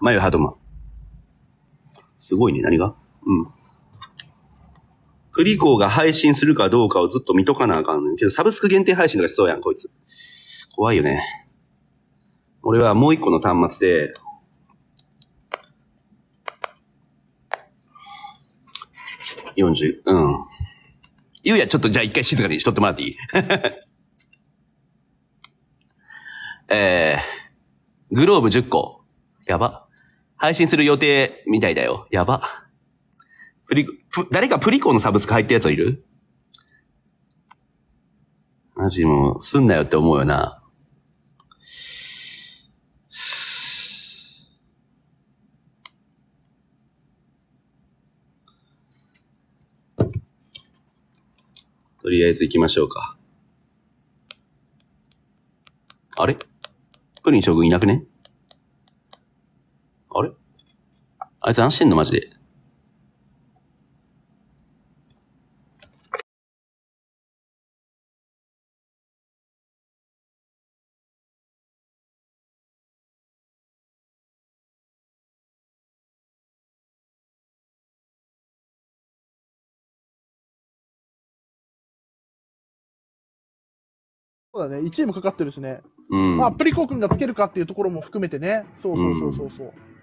マユハドマン。すごいね、何がうん。プリコーが配信するかどうかをずっと見とかなあかんねんけど、サブスク限定配信とかしそうやん、こいつ。怖いよね。俺はもう一個の端末で、40、うん。ゆうや、ちょっとじゃあ一回静かにしとってもらっていい えー、グローブ10個。やば。配信する予定みたいだよ。やば。プリ、プ誰かプリコのサブスク入ったやついるマジもう、すんなよって思うよな。とりあえず行きましょうか。あれプリン将軍いなくねあいつ何してんのマジで。そうだね、1位もかかってるしね。うん。まあ、プリコ君がつけるかっていうところも含めてね。そうそうそうそうそう。うん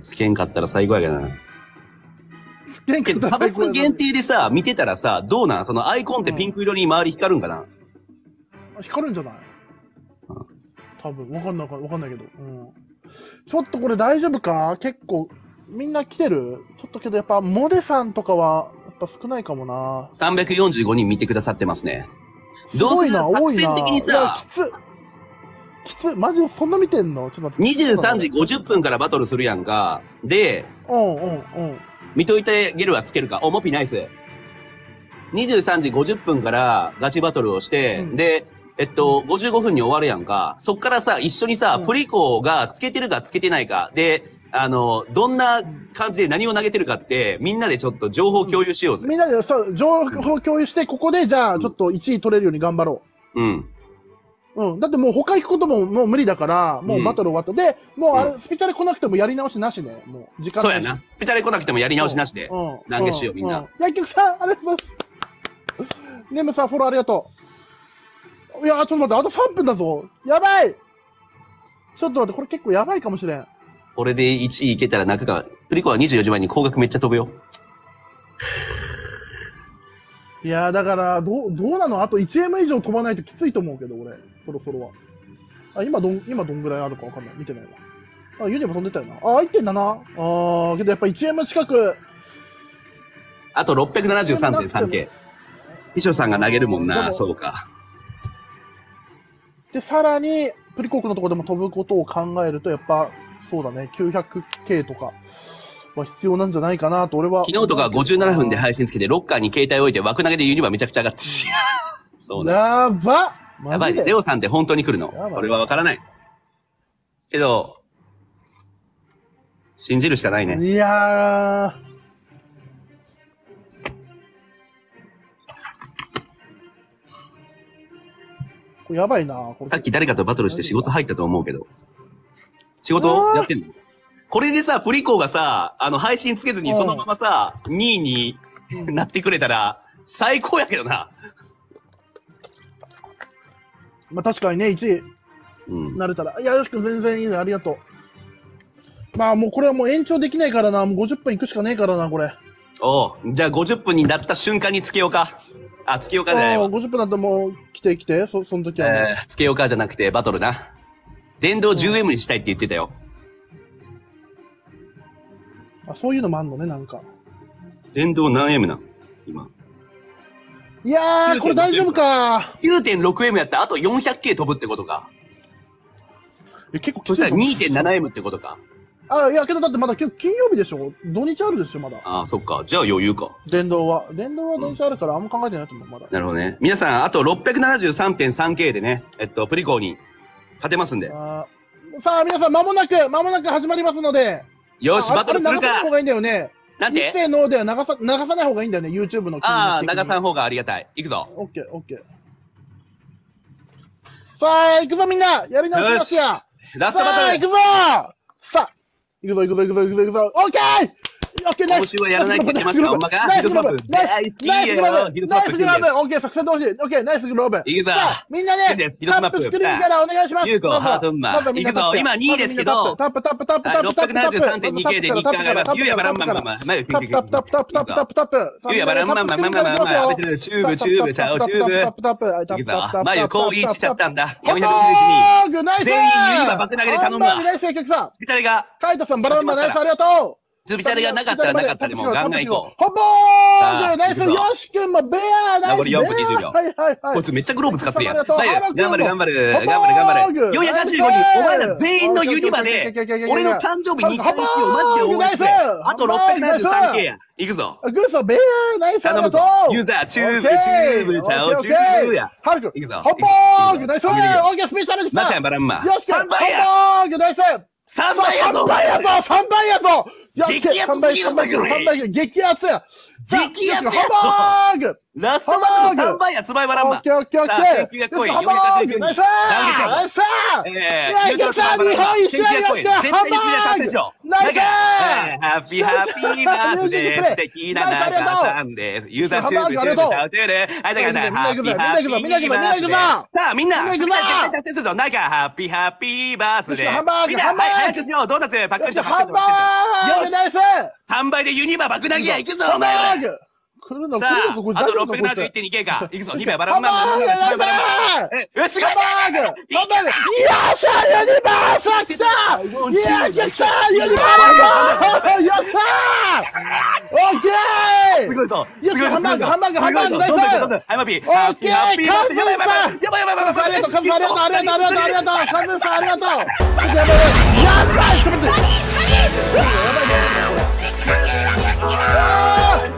つけんかったら最高やけどな。つけんけど、サブ限定でさ、見てたらさ、どうなんそのアイコンってピンク色に周り光るんかな、あ光るんじゃない多分、わかんないか、わかんないけど。うん。ちょっとこれ大丈夫か結構、みんな来てるちょっとけどやっぱ、モデさんとかは、やっぱ少ないかもな。345人見てくださってますね。すごいな、多いな。作戦的にさ、きつ。きつい。マジでそんな見てんのちょっと待って。23時50分からバトルするやんか。で、うんうんうん。見といてゲルはつけるか。お、モピナイス。23時50分からガチバトルをして、うん、で、えっと、55分に終わるやんか。そっからさ、一緒にさ、うん、プリコがつけてるかつけてないか。で、あの、どんな感じで何を投げてるかって、みんなでちょっと情報共有しようぜ。みんなで、そう、情報共有して、ここで、じゃあ、ちょっと1位取れるように頑張ろう。うん。うん。だってもう他行くことももう無理だから、もうバトル終わったで、もうあれ、スピチャレ来なくてもやり直しなしね。もう、時間そうやな。スピチャレ来なくてもやり直しなしで、投げしよう、みんな。薬局さん、ありがとうございます。ネムさん、フォローありがとう。いやちょっと待って、あと3分だぞ。やばいちょっと待って、これ結構やばいかもしれん。俺で1位いけたら泣くが、プリコは24時前に高額めっちゃ飛ぶよ。いやだから、どう、どうなのあと1 m 以上飛ばないときついと思うけど、俺。そろそろは。あ、今どん、今どんぐらいあるかわかんない。見てないわ。あ、ユニも飛んでたよな。あ、1.7? あけどやっぱ1円も近く。あと 673.3K。衣装さんが投げるもんな、そうか。で、さらに、プリコークのとこでも飛ぶことを考えると、やっぱ、そうだね、900K とかは必要なんじゃないかなと、俺は。昨日とか57分で配信つけて、ロッカーに携帯置いて、枠投げでユニバーめちゃくちゃ上がってし。そうだ。やばっやばい、レオさんって本当に来るの。これはわからない。けど、信じるしかないね。いやー。これやばいなこれさっき誰かとバトルして仕事入ったと思うけど。仕事やってんのこれでさ、プリコがさ、あの、配信つけずにそのままさ、2位になってくれたら、最高やけどな。まあ確かにね、1位なれたら、うん、いや、よしん全然いいね、ありがとう。まあもうこれはもう延長できないからな、もう50分いくしかねえからな、これ。おう、じゃあ50分になった瞬間につけようか。あ、つけようかじゃない50分だっもう来て来て、そ、その時は、ね。つけようかじゃなくてバトルな。電動 10M にしたいって言ってたよ。うん、あ、そういうのもあんのね、なんか。電動何 M なん今。いやー、これ大丈夫か。9.6M やったら、あと 400K 飛ぶってことか。え、結構そしたら 2.7M ってことか。あ、いや、けどだってまだ今日金曜日でしょ土日あるでしょまだ。ああ、そっか。じゃあ余裕か。電動は。電動は土日あるから、あんま考えてないと思う、まだ。なるほどね。皆さん、あと 673.3K でね、えっと、プリコーに勝てますんで。あさあ、皆さん、まもなく、まもなく始まりますので。よし、バトルするか。あ方がいいんだよね。なんで一斉のでは流さ、流さない方がいいんだよね、YouTube の。ああ、流さない方がありがたい。いくぞ。オッケー、オッケー。さあ、行くぞみんなやり直しますやラストバトルさあ、行くぞさあ、行くぞ行くぞ行くぞ行くぞ行くぞオッケーオッケー、ナイス。今週はやらないって言ますか、ほまか。ナイスグローブ。ナイス、ナイスグローブ。ナイスグローブ。オッケー、作戦通し。オッケー、ナイスグローブ。いくぞ。みんなね、タップスクリーンからお願いします。ユーコ、ハートンマ。いくぞ、今2位ですけど。タップタップタップタップタップタップ。673.2K で日韓上がります。ユーヤバランマンマンマン。ンマンマンマンマンマンマンマンマンマンマンユンヤバランマンマンマンマンマンマン。マンマンマンマンマンマンマンマンマンマンマンマンマユ、マンマンマンマンマンマンマンマンマユマバマンマンマンマンマンマンマンマンマバランマンマンマンマンマンスピチャレがなかったらなかったでもガンガン行こう。ホボーナイスヨシ君もベアナイス残り4分20秒。はいはいはい。こいつめっちゃグローブ使ってるやん。頑張れ頑張れ。頑張れ頑張れ。485人、お前ら全員のユニバで、俺の誕生日に回をマジで応援して、あと673件や。行くぞ。グソベアナイスありがとう。ユーザー、チューブ、チューブ、チャオ、チューブや。ハル行くぞ。ーナイスオーケースた。よし、3や。ーナイス三倍やぞ !3 倍やぞ三倍やぞ激アツすぎるぞ、だけど激アツや激アツハンバーグラストバトル3倍や、つばいばらんば。オッケーオッケーオッケー。い、9 0 0コイン、4い、9コイン。ナイスナイスえー、お客さん、日本一い、やりました絶対にクリア達成しろナイスハッい、ーハッピーバースデー、素敵な中さんです。ユーザーチューブ、チい、ーブ、歌うてる。はい、だからハッピい、ハッピーバースデー。みんな行くぞ、みんな行い、ぞ、みんな行くぞい、あ、みんな、絶対達成するぞ。中、ハッピーハッピい、バースデー。ハンバーグ、みんな、早くしろ。ドーナツ、パックンチョ、ハンバーグナイス !3 倍でユニバ爆投げや、行くぞ、お前ハンバーグ来るの、さあ、あと671.2系か。いくぞ、2倍バランバランバランバランえ、え、すごいハンバーグハンバーグいやーさあ、ユニバーサー来たいやーさあ、ユニバーサーよっしゃーオッケーすごいぞ。よし、ハンバーグ、ハンバーグ、ハンバーグ、ナイスハンバーグ、オッケーカズさんやばいやばいやばいやばいやばいカズさんありがとう、ありがとう、ありがとう、ありがとう、カズさんありがとうやばいちょっと待ってやばいやばい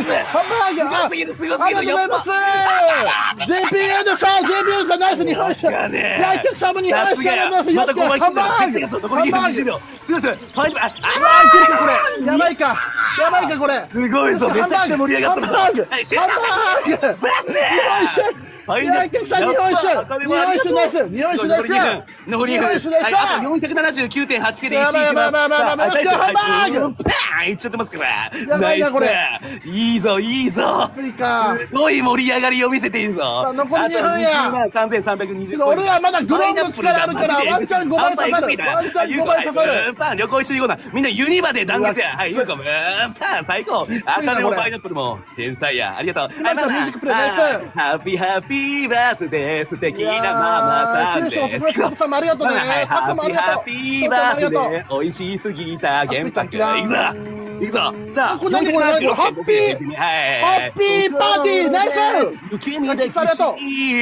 すぎるすごすぎるよっぱ JPN さ JPN さナイス日本酒来客様に話し上げますよしハンバーグハンバーグすごいすごいファああいけるかこれやばいかやばいかこれすごいぞめちゃくちゃ盛り上がったハンバーグハンバーグバスで日本酒はい、来客さん日本酒日本酒ナイス日本酒ナイス残り2分残り2分はいあと479.8系で1位いきますやばいやばいやばいやばいハンバーグパーンいっちゃってますからナイスいいいいぞ、いいぞ。すごい盛り上がりを見せているぞ。残り2分や。3320俺はまだグローブの力あるから、ワンチャン5倍刺さる。ワンチャン5倍刺さる。パン旅行一緒に行こうな。みんなユニバで団結や。はい、ユニコム。パン最高。赤でもパイナップルも。天才や。ありがとう。はい、まだ。ミュージックプレイハッピーハッピーバースデー。素敵なママさん。九すすめカッさんもありがとうね。ハップさハッピーバースデー。美味しすぎた原作。いくぞ。いくぞさあ、ここでけじゃないよ。ハッピーハッピーパーティーナイス君で決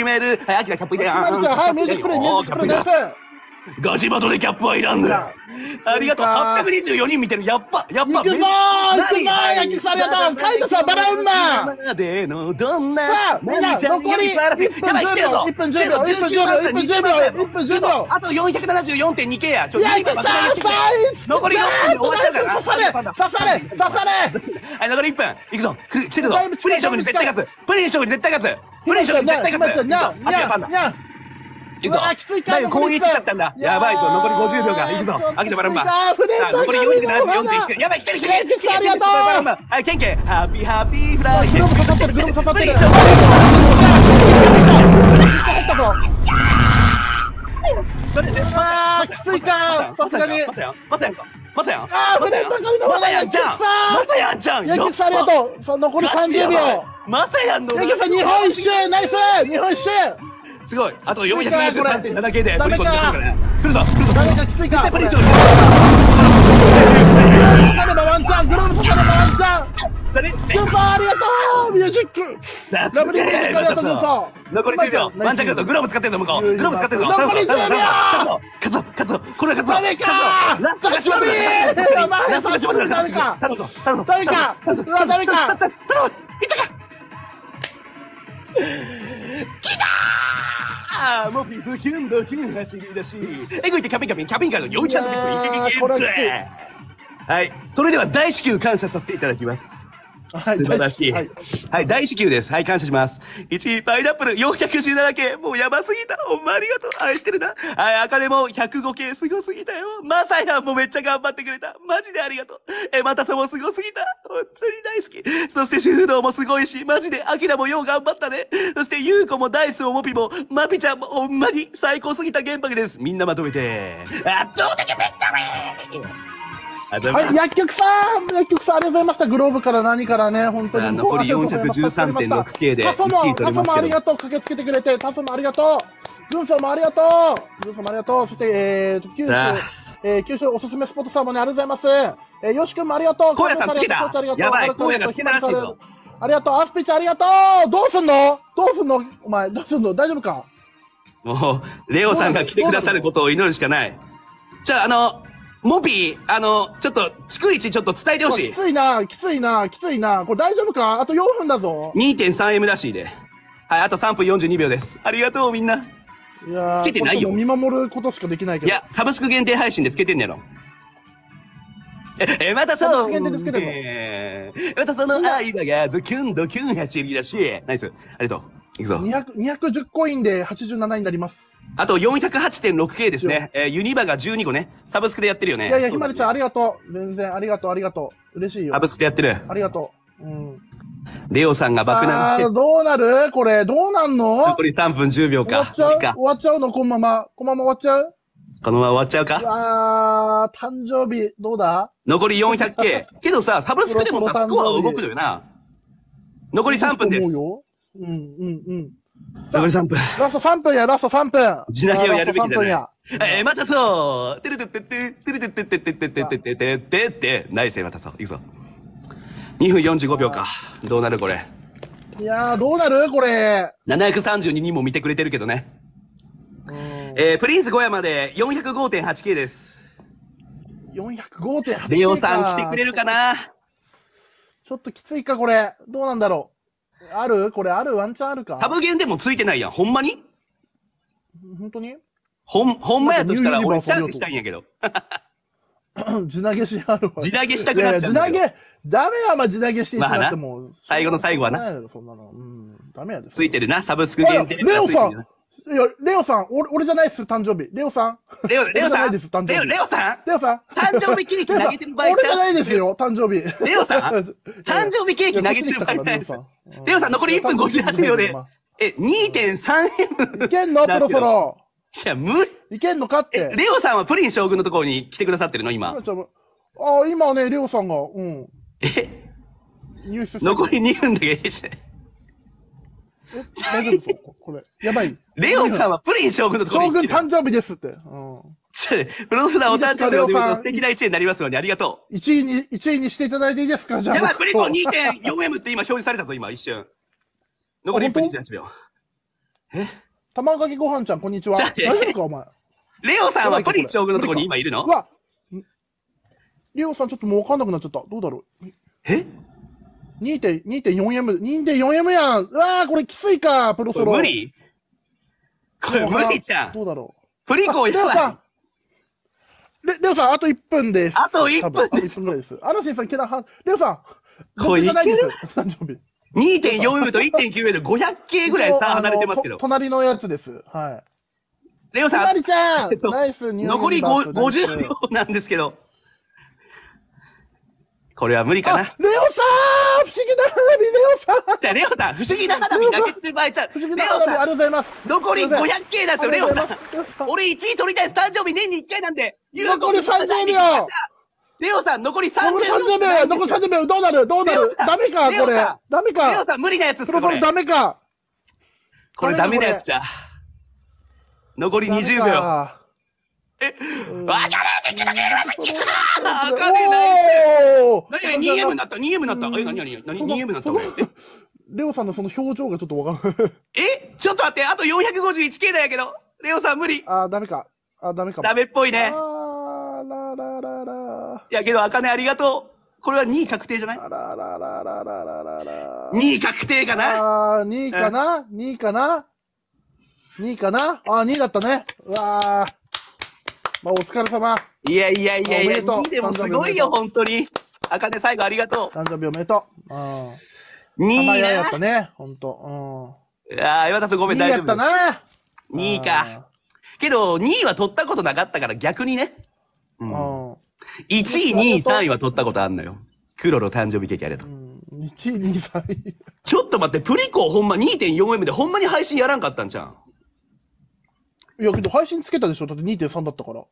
めるはい、アキラキャップ入れよ。はい、ミュージックプレイ、ミュージックプレイ、ナイスガジバトでキャップはいらんだ。ありがとう。二十四人見てる。やっぱ、やっぱ。行くぞー行くぞー野球さんありがとうカイトさん、バラウンマンさあ、みんな、残り1分10秒、1分10秒、1分10秒、1分10秒。あと k や。いょ、ヤさ残り四分で終わっちゃうから。刺され刺され刺されはい、残り一分。行くぞ。来てるぞ。プレイ勝負に絶対勝つ。プレイ勝負に絶対勝つ。プレイ勝負に絶対勝つ。パンダ、パンダ。行くぞ。きついか。攻撃だったんだ。やばいぞ。残り50秒が。行くぞ。秋のバランバ。あ、残り4 7 4点。やばい、来てる、来てる。ありがとう。はい、ケンケン。ハッピーハッピーフライ。グロ刺さってる、グロ刺さってる。ったぞ。あきついか。さすがに。まさやん、まさやんか。まさやん。まさやんじゃん。まさやんじゃん。さんありがとう。残り30秒。まさやんの。さん、日本一周、ナイス日本一周すごいあと473.7系でダメか来るぞ来るぞダメかきついかプリンションサメのワンチャングローブサメのワンチャングッバーありがとうミュージックさすがにありがとうグソ残り10秒ワンチャン来るぞグローブ使ってるぞ向こうグローブ使ってるぞ残り10秒勝つぞ勝つぞこれ勝つぞダメかラストが締まってるラストが締まってるダメか頼むぞ頼むダメかうわダメか頼むいったか 来たーヒュンドヒュン走り出し、えぐいてキャンーのちゃんビッグイはい、それでは大至急感謝させていただきます。素晴らしい。はい、はい、第1球です。はい、感謝します。1位、パイナップル417系。もうやばすぎた。ほんまありがとう。愛してるな。はい、あかねも105系すごすぎたよ。まさやもめっちゃ頑張ってくれた。マジでありがとう。え、またさもすごすぎた。本当に大好き。そして、シフドもすごいし、マジで、アキラもよう頑張ったね。そして、ユうコもダイスもモピも、マピちゃんもほんまに最高すぎた原爆です。みんなまとめて。あ、どうだけベジだねはい、薬局さん薬局さんありがとうございました。グローブから何からね、本当に。残り 413.6K で。タソも、タソもありがとう。駆けつけてくれて、タソもありがとう。軍曹もありがとう。軍曹もありがとう。そして、えー、九州、えー、九州おすすめスポットさんもね、ありがとうございます。えー、よしくんもありがとう。荒野さんつけたやばい、荒野がつけたらしいぞ。ありがとう。アスピーチありがとう。どうすんのどうすんのお前、どうすんの大丈夫かもう、レオさんが来てくださることを祈るしかない。じゃあ、あの、モピー、あの、ちょっと、逐一ちょっと伝えてほしい。きついな、きついな、きついな。これ大丈夫かあと4分だぞ。2.3M らしいで。はい、あと3分42秒です。ありがとう、みんな。いやつけてないよ。見守ることしかできないけど。いや、サブスク限定配信でつけてんねやろ。え、え、またその、えー、またその愛今が、ズキュンドキュン走りだし。ナイス。ありがとう。いくぞ。210コインで87になります。あと 408.6K ですね。えー、ユニバが12個ね。サブスクでやってるよね。いやいや、ひまりちゃんありがとう。全然ありがとう、ありがとう。嬉しいよ。サブスクでやってる。ありがとう。うん。レオさんが爆弾して。どうなるこれ、どうなんの残り3分10秒か。終わっちゃう終わっちゃうのこのまま。このまま終わっちゃうこのまま終わっちゃうかあー、誕生日、どうだ残り 400K。けどさ、サブスクでもさ、スコア動くのよな。残り3分です。うん、うん、うん。残り3分。ラスト3分や、ラスト3分。地投げをやるべきだね。えまたそうてるてってって、てるてってってってってってってってってて、ナイスまたそう。いくぞ。2分45秒か。どうなるこれ。いやー、どうなるこれ。732人も見てくれてるけどね。えー、プリンス小山で 405.8K です。405.8。レオさん来てくれるかなちょっときついか、これ。どうなんだろう。あるこれあるワンチャンあるかサブゲンでもついてないやん。ほんまににほん、ほんまやとしたら俺チャンスしたいんやけど。地投げしるわ。地投げしたくなっちゃう。地投げ、ダメや、まあ、地投げしていただっても、まあ、最後の最後はな。ついてるな、サブスク限定。レオさんいや、レオさん、俺、俺じゃないっす、誕生日。レオさん。レオ、レオさん。レオ、レオさん。レオさん。誕生日ケーキ投げてる場合じゃないですよ、誕生日。レオさん。誕生日ケーキ投げてる場合じゃないです。レオさん、残り1分58秒で。え、2.3M。いけんのプロそろ。いや、無理。いけんのかって。レオさんはプリン将軍のところに来てくださってるの、今。あ今ね、レオさんが、うん。え残り2分だけでした。大丈夫そうここれ。やばい。レオさんはプリン将軍のところに将軍誕生日ですって。うん。プロスナーお誕生日を素敵な1位になりますように、ありがとう。1位に、1位にしていただいていいですかじゃあ。やばい、プリコ 2.4M って今表示されたぞ、今、一瞬。残り1分28秒。え玉かご飯ちゃん、こんにちは。大丈夫か、お前。レオさんはプリン将軍のところに今いるのわレオさん、ちょっともうわかんなくなっちゃった。どうだろう。え 2.4M、2.4M やんうわー、これきついか、プロソロ。無理これ無理じゃん。どうだろう。プリコやばい。レレオさん、あと1分です。あと1分です。あと1分ぐらいです。アラシンさん、ケラレオさん、これいける誕生日。2.4M と 1.9M で500系ぐらい差離れてますけど。隣のやつです。はい。レオさん、ナイス残り50秒なんですけど。これは無理かな。レオさん不思議な花火、レオさんじゃあ、レオさん、不思議な花火だけって場合ちゃう。レオさん、ありがとうございます。残り 500K だっすよ、レオさん。俺1位取りたいです。誕生日年に1回なんで。残り30秒レオさん、残り30秒。残り30秒、残り30秒どうなるどうなるダメか、これ。ダメか。レオさん、無理なやつっすこれ。ダメか。これダメなやつじゃ。残り20秒。え、わかねえって言ったけあかねえない。何が ?2M になった ?2M になったえ、何何何 ?2M になったレオさんのその表情がちょっとわかんない。えちょっと待って、あと 451K だやけど。レオさん無理。あー、ダメか。あー、ダメか。ダメっぽいね。あー、ららららいやけど、あかねありがとう。これは2位確定じゃないあらららららららら。2位確定かなあー、2位かな、う ?2 位かな ?2 位かなあー、2位だったね。うわー。まあ、お疲れ様。いやいやいやいや、いいでもすごいよ、本当に。あかね、最後ありがとう。誕生日おめでとう。うん。2位な。やったね、本うん。いやー、岩田さんごめん、大丈夫。2位やったな。2位か。けど、2位は取ったことなかったから逆にね。うん。1位、2位、3位は取ったことあんのよ。クロロ誕生日ケーキありがとう。1位、2位、3位。ちょっと待って、プリコほんま2.4 m でほんまに配信やらんかったんじゃん。いや、けど配信つけたでしょだって2.3だったから。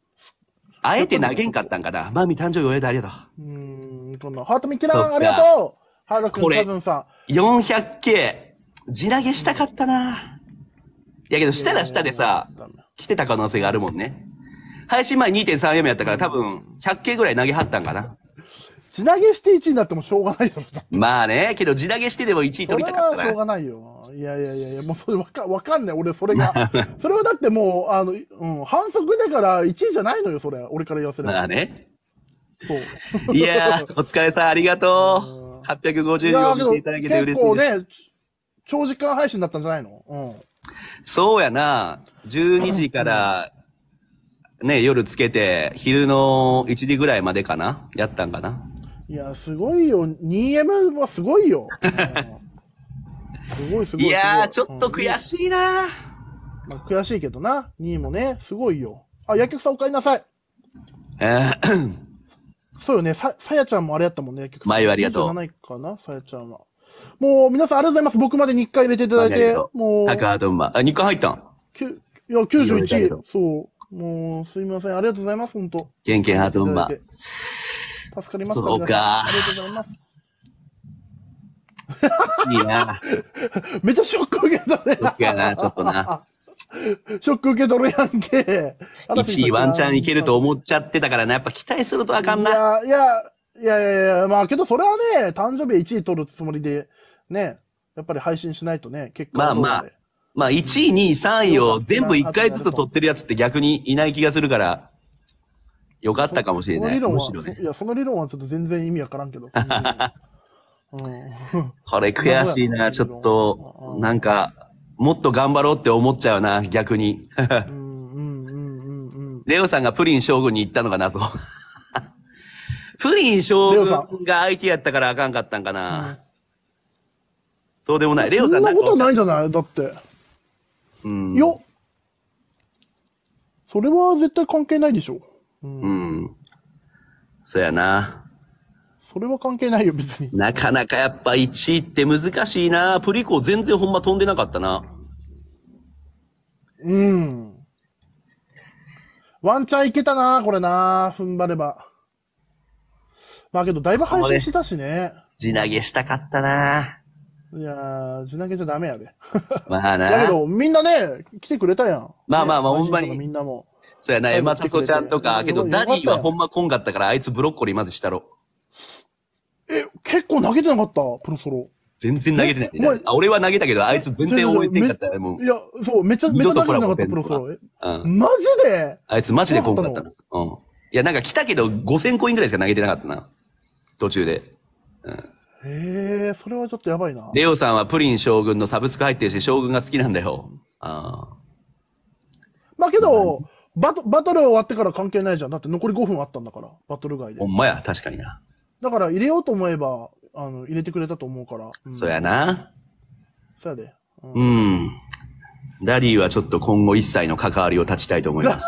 あえて投げんかったんかな。マミ誕生おめでとう、ありがとう。うーん、こんな。ハートミキーン、ありがとうハーカズンさん。400K、地投げしたかったな。いやけど、したらしたでさ、来てた可能性があるもんね。配信前2 3 m やったから、多分、100K ぐらい投げはったんかな。地投げして1位になってもしょうがないよ。まあね、けど地投げしてでも1位取りたかったな。しょうがないよ。いやいやいやいや、もうそれわかわかんない。俺、それが。それはだってもう、あの、うん、反則だから1位じゃないのよ、それ。俺から言わせれば。まあね。そう。いやー、お疲れさん、ありがとう。850秒見ていただけて嬉しい結構ね、長時間配信だったんじゃないのうん。そうやな。12時から、ね、夜つけて、昼の1時ぐらいまでかなやったんかないや、すごいよ。2M はすごいよ。すごいすごいいやー、ちょっと悔しいな、うん、まあ、悔しいけどな。2位もね、すごいよ。あ、薬局さんお帰りなさい。えそうよね。さ、さやちゃんもあれやったもんね、薬局さん。前はありがとう。ないかな、さやちゃんは。もう、皆さんありがとうございます。僕までに課回入れていただいて。もう。高畑馬。あ、日回入ったんいや、91。そう。もう、すいません。ありがとうございます、本当。元気ハートバ。助かりますそうか。ありがとうございます。いいな。めっちゃショック受けたね。ショックやな、ちょっとな。ショック受け取るやんけ。1位ワンチャンいけると思っちゃってたからな、やっぱ期待するとあかんな。いや、いや、いやいやいや、まあけどそれはね、誕生日1位取るつもりで、ね、やっぱり配信しないとね、結構。まあまあ、まあ1位、2位、3位を全部1回ずつ取ってるやつって逆にいない気がするから。よかったかもしれない。理論は、ね、いや、その理論はちょっと全然意味わからんけど。うん、これ悔しいな、ちょっと、なんか、もっと頑張ろうって思っちゃうな、逆に。レオさんがプリン将軍に行ったのが謎。プリン将軍が相手やったからあかんかったんかな。そうでもない。レオさんそんなことないんじゃないだって。うん。よそれは絶対関係ないでしょ。うん。うん。そやな。それは関係ないよ、別に。なかなかやっぱ1位って難しいな。プリコ全然ほんま飛んでなかったな。うん。ワンチャンいけたな、これな。踏ん張れば。まあけど、だいぶ配信してたしね。地投げしたかったな。いやー、地投げちゃダメやで。まあな。だけど、みんなね、来てくれたやん。まあまあまあ、ほんまに。みんなも。そうやな、エマタソちゃんとか、けどダディはほんまこんかったから、あいつブロッコリーまずしたろ。え、結構投げてなかったプロソロ。全然投げてない、あ俺は投げたけど、あいつ全然応援できかった。もういや、そう、めちゃ、めちゃ投げてなかった、プロソロ。うん、マジであいつマジでこんかったな。うん。いや、なんか来たけど、5000コインぐらいしか投げてなかったな。途中で。うん。へえ、それはちょっとやばいな。レオさんはプリン将軍のサブスク入ってるし、将軍が好きなんだよ。ああ。まあけど、バト、バトル終わってから関係ないじゃん。だって残り5分あったんだから、バトル外で。ほんまや、確かにな。だから入れようと思えば、あの、入れてくれたと思うから。うん、そうやな。そうやで。うん。うんダディはちょっと今後一切の関わりを断ちたいと思います。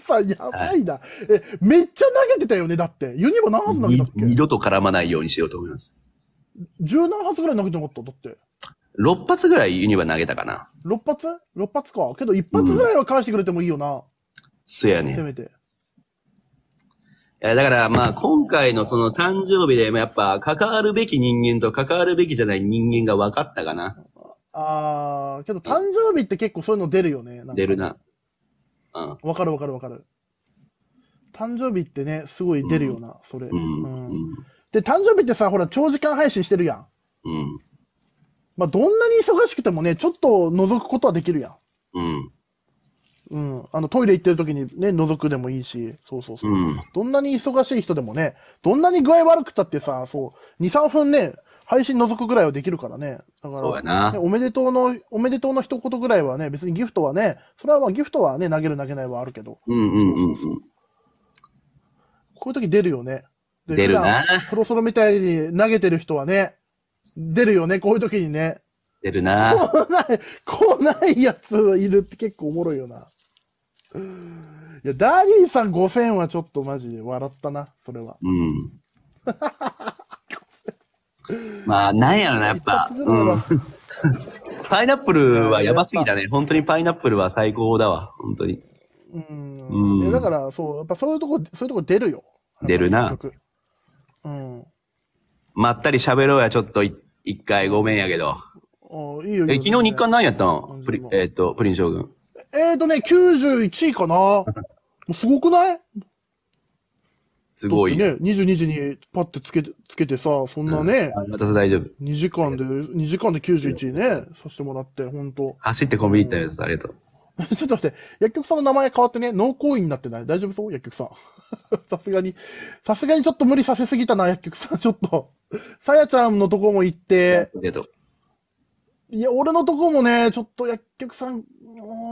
さ、やばいな、はい、え、めっちゃ投げてたよね、だって。ユニバ何発投げたっけ二度と絡まないようにしようと思います。十何発ぐらい投げてなかった、だって。6発ぐらいユニバ投げたかな。6発 ?6 発か。けど1発ぐらいは返してくれてもいいよな。うん、やね。せめて。いや、だからまあ今回のその誕生日で、やっぱ関わるべき人間と関わるべきじゃない人間が分かったかな。あー、けど誕生日って結構そういうの出るよね。出るな。うん。わかるわかるわかる。誕生日ってね、すごい出るよな、うん、それ、うん、うん。で、誕生日ってさ、ほら長時間配信してるやん。うん。まあ、どんなに忙しくてもね、ちょっと覗くことはできるやん。うん。うん。あの、トイレ行ってる時にね、覗くでもいいし、そうそうそう。うん、どんなに忙しい人でもね、どんなに具合悪くたってさ、そう、2、3分ね、配信覗くぐらいはできるからね。だから、ね、おめでとうの、おめでとうの一言ぐらいはね、別にギフトはね、それはまあギフトはね、投げる投げないはあるけど。うんうんうんうん。こういう時出るよね。出るな。プロソロみたいに投げてる人はね、出るよね、こういう時にね。出るな来ない、来 ないやついるって結構おもろいよな。いや、ダリーさん5000はちょっとマジで笑ったな、それは。うん。まあ、なんやろな、やっぱ。うん、パイナップルはやばすぎたね。本当にパイナップルは最高だわ、本当に。うん。うん、だから、そう、やっぱそういうとこ、そういうとこ出るよ。出るな。うん。まったり喋ろうや、ちょっと一回ごめんやけど。あいいよえ、昨日日韓何やったのプリ、えっ、と、プリン将軍。えっ、ー、とね、91位かな。もうすごくないすごい。ね、22時にパッてつけて、つけてさ、そんなね。うん、また大丈夫。2時間で、2時間で91位ね、させてもらって、ほんと。走ってコンビニ行ったやつ、ありがとう。ちょっと待って、薬局さんの名前変わってね、濃厚為になってない大丈夫そう薬局さん。さすがに、さすがにちょっと無理させすぎたな、薬局さん、ちょっと。さやちゃんのとこも行って、いや、俺のとこもね、ちょっと薬局さん、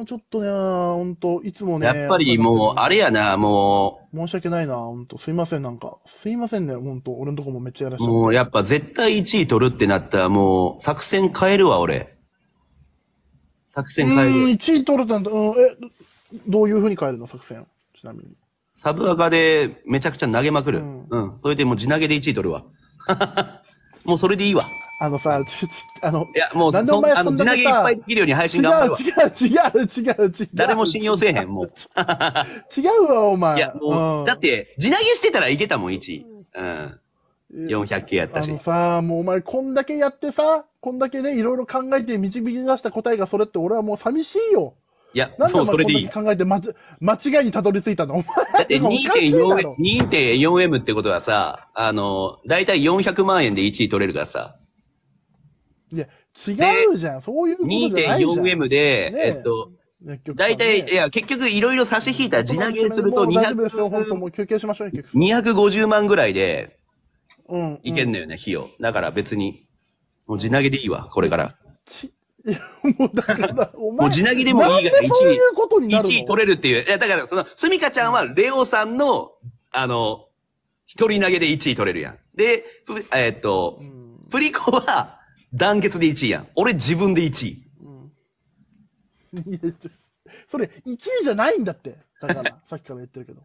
ちょっとね、ほんと、いつもね。やっぱりもう、あれやな、もう。申し訳ないな、ほんと。すいません、なんか。すいませんね、ほんと。俺のとこもめっちゃやらしい。もう、やっぱ絶対1位取るってなったら、もう、作戦変えるわ、俺。作戦変える。うん、1位取るってなったら、うん、え、どういう風に変えるの、作戦。ちなみに。サブアカでめちゃくちゃ投げまくる。うん。うん、それでもう地投げで1位取るわ。もうそれでいいわ。あのさ、ちょ、ちょ、あの、いや、もう、そんあの、地投げいっぱいできるように配信頑張るわ。違う、違う、違う、違う。違う誰も信用せえへん、もう。違うわ、お前。いや、もう、だって、地投げしてたらいけたもん、1。うん。400系やったし。あのさ、もうお前こんだけやってさ、こんだけね、いろいろ考えて導き出した答えがそれって俺はもう寂しいよ。いや、なんでもうそれでいい。考えて、ま、間違いにたどり着いたのだって 2.4M ってことはさ、あの、だいたい400万円で1位取れるからさ。いや、違うじゃん。そういうことじゃないじゃん。2.4M で、ね、えっと、だいたいいや、結局いろいろ差し引いた地投げすると2 5 0万ぐらいで、うん、いけんのよね、費用。だから別に、もう地投げでいいわ、これから。ち、いや、もうだから、お前。もう地なぎでもいいから1位。そういうことになる1位取れるっていう。いや、だから、その、すみかちゃんは、レオさんの、あの、一人投げで1位取れるやん。で、えー、っと、プリコは、団結で1位やん。俺自分で1位。うん、いや、それ、1位じゃないんだって。だから、さっきから言ってるけど。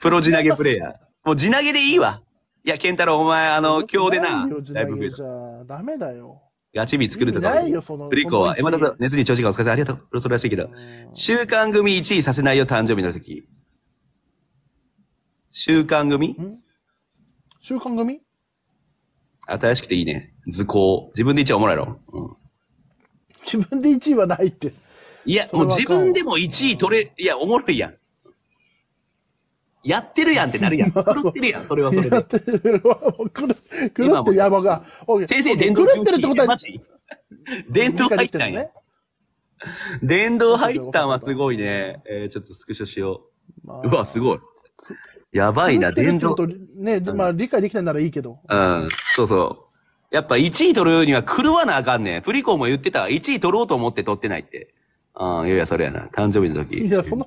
プロ地投げプレイヤー。もう地投げでいいわ。いや、ケンタロウ、お前、あの、今日でな、だいぶ。ダメだよ。ガチ日作るとか。ないよ、その。リコは、え、また熱に長時間お疲れ様ありがとう。それらしいけど。週刊組1位させないよ、誕生日の時。週刊組週刊組新しくていいね。図工。自分で1位おもろいろ。うん。自分で1位はないって。いや、もう自分でも1位取れ、いや、おもろいやん。やってるやんってなるやん。狂ってるやん、それはそれで。やってるわ。狂ってる。や、先生、電動入ってるってことは。電動入ったんや。電動入ったんはすごいね。えちょっとスクショしよう。うわ、すごい。やばいな、電動。ね、まあ理解できたならいいけど。うん、そうそう。やっぱ1位取るには狂わなあかんねん。フリコも言ってた。1位取ろうと思って取ってないって。ああ、いやいや、それやな。誕生日の時。いや、その、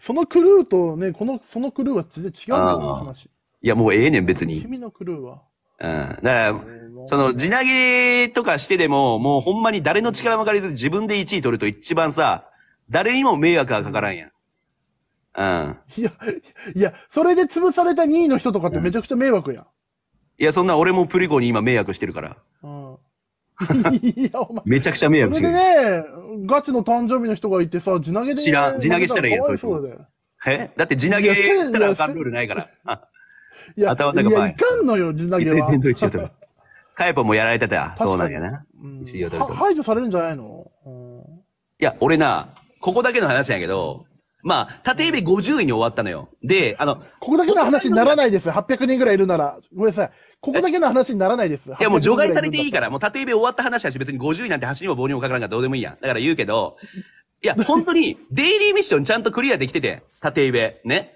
そのクルーとね、この、そのクルーは全然違うんだ話。いや、もうええねん、別に。君のクルーは。うん。だから、その、地投げとかしてでも、もうほんまに誰の力も借りず自分で1位取ると一番さ、誰にも迷惑はかからんやん。うん。いや、いや、それで潰された2位の人とかってめちゃくちゃ迷惑やん。うん、いや、そんな俺もプリコに今迷惑してるから。うん。いや、お前。めちゃくちゃ迷惑してる。そでね、ガチの誕生日の人がいてさ、地投げで、ね。知らん、地投げしたらいいやん、そうそうよ。えだって地投げしたらあかんルールないから。いや、頭高い。いや、いかんのよ、地投げは。点と1を取る。カエポもやられてた。そうなんやな。うん、取ると。排除されるんじゃないのいや、俺な、ここだけの話やけど、まあ、縦指50位に終わったのよ。で、あの、ここだけの話にならないです。800人ぐらいいるなら。ごめんなさい。ここだけの話にならないです。いや、もう除外されていいから、もう縦指終わった話だし、別に50位なんて走りも棒にもかからんからどうでもいいやん。だから言うけど、いや、本当に、デイリーミッションちゃんとクリアできてて、縦指、ね。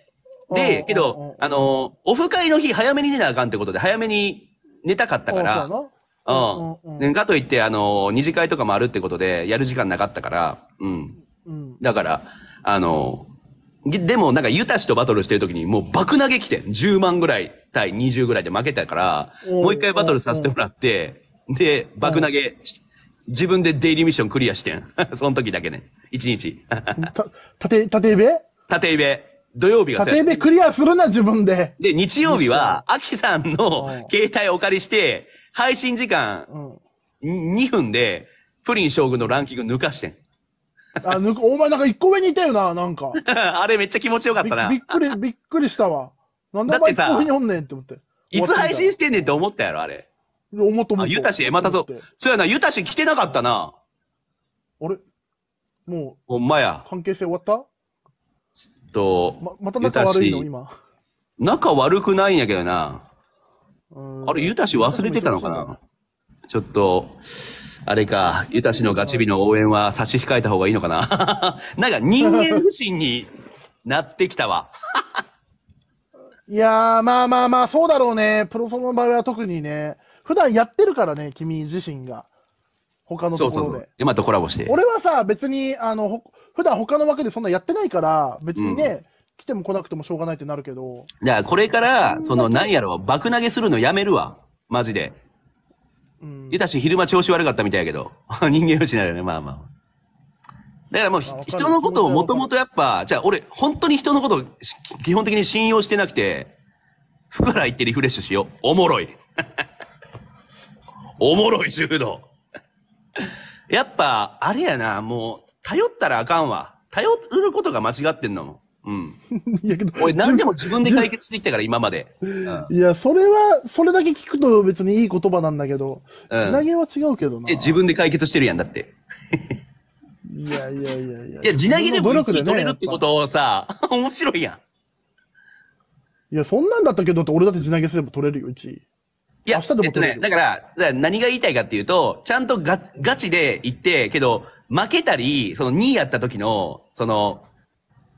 で、けど、あの、オフ会の日早めに寝なあかんってことで、早めに寝たかったから、うん。ね、かといって、あの、二次会とかもあるってことで、やる時間なかったから、うん。うん、だから、あの、でもなんかユタ氏とバトルしてる時にもう爆投げ来てん。10万ぐらい対20ぐらいで負けたから、もう一回バトルさせてもらって、で、爆投げ、自分でデイリーミッションクリアしてん。その時だけね。1日。た、縦、縦イベ縦イベ。土曜日が縦イベクリアするな、自分で。で、日曜日は、アキさんの携帯お借りして、配信時間2分で、プリン将軍のランキング抜かしてん。あ、ぬお前なんか一個上にいたよな、なんか。あれめっちゃ気持ちよかったな。びっくり、びっくりしたわ。なんでお前一個上におんねんって思って。いつ配信してんねんって思ったやろ、あれ。思っともあ、ゆたし、えまたぞ。そうやな、ゆたし来てなかったな。あれもう。ほんまや。関係性終わったちょっと。ま、また仲悪いの今。仲悪くないんやけどな。あれ、ゆたし忘れてたのかなちょっと。あれか、ユタ氏のガチビの応援は差し控えた方がいいのかな。なんか人間不信になってきたわ。いやー、まあまあまあ、そうだろうね。プロソロの場合は特にね。普段やってるからね、君自身が。他のところで。そうそうそう今とコラボして。俺はさ、別に、あの、普段他の枠でそんなやってないから、別にね、うん、来ても来なくてもしょうがないってなるけど。じゃあ、これから、その、なんやろ、爆投げするのやめるわ。マジで。うたし昼間調子悪かったみたいやけど、人間不信なるよね、まあまあ。だからもう、人のことをもともとやっぱ、じゃあ俺、本当に人のことを基本的に信用してなくて、から行ってリフレッシュしよう。おもろい。おもろい柔道。やっぱ、あれやな、もう、頼ったらあかんわ。頼ることが間違ってんのも。うん。いやけど。俺何でも自分で解決してきたから、今まで。うん、いや、それは、それだけ聞くと別にいい言葉なんだけど、うん、つなげは違うけどな。え、自分で解決してるやんだって。いやいやいやいや。いや、地なげでも1位取れるってことをさ、ね、面白いやん。いや、そんなんだったけど俺だって地なげすれば取れるよ、うち。いや、明日でも取れる、えっとね、だから、から何が言いたいかっていうと、ちゃんとガガチで言って、けど、負けたり、その2位やった時の、その、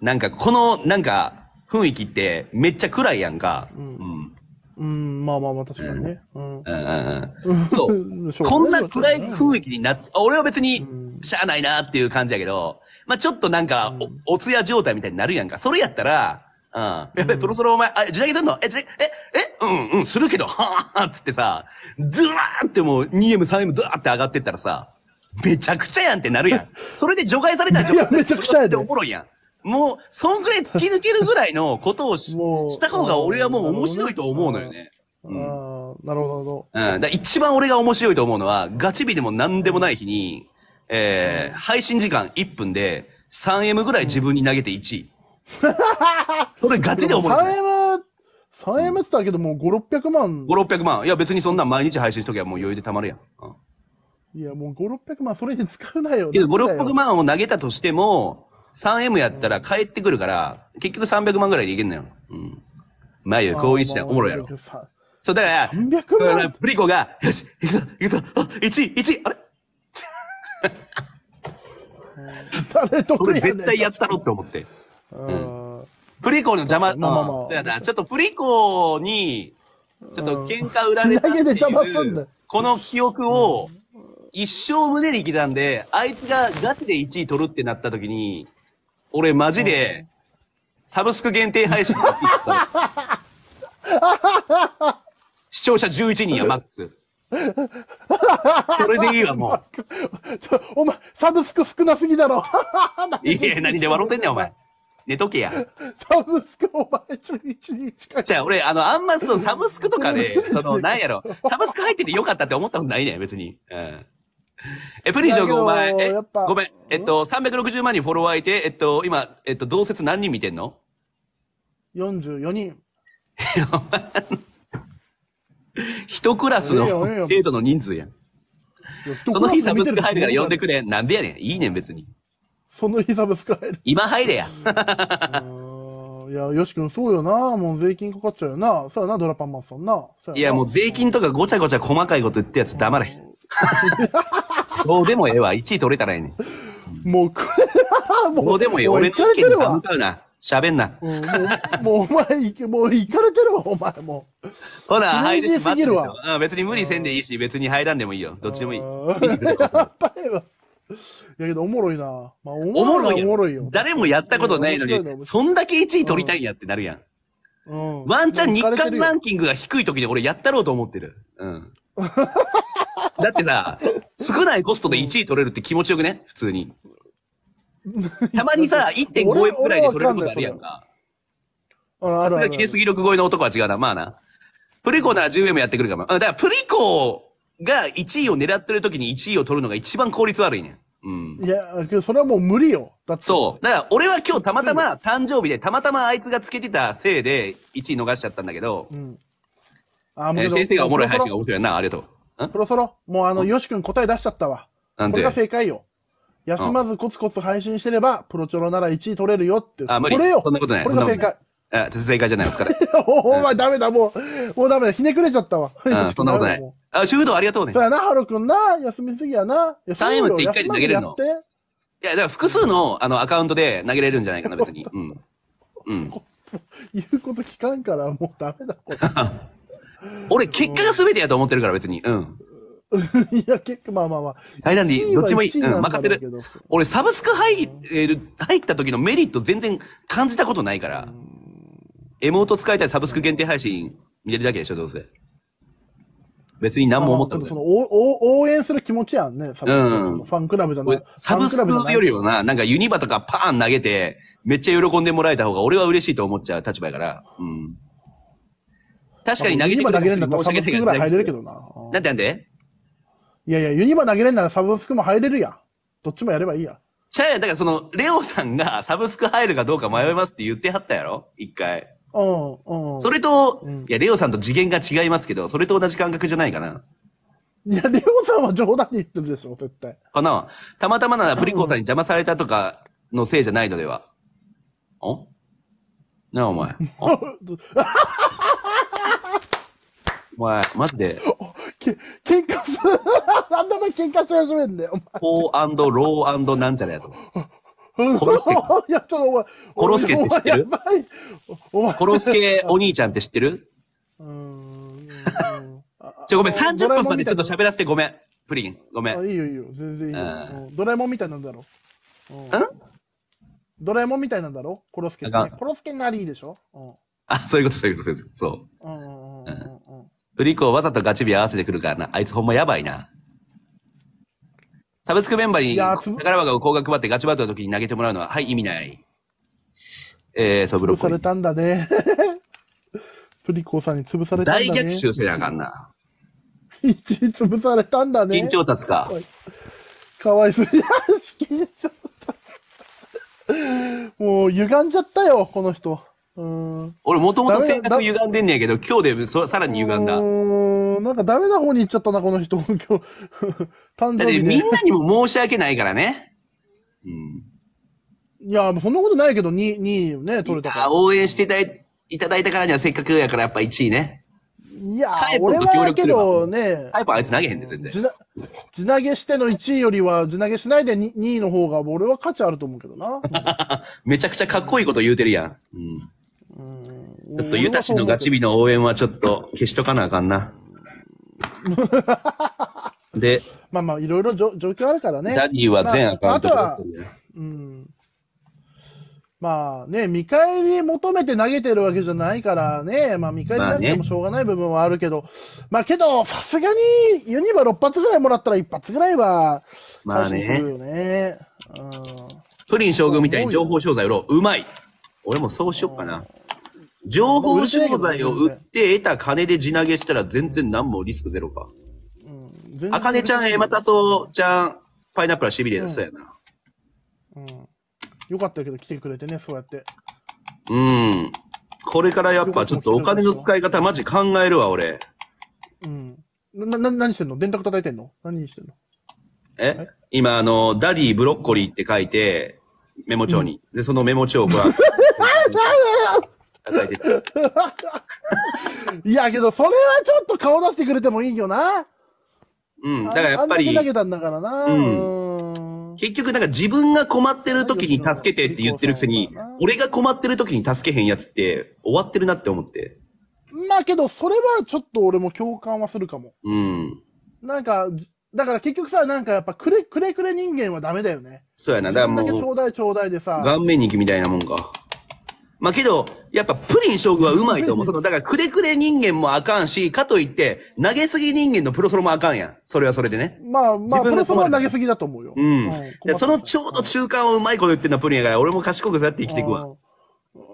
なんかこの、なんか、雰囲気ってめっちゃ暗いやんか。うん。うん、まあまあまあ確かにね。うん。うんうんうん。そう。こんな暗い雰囲気になっ俺は別に、しゃあないなっていう感じやけど、まあちょっとなんかお、お通夜状態みたいになるやんか。それやったら、うん。やっぱりプロソロお前、あ、時代すんのえ、時代、え、え、うんうん、するけど、はぁつってさ、ズワーってもう 2M、3M ドワーって上がってったらさ、めちゃくちゃやんってなるやん。それで除外されたら、めちゃくちゃやん。おもろいやん。もう、そんぐらい突き抜けるぐらいのことをし した方が俺はもう面白いと思うのよね。うん、あなるほど。うん。だ一番俺が面白いと思うのは、ガチ日でも何でもない日に、えー、配信時間1分で、3M ぐらい自分に投げて1位。それガチで思う。3M、3M って言ったけどもう5、600万。5、600万。いや別にそんな毎日配信しときゃもう余裕でたまるやん。うん、いやもう5、600万それに使うなよ。けど5、600万を投げたとしても、3M やったら帰ってくるから、結局300万ぐらいでいけんのよ。うん。まあいいよ、こういう時おもろいやろ。そう、だから、だからプリコが、よし、行くぞ、行くぞ、あ、1、1、あれ 誰とれ絶対やったろって思って。うん。プリコの邪魔、まあまあまあ。やな、ちょっとプリコに、ちょっと喧嘩売られたっていう、この記憶を、一生胸に刻んで、あいつがガチで1位取るってなった時に、俺マジで、サブスク限定配信 視聴者11人や、マックス。それでいいわ、もう。お前、サブスク少なすぎだろ。いや、何で笑ってんねん、お前。寝とけや。サブスク、お前、ちょ、一日か。じゃあ、俺、あの、あんま、その、サブスクとかで、その、なんやろ、サブスク入っててよかったって思ったことないね別に。うん。え、プリンショ君お前、え、ごめん、えっと、360万人フォロワーいて、えっと、今、えっと、同説何人見てんの ?44 人。一クラスの生徒の人数やん。その日サブスク入るから呼んでくれ。なんでやねん。いいねん、別に。その日サブスク入る。今入れや。いや、よし君そうよな。もう税金かかっちゃうよな。そうやな、ドラパンマンさんな。ないや、もう税金とかごちゃごちゃ細かいこと言ってやつ黙れ。どうでもええわ。1位取れたらええねん。もう、これ、もう、どうでもええ。俺の意見に歯向かうな。喋んな。もう、もうお前、もう、行かれてるわ、お前、もう。ほら、入りすぎるわ。うん、別に無理せんでいいし、別に入らんでもいいよ。どっちでもいい。やばいわ。やけど、おもろいな。まあ、おもろいおもろいよ。誰もやったことないのに、そんだけ1位取りたいんやってなるやん。うん。ワンチャン日韓ランキングが低い時で俺やったろうと思ってる。うん。だってさ、少ないコストで1位取れるって気持ちよくね普通に。たまにさ、1.5円くらいで取れることあるやんか。さすがギネス記録超えの男は違うな。まあな。プリコなら10円もやってくるかも。だからプリコが1位を狙ってる時に1位を取るのが一番効率悪いねん。うん。いや、けどそれはもう無理よ。だって。そう。だから俺は今日たまたま誕生日でたまたまあいつがつけてたせいで1位逃しちゃったんだけど、うん、あもう、えー、先生がおもろい配信が面白いな、ありがとう。そろそろ、もうあの、よし君答え出しちゃったわ。なんでこれが正解よ。休まずコツコツ配信してれば、プロチョロなら1位取れるよって。あ、無理。これよ。そんなことない。これが正解。あ、正解じゃない、お疲れ。お前ダメだ、もう。もうダメだ、ひねくれちゃったわ。そんなことない。あ、修道ありがとうね。そうやな、ハロ君な、休みすぎやな。3M って1回で投げれるのいや、だから複数の、あの、アカウントで投げれるんじゃないかな、別に。うん。うん。言うこと聞かんから、もうダメだ、これ。俺、結果が全てやと思ってるから、別に。うん。いや、結構、まあまあまあ。タイランディ、どっちもいい。うん、任せる。俺、サブスク入る、入った時のメリット全然感じたことないから。エモート使いたいサブスク限定配信見れるだけでしょ、どうせ。別に何も思ったことない。その応援する気持ちやんね、サブスク。うん、ファンクラブじゃない。サブスクよりはな、なんかユニバとかパーン投げて、めっちゃ喜んでもらえた方が俺は嬉しいと思っちゃう立場やから。うん。確かに投げてくれるんだったらサブスクぐらい入れるけどな。なんでなんでいやいや、ユニバ投げれんならサブスクも入れるやん。どっちもやればいいや。ちゃうや、だからその、レオさんが サブスク入るかどうか迷いますって言ってはったやろ一回。うん、うん。それと、うん、いや、レオさんと次元が違いますけど、それと同じ感覚じゃないかな。いや、レオさんは冗談に言ってるでしょ、絶対。この、たまたまならプリコさんに邪魔されたとかのせいじゃないのでは。うん、おなあ、お前。お前、マジで。け、喧嘩する。なんでお前喧嘩し始めんだよ、お前。フォーローなんちゃらやと。コロスケ。いや、ちょっとお前。コロスケって知ってるお前。コロスケお兄ちゃんって知ってるうん。ちょ、ごめん、30分までちょっと喋らせてごめん。プリン、ごめん。いいよいいよ、全然いいよ。ドラえもんみたいなんだろ。うんドラえもんみたいなんだろコロスケ。コロスケなりいいでしょうん。あ、そういうこと、そういうこと、そういうこと。そう。うんうんうんうん。売り子をわざとガチビ合わせてくるからな。あいつほんまやばいな。サブスクメンバーに宝箱を高額配ってガチバトルの時に投げてもらうのは、はい、意味ない。えー、そう、ブロッコリー。潰されたんだね。プリコさんに潰されたんだね。大逆襲せなあかんな。一潰されたんだね。資金調達か。かわいそう。いや、資金調達。もう歪んじゃったよ、この人。うん俺もともと性格歪んでんねやけど、今日でそさらに歪んだ。なんかダメな方に行っちゃったな、この人。今日、誕生日で。みんなにも申し訳ないからね。うん。いや、そんなことないけど、2位、2位ね、取れたから。応援していたいいただいたからにはせっかくやからやっぱ1位ね。いや俺と協力けすればどね、タイプあいつ投げへんで、全然。地な地投げしての1位よりは、地投げしないで 2, 位の方が、俺は価値あると思うけどな。めちゃくちゃかっこいいこと言うてるやん。うん。ちょっとユタ氏のガチビの応援はちょっと消しとかなあかんな。で、まあまあ、いろいろ状況あるからね。ダディは全アカウント、まあ、あとは、うん。まあね、見返り求めて投げてるわけじゃないからね、まあ見返りなんてもしょうがない部分はあるけど、まあ、ね、まあ、けど、さすがにユニバ6発ぐらいもらったら1発ぐらいは、まあね。よね、うん。プリン将軍みたいに情報商材売ろう。うまい俺もそうしよっかな。情報商材を売って得た金で地投げしたら全然何もリスクゼロか。うん、あかねちゃん、えまたそうちゃん、パイナップルしびれなさやな、うん。うん。よかったけど来てくれてね、そうやって。うん。これからやっぱちょっとお金の使い方マジ考えるわ、俺。うん。な、な、何してんの電卓叩いてんの何してんのえ今、あの、ダディブロッコリーって書いて、メモ帳に。うん、で、そのメモ帳をこう。抱えてた。いや、けど、それはちょっと顔出してくれてもいいよな。うん、だからやっぱり。投げたんだからな。うん。結局、なんか自分が困ってる時に助けてって言ってるくせに、俺が困ってる時に助けへんやつって終わってるなって思って。まあけど、それはちょっと俺も共感はするかも。うん。なんか、だから結局さ、なんかやっぱくれ、くれくれ人間はダメだよね。そうやな、だからもう。だけちょうだいちょうだいでさ。顔面行気みたいなもんか。まあけど、やっぱプリン将軍はうまいと思う。その、だからくれくれ人間もあかんし、かといって、投げすぎ人間のプロソロもあかんやん。それはそれでね。まあまあ、プロソロは投げすぎだと思うよ。うん。うん、そのちょうど中間をうまいこと言ってんのプリンやから、俺も賢くそうやって生きていくわ。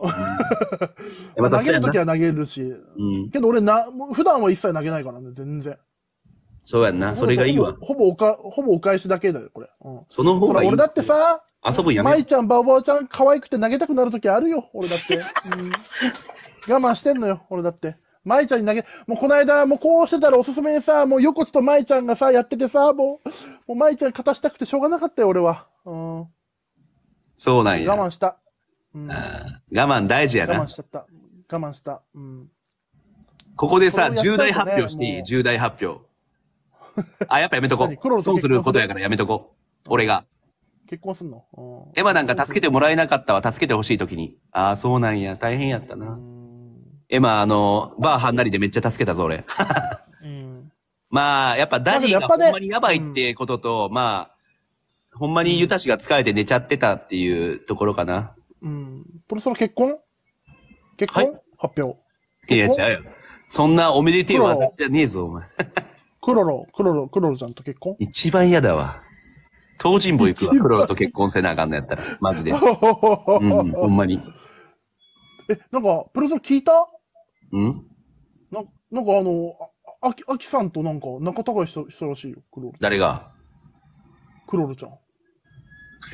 また投げるときは投げるし。うん、けど俺な、普段は一切投げないからね、全然。そうやんな、それがいいわ。ほぼおか、ほぼお返しだけだよ、これ。うん、その方がいい。俺だってさ、遊ぶやめ。舞ちゃん、ばばあちゃん、可愛くて投げたくなるときあるよ、俺だって。うん、我慢してんのよ、俺だって。舞ちゃんに投げ、もうこの間、もうこうしてたらおすすめにさ、もう横地と舞ちゃんがさ、やっててさ、もう、もう舞ちゃん勝たしたくてしょうがなかったよ、俺は。うん。そうなんや。我慢した。うん、我慢大事やな。我慢しちゃった。我慢した。うん。ここでさ、重大発表していい重大発表。あ、やっぱやめとこう。損することやからやめとこう。俺が。結婚すんの、うん、エマなんか助けてもらえなかったわ。助けてほしいときに。ああ、そうなんや。大変やったな。エマ、あの、バーはんなりでめっちゃ助けたぞ、俺。うん、まあ、やっぱダディがほんまにやばいってことと、まあ、ほんまにユタ氏が疲れて寝ちゃってたっていうところかな。うん。そろそろ結婚結婚、発表。いや、違うよ。そんなおめでてえわ、じゃねえぞ、お前。クロロ、クロロ、クロロちゃんと結婚一番嫌だわ。東尋坊行くわ。クロロと結婚せなあかんのやったら。マジで。うん、ほんまに。え、なんか、プロさん聞いたうんななんかあの、あき、あきさんとなんか仲高いしたしたらしいよ、クロロ。誰がクロロちゃん。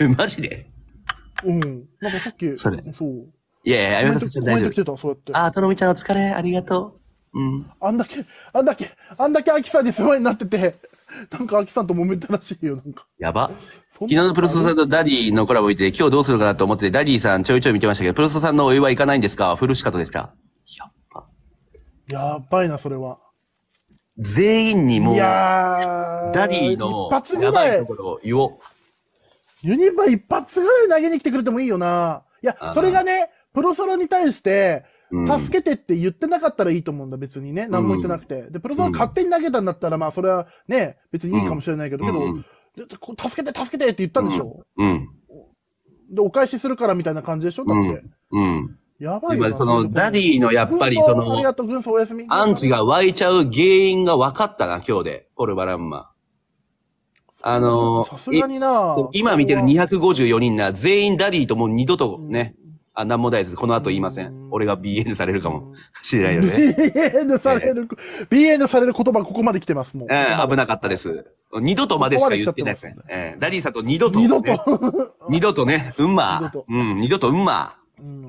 え、マジでうん。なんかさっき、それ。そう。いやいや、あります。ちと大丈夫。あ、とろみちゃんお疲れ、ありがとう。うん。あんだけ、あんだけ、あんだけアキさんに世話になってて、なんかアキさんと揉めたらしいよ、なんか。やば。昨日のプロストさんとダディのコラボ見て、今日どうするかなと思って、ダディさんちょいちょい見てましたけど、プロストさんのお祝い行かないんですか古しかとですかやば。やばいな、それは。全員にもう、ダディの一発ぐらいところを言おう。ユニバ一発ぐらい投げに来てくれてもいいよな。いや、それがね、プロソロに対して、助けてって言ってなかったらいいと思うんだ、別にね。何も言ってなくて。で、プロゾーン勝手に投げたんだったら、まあ、それはね、別にいいかもしれないけど、けど、助けて、助けてって言ったんでしょうん。で、お返しするからみたいな感じでしょだって。うん。やばい今、その、ダディのやっぱり、その、アンチが湧いちゃう原因が分かったな、今日で。オルバランマ。あのー、今見てる254人な、全員ダディともう二度とね、あ、なんもないです。この後言いません。俺が BN されるかもしれないよね。BN される、BN される言葉ここまで来てます、もう。ええ危なかったです。二度とまでしか言ってないですね。ええダディさんと二度と、ね。二度。と。二度とね、うん二度まと。うん、二度とうんま。うん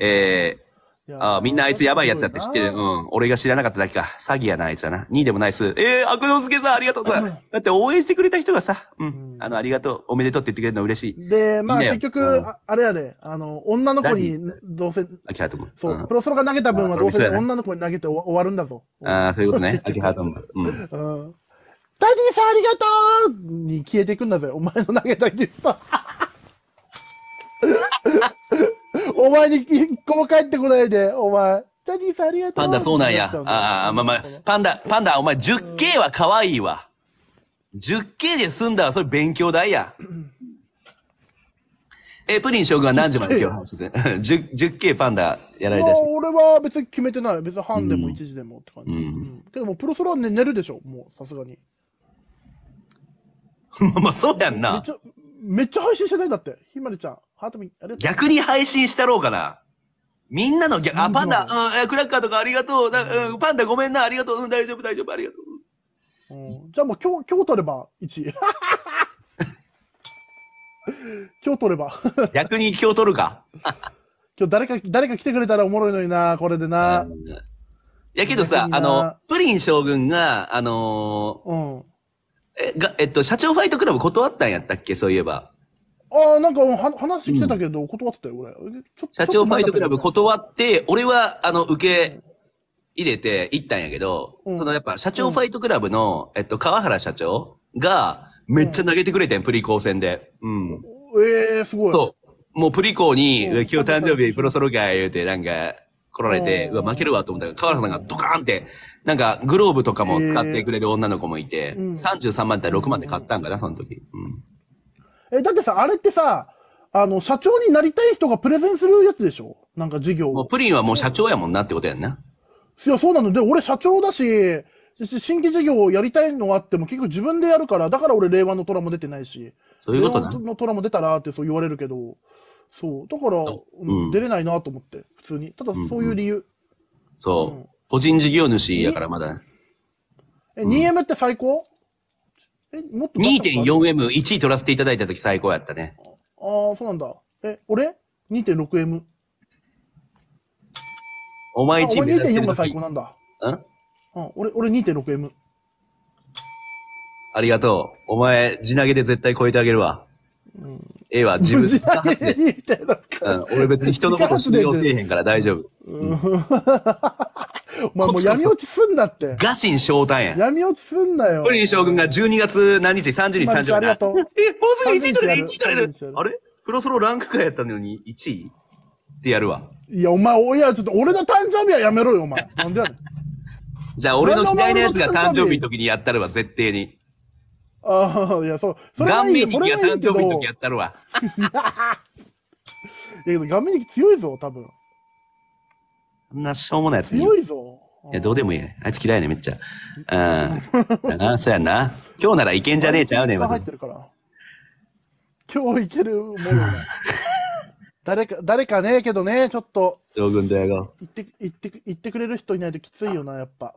ええああ、みんなあいつやばいやつだって知ってる。うん。俺が知らなかっただけか。詐欺やな、あいつだな。2位でもないっす。えー、悪之助さん、ありがとうさ。だって応援してくれた人がさ、うん。あの、ありがとう、おめでとうって言ってくれるの嬉しい。で、まあ、結局、あれやで、あの、女の子に、どうせ、秋葉君。そう、プロソロが投げた分はどうせ女の子に投げて終わるんだぞ。ああ、そういうことね。秋葉君。うん。ダディさんありがとうに消えていくんだぜ。お前の投げたギフト。お前に一個も帰ってこないで、お前。ダディさんありがとう。パンダそうなんや。ああ、まあまあ、パンダ、パンダ、お前 10K は可愛いわ。10K で済んだらそれ勉強代や。え、プリン将軍は何時まで今日 10, k パンダやられたし。俺は別に決めてない。別に半でも1時でもって感じ。うんうん、けどもプロソロは、ね、寝るでしょ、もうさすがに。まあそうやんな。めっちゃ、めっちゃ配信してないんだって、ひまりちゃん。ハートミあと逆に配信したろうかな。みんなの逆、あ、パンダ、うん、クラッカーとかありがとう。うん、パンダごめんな、ありがとう。うん、大丈夫、大丈夫、ありがとう。うん、じゃあもう今日、今日取れば1位。今日取れば。逆に今日取るか。今日誰か、誰か来てくれたらおもろいのにな、これでな。いやけどさ、あの、プリン将軍が、あのー、うん。え、が、えっと、社長ファイトクラブ断ったんやったっけ、そういえば。ああ、なんか話してたけど、断ってたよ、俺。社長ファイトクラブ断って、俺は、あの、受け入れて行ったんやけど、うん、そのやっぱ、社長ファイトクラブの、うん、えっと、川原社長が、めっちゃ投げてくれてん、うん、プリコー戦で。うん。ええー、すごい。そう。もうプリコーに、今日誕生日プロソロ会言うて、なんか、来られて、うわ、負けるわと思ったら、河原さんがドカーンって、なんか、グローブとかも使ってくれる女の子もいて、えー、33万て6万で買ったんかな、その時。うんえ、だってさ、あれってさ、あの、社長になりたい人がプレゼンするやつでしょなんか事業もうプリンはもう社長やもんなってことやんな。いや、そうなの。で、俺社長だし、新規事業をやりたいのがあっても結局自分でやるから、だから俺令和の虎も出てないし。そういうことな。令和の虎も出たらってそう言われるけど、そう。だから、うん、出れないなと思って、普通に。ただそういう理由。うんうん、そう、うん、個人事業主やからまだ。え、2M って最高、え、もっと 2.4M、1位取らせていただいたとき最高やったね。ああ、そうなんだ。え、俺 ?2.6M。お前チ位ム。指し2.4が最高なんだ。んうん、俺、俺 2.6M。ありがとう。お前、地投げで絶対超えてあげるわ。絵は自分で。うん、俺別に人のこと信用せえへんから大丈夫。お前もう闇落ちすんなって。ガシン昇太やん。闇落ちすんなよ。プリン将軍が12月何日30日30日。ありがとう。え、もうすぐ1位取れる、1位取れる。あれプロソロランク外やったのに1位ってやるわ。いや、お前、いや、ちょっと俺の誕生日はやめろよ、お前。なんでやねん。じゃあ俺の嫌いなやつが誕生日の時にやったるわ、絶対に。ああ、いや、そう。それはいい面よそ人は誕生日の時やったるわ。いやけど、顔面人強いぞ、多分。あんなしょうもないやつい強いぞ。いや、どうでもいい。あいつ嫌いね、めっちゃ。うん。だな、そうやんな。今日ならいけんじゃねえちゃうねん、ま今日いけるものが。誰か、誰かねえけどね、ちょっと、将軍言って、言って、言ってくれる人いないときついよな、やっぱ。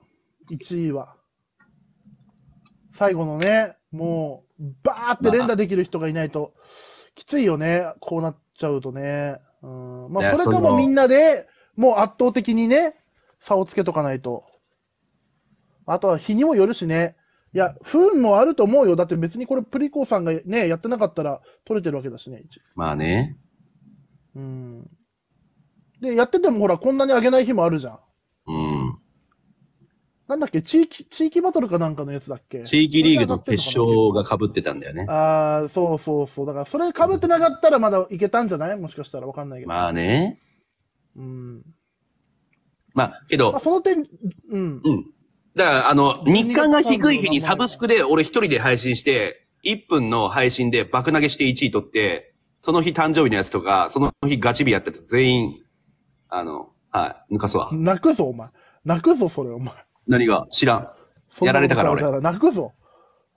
1位は。最後のね、もう、バーって連打できる人がいないと、きついよね。こうなっちゃうとね。うん。まあ、それともみんなで、もう圧倒的にね、差をつけとかないと。あとは日にもよるしね。いや、不運もあると思うよ。だって別にこれプリコーさんがね、やってなかったら取れてるわけだしね。まあね。うん。で、やっててもほら、こんなに上げない日もあるじゃん。なんだっけ地域、地域バトルかなんかのやつだっけ地域リーグの決勝が被ってたんだよね。ああ、そうそうそう。だから、それ被ってなかったらまだいけたんじゃないもしかしたらわかんないけど。まあね。うん。まあ、けど。まあ、その点、うん。うん。だから、あの、日韓が低い日にサブスクで俺一人で配信して、1分の配信で爆投げして1位取って、その日誕生日のやつとか、その日ガチ日やったやつ全員、あの、はい、抜かすわ。泣くぞ、お前。泣くぞ、それ、お前。何が知らん。やられたから俺。泣くぞ。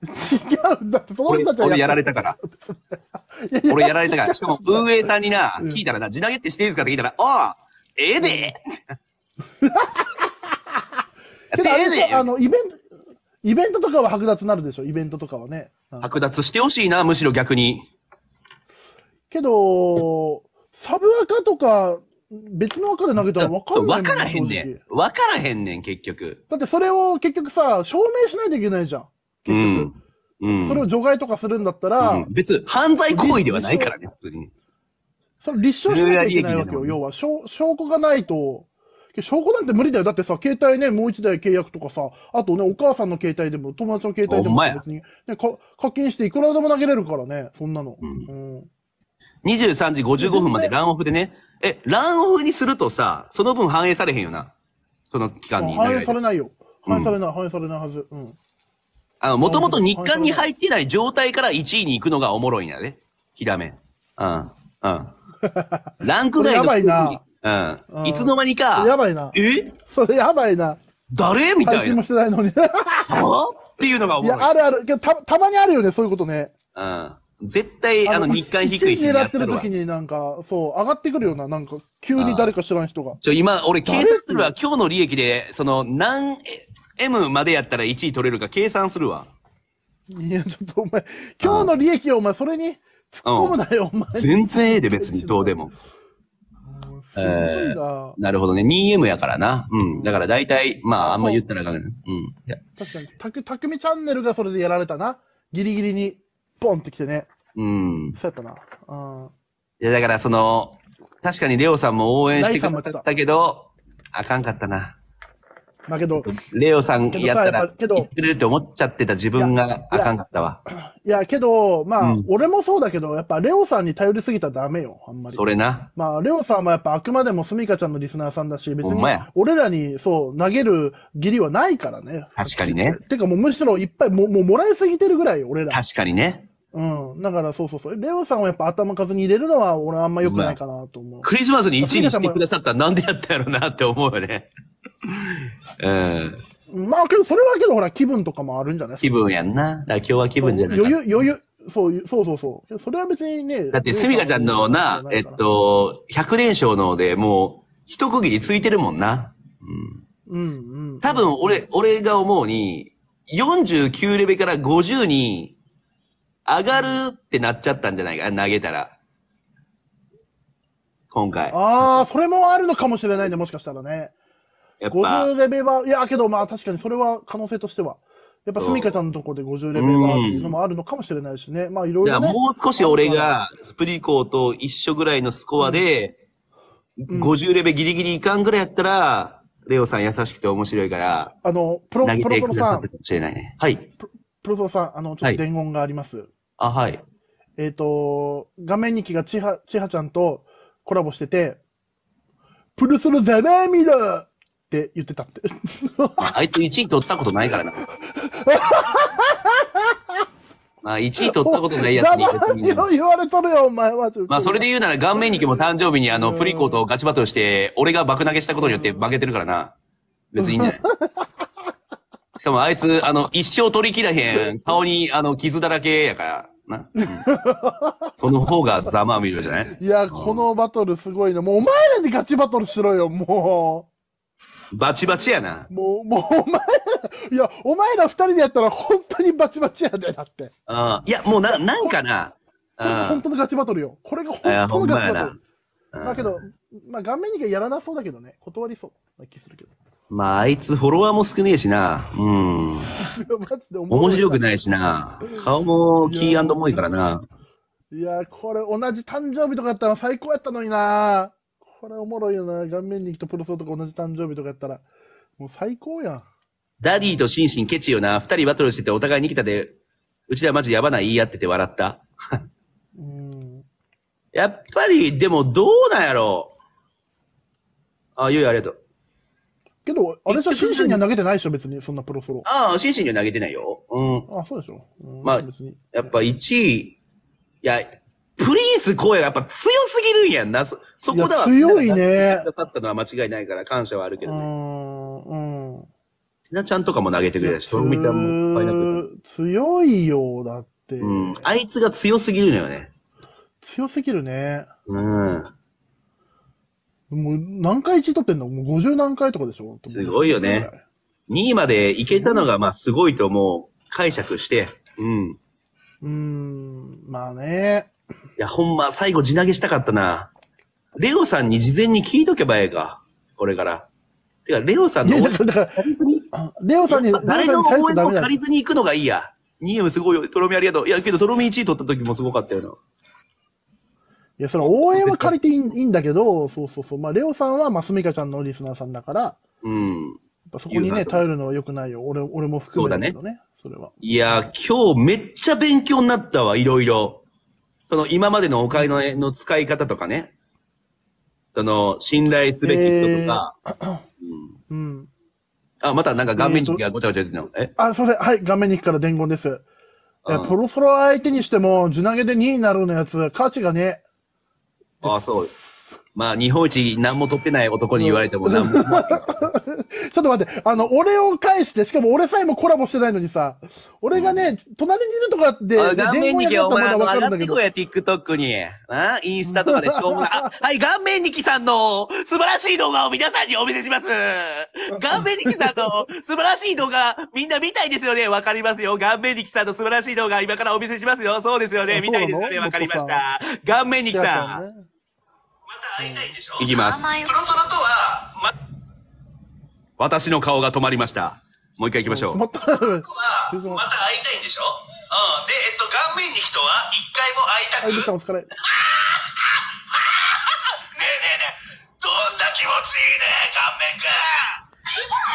違うんだって、その人たち俺やられたから。俺やられたから。しかも運営さんにな、聞いたらな、地投げってしていいですかって聞いたら、ああ、ええで けどでイベント、イベントとかは剥奪なるでしょ、イベントとかはね。剥奪してほしいな、むしろ逆に。けど、サブアカとか別の赤で投げたら分かんないん。分からへんねん。分からへんねん、結局。だってそれを結局さ、証明しないといけないじゃん。結局。うん。うん、それを除外とかするんだったら、うん、別、犯罪行為ではないからね、普通に。それ立証しないといけないわけよ。要は、証、証拠がないと、証拠なんて無理だよ。だってさ、携帯ね、もう一台契約とかさ、あとね、お母さんの携帯でも、友達の携帯でも別に、ね、課金していくらでも投げれるからね、そんなの。うん、うん23時55分までランオフでね。え、ランオフにするとさ、その分反映されへんよな。その期間に。反映されないよ。反映されない、反映されないはず。うん。あの、もともと日韓に入ってない状態から1位に行くのがおもろいんやね。ひらめ。うん。うん。ランク外の。やばいな。うん。いつの間にか。やばいな。えそれやばいな。誰みたいな。配信もしてないのに。はぁっていうのがおもろい。いや、あるある。た、たまにあるよね、そういうことね。うん。絶対、あの、日刊低い日に狙ってる時。になんか、そう、上がってくるような、なんか、急に誰か知らん人が。ちょ、今、俺、計算するわ。今日の利益で、その、何 M までやったら1位取れるか計算するわ。いや、ちょっとお前、今日の利益をお前、それに突っ込むなよ、お前。全然ええで、別に、どうでも。えー、すごいな。なるほどね。2M やからな。うん。だから大体、まあ、あんま言ったらあかんね。うん。いや確かに、たく、たくみチャンネルがそれでやられたな。ギリギリに。ボンってきてね。うん。そうやったな。うん。いや、だからその、確かにレオさんも応援してくれたけど、あかんかったな。まあけど、レオさんやったら、けど、言ってるって思っちゃってた自分があかんかったわ。いや、けど、まあ、うん、俺もそうだけど、やっぱレオさんに頼りすぎたらダメよ、あんまり。それな。まあ、レオさんはやっぱあくまでもスミカちゃんのリスナーさんだし、別に、俺らにそう、投げる義理はないからね。確かにね。てかもうむしろいっぱいも、もうもらいすぎてるぐらい、俺ら。確かにね。うん。だから、そうそうそう。レオさんをやっぱ頭数に入れるのは、俺はあんま良くないかなと思う。クリスマスに1位にしてくださったらなんでやったやろなって思うよね。え まあけど、それはけどほら、気分とかもあるんじゃない気分やんな。だから今日は気分じゃない余裕、余裕、そう、そうそうそう。それは別にね。だって、すみかちゃんのな、えっと、100連勝ので、もう、一区切りついてるもんな。うん。うん、うん。多分、俺、俺が思うに、49レベルから50に上がるってなっちゃったんじゃないか、投げたら。今回。ああ、それもあるのかもしれないね、もしかしたらね。やっぱ。50レベは、いや、けどまあ確かにそれは可能性としては。やっぱ、すみかちゃんのところで50レベルはっていうのもあるのかもしれないしね。うん、まあ、いろいろ、もう少し俺が、スプリコーと一緒ぐらいのスコアで、50レベルギリギリいかんぐらいやったら、レオさん優しくて面白いから。あの、プロ、プロソロさん。ね、はい。プロソロさん、あの、ちょっと伝言があります。はい、あ、はい。えっ、と、画面にきがちは、ちはちゃんとコラボしてて、プロソロゼメーミラって言ってたって。あいつ1位取ったことないからな。まあ、1位取ったことないやつに別に。言われとるよ、お前は。まあ、それで言うなら、顔面にも誕生日にあの、プリコとガチバトルして、俺が爆投げしたことによって負けてるからな。別にいいんじゃない しかもあいつ、あの、一生取り切らへん、顔に、あの、傷だらけやから。な。うん、その方がざまあみるじゃないいや、このバトルすごいな。もうお前らにガチバトルしろよ、もう。バチバチやな。もう、もうお前ら、いや、お前ら二人でやったら本当にバチバチやで、だって。うん。いや、もうな、なんかな。本当のガチバトルよ。これが本当のガチバトル。だけど、まあ、顔面にはやらなそうだけどね、断りそうな気するけど。まあ、あいつフォロワーも少ねえしな。うん。面白くないしな。顔もキーモイからな。いや、これ同じ誕生日とかだったら最高やったのにな。これおもろいよな。顔面くとプロソとか同じ誕生日とかやったら、もう最高やん。ダディとシンシンケチよな。二人バトルしててお互いに来たで、うちではマジやばない言い合ってて笑った。うん。やっぱり、でもどうなんやろう。あ、よいありがとう。けど、あれさ、シンシンには投げてないでしょ、別に、そんなプロソロ。ああ、シンシンには投げてないよ。うん。あそうでしょ。うん、まあ、やっぱ1位、いや、プリンス声がやっぱ強すぎるんやんな。そ、そこだわ。強いね。だったのは間違いないから感謝はあるけどね。うん。うん。ひなちゃんとかも投げてくれたし、とみちもいっぱい強いよ、だって。うん。あいつが強すぎるのよね。強すぎるね。うん。もう何回1取ってんのもう50何回とかでしょすごいよね。2位までいけたのが、まあすごいと思う解釈して。うん。うん、まあね。いや、ほんま、最後、地投げしたかったな。レオさんに事前に聞いとけばええか。これから。てか、レオさんの応援を借りずに。レオさんに、誰の応援も借りずに行くのがいいや。2エムすごいよ。とろみありがとう。いや、けど、とろみ1位取った時もすごかったよな。いや、その応援は借りていいんだけど、そうそうそう。まあ、レオさんは、まあ、すみかちゃんのリスナーさんだから、うん。そこにね、頼るのは良くないよ。俺、俺も含めて、ね、そうだね。それは。いや、今日めっちゃ勉強になったわ、いろいろ。その今までのお金の使い方とかね、その信頼すべき人とか、うん。あ、またなんか顔面にがごちゃごちゃ出てるの、えあ、すいません。はい、顔面にから伝言です。え、プロソロ相手にしても、地投げで2位になるのやつ、価値がね。あ、そう。まあ、日本一何も取ってない男に言われても何もな ちょっと待って、あの、俺を返して、しかも俺さえもコラボしてないのにさ、俺がね、うん、隣にいるとかって、あ、顔面にきお前、あの、上がってこや、TikTok に。あインスタとかでしょうもない。あ、はい、顔面にきさんの素晴らしい動画を皆さんにお見せします。顔面にきさんの素晴らしい動画、みんな見たいですよね。わかりますよ。顔面にきさんの素晴らしい動画、今からお見せしますよ。そうですよね。見たいですよね。わかりました。顔面にきさん。また会いたいんでしょいきます。プロとは、ま、私の顔が止まりました。もう一回行きましょう。止まった。また会いたいんでしょうん。で、えっと、顔面に人は一回も会いたく。あ、お疲れ。ねえねえねえ、どんな気持ちいいね、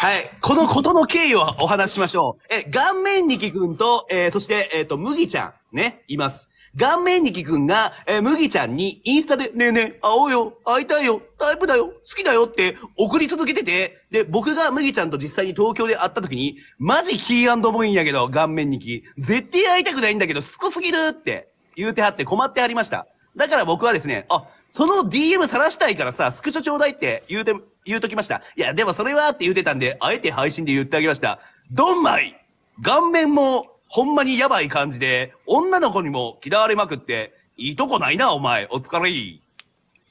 顔面くん。はい。このことの経緯をお話ししましょう。え、顔面にきくんと、えー、そして、えっ、ー、と、麦ちゃん、ね、います。顔面にきくんが、えー、麦ちゃんにインスタで、ねえねえ、会おうよ、会いたいよ、タイプだよ、好きだよって送り続けてて、で、僕が麦ちゃんと実際に東京で会った時に、マジキーボインやけど、顔面にき。絶対会いたくないんだけど、すこすぎるって言うてはって困ってはりました。だから僕はですね、あ、その DM 晒したいからさ、スクショちょうだいって言うて、言うときました。いや、でもそれはって言うてたんで、あえて配信で言ってあげました。ドンマイ顔面もほんまにやばい感じで、女の子にも嫌われまくって、いいとこないな、お前。お疲れい。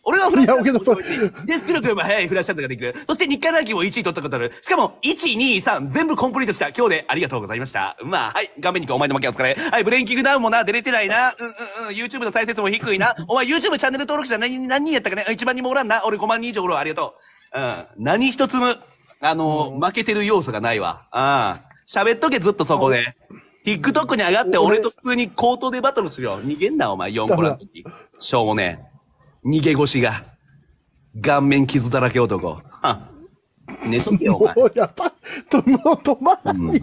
俺がフラッシュアップ。デスク力よりも早いフラッシュアップができる。そして日韓ランキングを1位取ったことある。しかも、1、2、3、全部コンプリートした。今日でありがとうございました。まあ、はい。画面にお前の負けお疲れ。はい、ブレインキングダウンもな、出れてないな。うんうんうん。YouTube の再生数も低いな。お前 YouTube チャンネル登録者何、何人やったかね ?1 万人もおらんな。俺5万人以上おるわ。ありがとう。うん。何一つも、あのー、負けてる要素がないわ。うん。喋っとけ、ずっとそこで。TikTok に上がって俺と普通に口頭でバトルするよ。逃げんな、お前、4個の時。しょうもねえ。逃げ腰が。顔面傷だらけ男。は寝とけよ、お前。もうやばい。もう止まらんよ。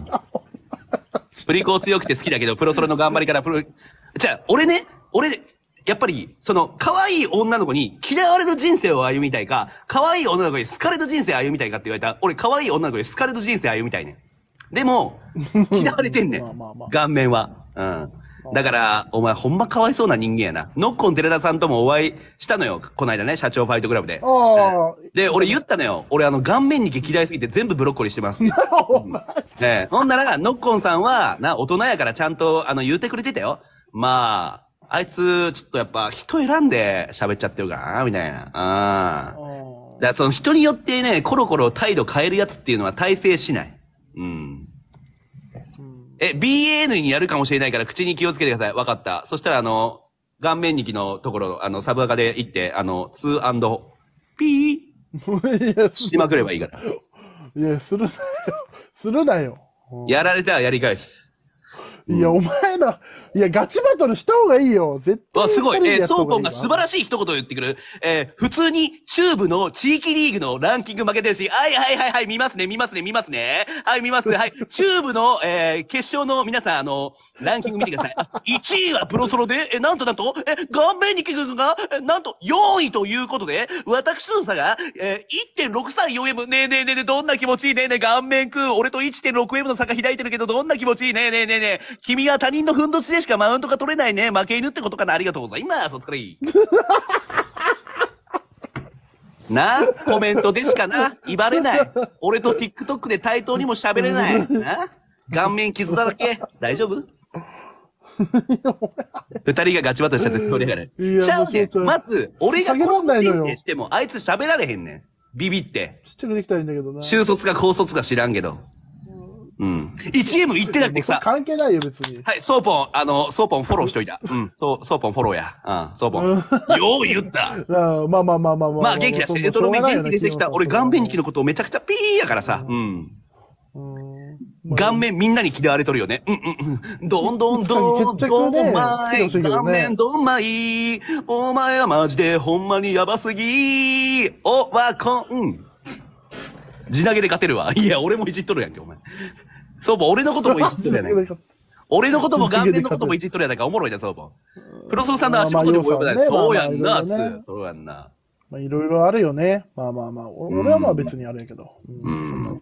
プリコ強くて好きだけど、プロソロの頑張りからプロ、じゃあ、俺ね、俺、やっぱり、その、可愛い女の子に嫌われる人生を歩みたいか、可愛い女の子に好かれる人生を歩みたいかって言われたら、俺可愛い女の子に好かれる人生を歩みたいね。でも、嫌われてんねん。まあまあまあ顔面は。うん。だから、お前ほんまかわいそうな人間やな。ノッコン寺田さんともお会いしたのよ。この間ね、社長ファイトクラブで。で、俺言ったのよ。俺あの顔面に嫌いすぎて全部ブロッコリーしてます ねほんなら、ノッコンさんは、な、大人やからちゃんと、あの、言うてくれてたよ。まあ、あいつ、ちょっとやっぱ、人選んで喋っちゃってるからな、みたいな。うん。だからその人によってね、コロコロ態度変えるやつっていうのは大成しない。うん。え、BAN にやるかもしれないから口に気をつけてください。わかった。そしたら、あの、顔面にきのところ、あの、サブアカで行って、あの、2ピーしまくればいいから。いや、するなよ。するなよ。やられたらやり返す。いや、お前ら、いや、ガチバトルした方がいいよ。絶対。あ、すごい。えー、ソーポンが素晴らしい一言を言ってくる。えー、普通に、チューブの地域リーグのランキング負けてるし、はいはいはいはい、見ますね、見ますね、見ますね。はい、見ます。はい。チューブの、えー、決勝の皆さん、あの、ランキング見てください。1位はプロソロで、えなんとなんと、え顔面にくのが、えなんと4位ということで、私の差が、えー、1.634M。ねえねえねえねえ、どんな気持ちいいねえねえ、顔面くん。俺と 1.6M の差が開いてるけど、どんな気持ちいいねえねえねえねえ。君は他人のふんどしでしかマウントが取れないね負け犬ってことかなありがとうございますお疲れなコメントでしかな威張れない俺と TikTok で対等にも喋れないな顔面傷だらけ大丈夫二人がガチバトルしちゃって俺がね。ちゃうねん。まず、俺が神経しても、あいつ喋られへんねん。ビビって。ちっちゃくできたらいいんだけどな。中卒か高卒か知らんけど。うん。1M 行ってたってさ。関係ないよ、別に。はい、ソーポン、あの、ソーポンフォローしといた。うん。そう、ソーポンフォローや。うん、ソーポン。よう言った。まあまあまあまあまあ。まあ元気だし、エトロメ元気出てきた。俺、顔面にきのことをめちゃくちゃピーやからさ。うん。顔面みんなに嫌われとるよね。うんうん。どんどんどんどんまい。顔面どんまい。お前はマジでほんまにやばすぎ。おわこん。地投げで勝てるわ。いや、俺もいじっとるやんけ、お前。そうぼ、俺のこともいじっとるやないか。俺のことも顔面のこともいじっとるやないか。おもろいな、そうぼ。プロソルさんの足元にも及ばない。そうやんな、つ、そうやんな。まあ、いろいろあるよね。まあまあまあ、俺はまあ別にあるやけど。うん。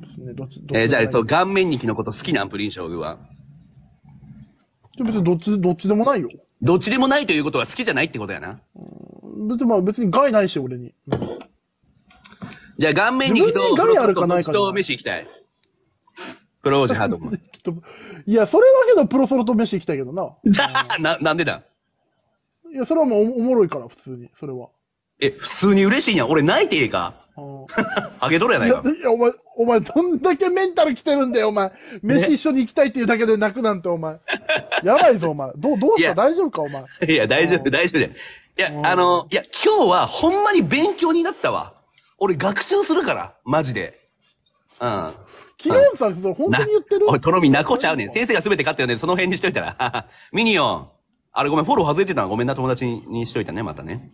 えー、じゃあ、そう、顔面にきのこと好きなん、プリン将軍は。別にどっち、どっちでもないよ。どっちでもないということは好きじゃないってことやな。別に、まあ別に害ないし、俺に。じゃあ、顔面と、に害あるかなと飯行きたい。プロージハードも。きっといや、それはけどプロソロと飯行きたいけどな。な、なんでだいや、それはもうおもろいから、普通に、それは。え、普通に嬉しいんや。俺泣いてええか。あげとるやないか。いや、お前、お前、どんだけメンタル来てるんだよ、お前。飯一緒に行きたいっていうだけで泣くなんて、お前。やばいぞ、お前。どう、どうした大丈夫か、お前。いや、大丈夫、大丈夫だよ。いや、あの、いや、今日はほんまに勉強になったわ。俺学習するから、マジで。うん。キヨンさん、それ本当に言ってるおい、とろみ、なこちゃうねん。先生が全て勝ったよね。その辺にしといたら。ミニオン。あれごめん、フォロー外れてたの。ごめんな、友達にしといたね、またね。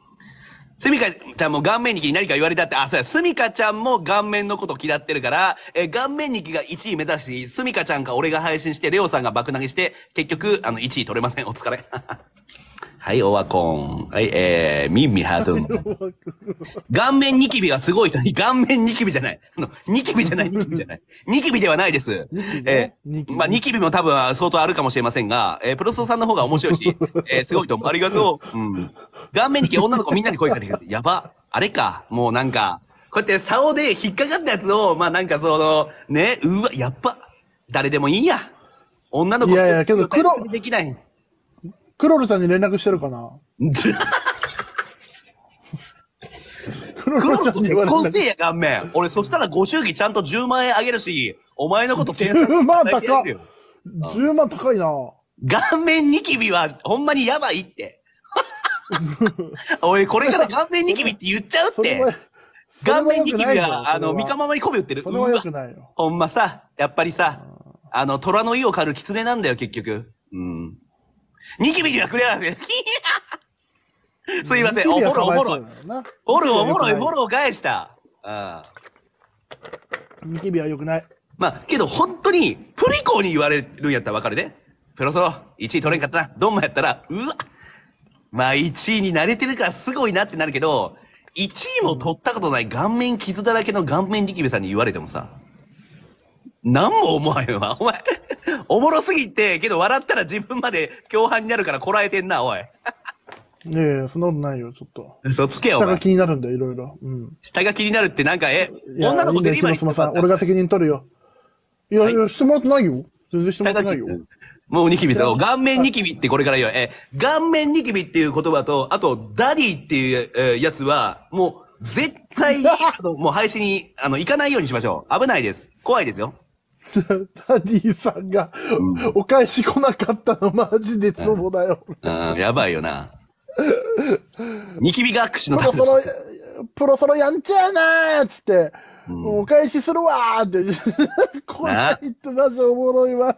スミカちゃんも顔面にきに何か言われたって、あ、そうや、スミカちゃんも顔面のこと嫌ってるから、え、顔面にきが1位目指し、スミカちゃんか俺が配信して、レオさんが爆投げして、結局、あの、1位取れません。お疲れ。はい、オワコン。はい、えー、ミンミハートン。顔面ニキビはすごい人に、顔面ニキビじゃない。あの、ニキビじゃない、ニキビじゃない。ニキビではないです。えー、まあ、ニキビも多分相当あるかもしれませんが、えー、プロストさんの方が面白いし、えー、すごいと思う。ありがとう。うん。顔面ニキビ、女の子みんなに声かけてくやば。あれか。もうなんか、こうやって竿で引っかかったやつを、まあ、なんかその、ね、うわ、やっぱ、誰でもいいや。女の子いやいや、けど黒、できない。クロルさんに連絡してるかな クロルさんに言われ結婚してや、顔面。俺、そしたらご祝儀ちゃんと10万円あげるし、お前のこと10万高っ。10 万高いな。顔面ニキビは、ほんまにやばいって。おい、これから顔面ニキビって言っちゃうって。顔面ニキビは、あの、三日ままに媚び売ってる。それはよくないよ。ほんまさ、やっぱりさ、あの、虎の意を狩る狐なんだよ、結局。うん。ニキビにはくれなくて。すいません、おもろおもろい。おるおもろい、フォロー返した。うん。ニキビはよくない。まあ、けど本当に、プリコに言われるんやったらわかるね。ペロソロ、1位取れんかったな。ドンマやったら、うわまあ1位に慣れてるからすごいなってなるけど、1位も取ったことない顔面傷だらけの顔面ニキビさんに言われてもさ、なんも思わへんわ。お前 おもろすぎて、けど笑ったら自分まで共犯になるからこらえてんな、おい。いやいや、そんなことないよ、ちょっと。嘘つけよ、う。下が気になるんだよ、いろいろ。うん。下が気になるってなんか、え、女の子デリバリーいいしても俺が責任取るよ。いや、いや、してもらってないよ。全然してもらってないよ。もうニキビだ顔面ニキビってこれから言うよ。え、顔面ニキビっていう言葉と、あと、ダディっていう、えーやつは、もう、絶対に、もう廃止に、あの、行かないようにしましょう。危ないです。怖いですよ。ダディさんが、お返し来なかったの、マジでツボだよ。うん、やばいよな。ニキビが握手のプロソロ、プロソロやんちゃやなーっつって、うん、お返しするわーって。これ言ってマジおもろいわ。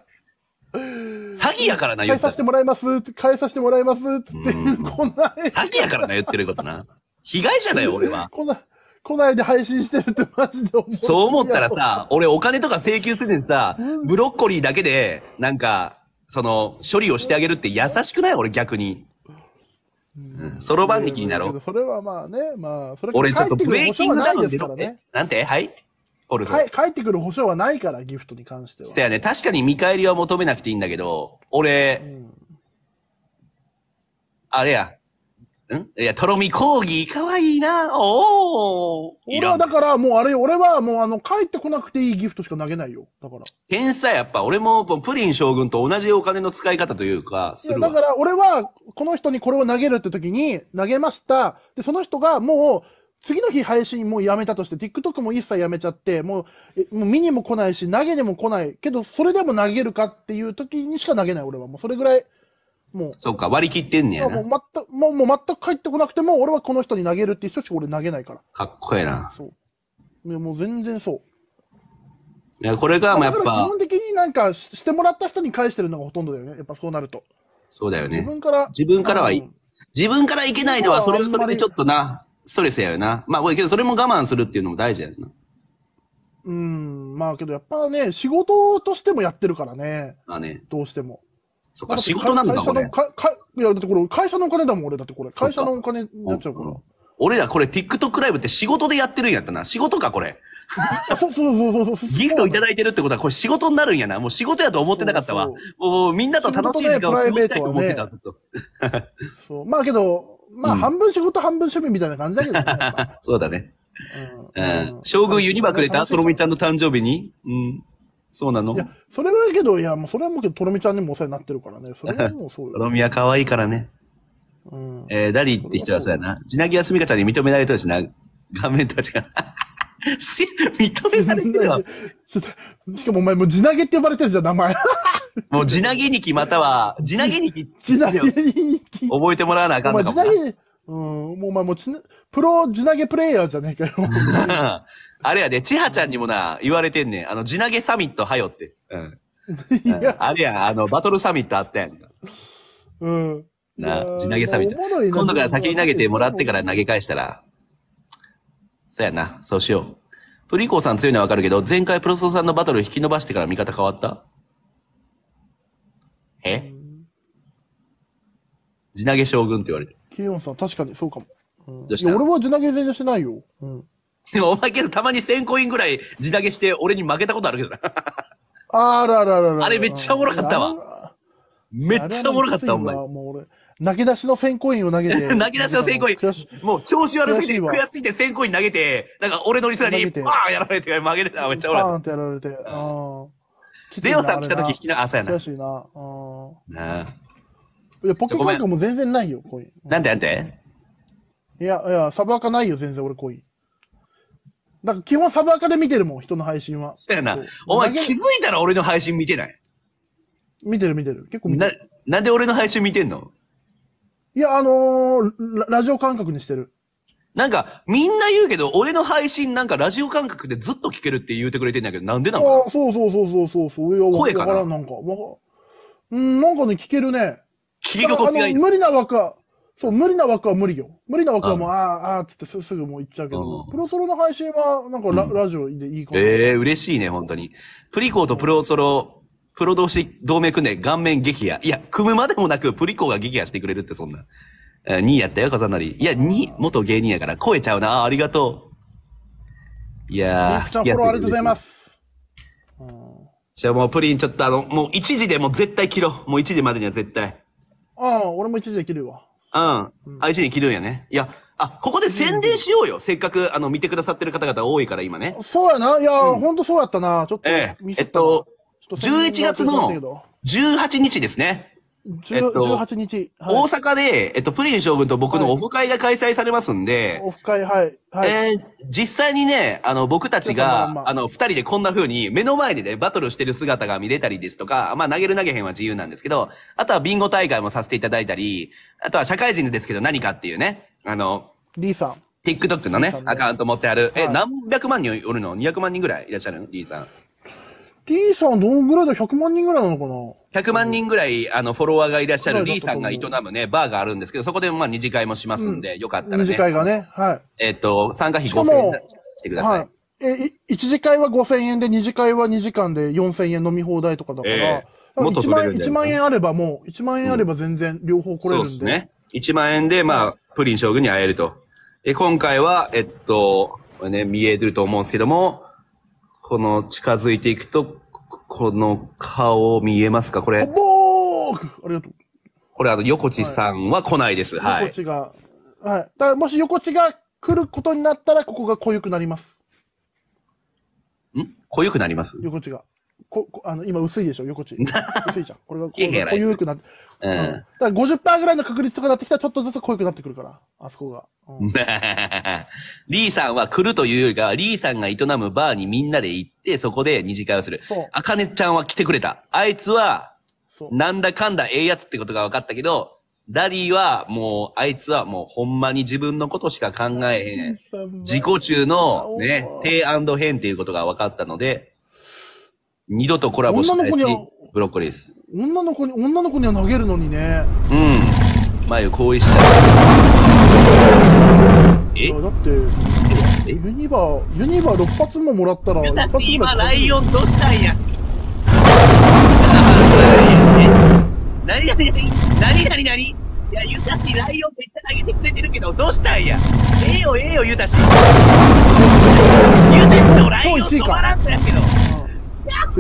詐欺やからな、言って。返させてもらいますって、返させてもらいますって、うん、こんな。詐欺やからな、言ってることな。被害者だよ、俺は。こんな。来ないで配信してるってマジで思そう思ったらさ、俺お金とか請求るんでさ、ブロッコリーだけで、なんか、その、処理をしてあげるって優しくない俺逆に。そろばん力になろう。それはまあね、まあ、それ俺ちょっとブレイキングダウンでね。なんてはいおるソン。帰ってくる保証はないから、ギフトに関しては。そうやね。確かに見返りは求めなくていいんだけど、俺、うん、あれや、んいや、とろみギーかわいいな。おお。俺はだからもうあれよ、俺はもうあの、帰ってこなくていいギフトしか投げないよ。だから。天才やっぱ、俺もプリン将軍と同じお金の使い方というか、するだから俺は、この人にこれを投げるって時に、投げました。で、その人がもう、次の日配信もうやめたとして、TikTok も一切やめちゃって、もう、もう見にも来ないし、投げでも来ない。けど、それでも投げるかっていう時にしか投げない、俺は。もうそれぐらい。もう。そうか、割り切ってんねやな。もう全く、もうもう全く帰ってこなくても、俺はこの人に投げるって人しか俺投げないから。かっこええな。そう。いやもう全然そう。いや、これが、らも、やっぱ。基本的になんかししてもらった人に返してるのがほとんどだよね。やっぱそうなると。そうだよね。自分から。自分からはい自分からいけないのは、それはそれでちょっとな、ストレスやよな。まあ、これけど、それも我慢するっていうのも大事やよな。うん、まあけどやっぱね、仕事としてもやってるからね。まあね。どうしても。そっか、仕事なんだ、会社のかいや、だってこれ、会社のお金だもん、俺。だってこれ、会社のお金になっちゃうから。俺らこれ TikTok ライブって仕事でやってるんやったな。仕事か、これ。そうそうそうそう。ギフトいただいてるってことは、これ仕事になるんやな。もう仕事やと思ってなかったわ。もうみんなと楽しい時間を過ごしたいと思ってた。ね、そうまあけど、まあ半分仕事、半分趣味みたいな感じだけどね。そうだね。うん。将軍ユニバくれたとろみちゃんの誕生日に。うん。そうなのいや、それはけど、いや、もうそれはもう、とろみちゃんにもお世話になってるからね。それはもうそうよ。とろみは可愛いからね。うん。えー、ダリーって人はそうやな。ジナギやすみかちゃんに認められてるしな。画面たちが。認められてるわ。しかもお前もう地投げって呼ばれてるじゃん、名前。もう地投げにきまたは、地投げにき。地投げにき。覚えてもらわなあかんのかもな。お前地投げ、うん、もうお前もうプロ地投げプレイヤーじゃねえかよ。あれやで、千葉ちゃんにもな、言われてんねん。あの、地投げサミットはよって。うん。あれや、あの、バトルサミットあったやんうん。な、地投げサミット。今度から先に投げてもらってから投げ返したら。そうやな、そうしよう。プリコーさん強いのはわかるけど、前回プロソーさんのバトル引き伸ばしてから見方変わったえ地投げ将軍って言われてる。ケイオンさん、確かにそうかも。うん、俺は地投げ全然してないよ。うん。でもお前けどたまに1000コインぐらい地投げして俺に負けたことあるけどな。あらららら。あれめっちゃおもろかったわ。めっちゃおもろかったお前。もう俺投げ出しの1000コインを投げて。泣き出しの1000コイン。もう調子悪すぎて、悔しすぎて1000コイン投げて、なんか俺のリスナーにバーンやられて、負けてた。めっちゃ俺。バーンってやられて。ゼオさん来た時引きな、朝やな。悔しいな。なあ。いや、ポケカイドも全然ないよ、コイン。なんてなんていや、いや、サブアカないよ、全然俺コイン。なんか基本サブアカで見てるもん、人の配信は。そうやな。お前気づいたら俺の配信見てない見てる見てる。結構見てなる。、なんで俺の配信見てんのいや、あのーラ、ラジオ感覚にしてる。なんか、みんな言うけど、俺の配信なんかラジオ感覚でずっと聞けるって言うてくれてんだけど、なんでなのあ、そうそうそうそうそうそう。声かなからなんか。わかうん、なんかね、聞けるね。聞き心地がいい無理なわか、そう、無理な枠は無理よ。無理な枠はもう、ああ、ああ、つってすすぐもう行っちゃうけど、うんプロソロの配信は、なんかラ,、ラジオでいいかも。ええ嬉しいね、本当に。プリコーとプロソロ、プロ同士同盟組んで顔面激や。いや、組むまでもなく、プリコーが激やしてくれるって、そんな。2位やったよ、風成。いや、2、元芸人やから、超えちゃうな。ありがとう。いやー。リちゃんフォローありがとうございま。す。うんじゃあもうプリンちょっとあの、もう1時でもう絶対切ろう。もう1時までには絶対。ああ、俺も一時で切るわ。うん。愛知に切るんやね。いや、あ、ここで宣伝しようよ。せっかく、あの、見てくださってる方々多いから、今ね。そうやな。いや、ほんとそうやったな。ちょっと、ええ。えっと、11月の18日ですね。えっと、18日、はい、大阪で、えっと、プリン将軍と僕のオフ会が開催されますんで、はい、オフ会、はい。はい、えー、実際にね、あの、僕たちが、あの、二人でこんな風に、目の前でね、バトルしてる姿が見れたりですとか、まあ、投げる投げへんは自由なんですけど、あとはビンゴ大会もさせていただいたり、あとは社会人ですけど何かっていうね、あの、リーさん。TikTok のね、ねアカウント持ってある、え、何百万人おるの ?200 万人ぐらいいらっしゃるのリーさん。リーさんどんぐらいだ ?100 万人ぐらいなのかな ?100 万人ぐらい、あの、フォロワーがいらっしゃるリーさんが営むね、バーがあるんですけど、そこでまあ二次会もしますんで、うん、よかったらね。二次会がね、はい。えっ、ー、と、参加費5000円してください。はい、え、一次会は5000円で、二次会は2時間で4000円飲み放題とかだから、えー、もっと1万円、1万円あればもう、1万円あれば全然両方来れるんで。うん、そうですね。1万円で、まあ、プリン将軍に会えると。え、今回は、えっと、ね、見えてると思うんですけども、この近づいていくと、この顔見えますかこれ。ぼーありがとう。これ、あの、横地さんは来ないです。はい。横地が。はい。だから、もし横地が来ることになったら、ここが濃ゆくなります。ん濃ゆくなります横地が。こ、こあの、今薄いでしょ横地。薄いじゃん。これが濃ゆくなって。うん。だから50%ぐらいの確率とかなってきたらちょっとずつ濃くなってくるから、あそこが。リーさんは来るというよりかは、リーさんが営むバーにみんなで行って、そこで二次会をする。あかねちゃんは来てくれた。あいつは、なんだかんだええやつってことが分かったけど、ダディはもう、あいつはもうほんまに自分のことしか考えへん。自己中のね、低変っていうことが分かったので、二度とコラボしないブロッコリーです。女の子に、女の子には投げるのにね。うん。前を行為しちゃう。えだって、ユニバー、ユニバー6発ももらったら、1今ライオンどうしたんや。何何何何何何いや、ゆたし、ライオンめっちゃ投げてくれてるけど、どうしたんやええよ、ええよ、ゆたし。ゆたしのライオン止まらんのやけど。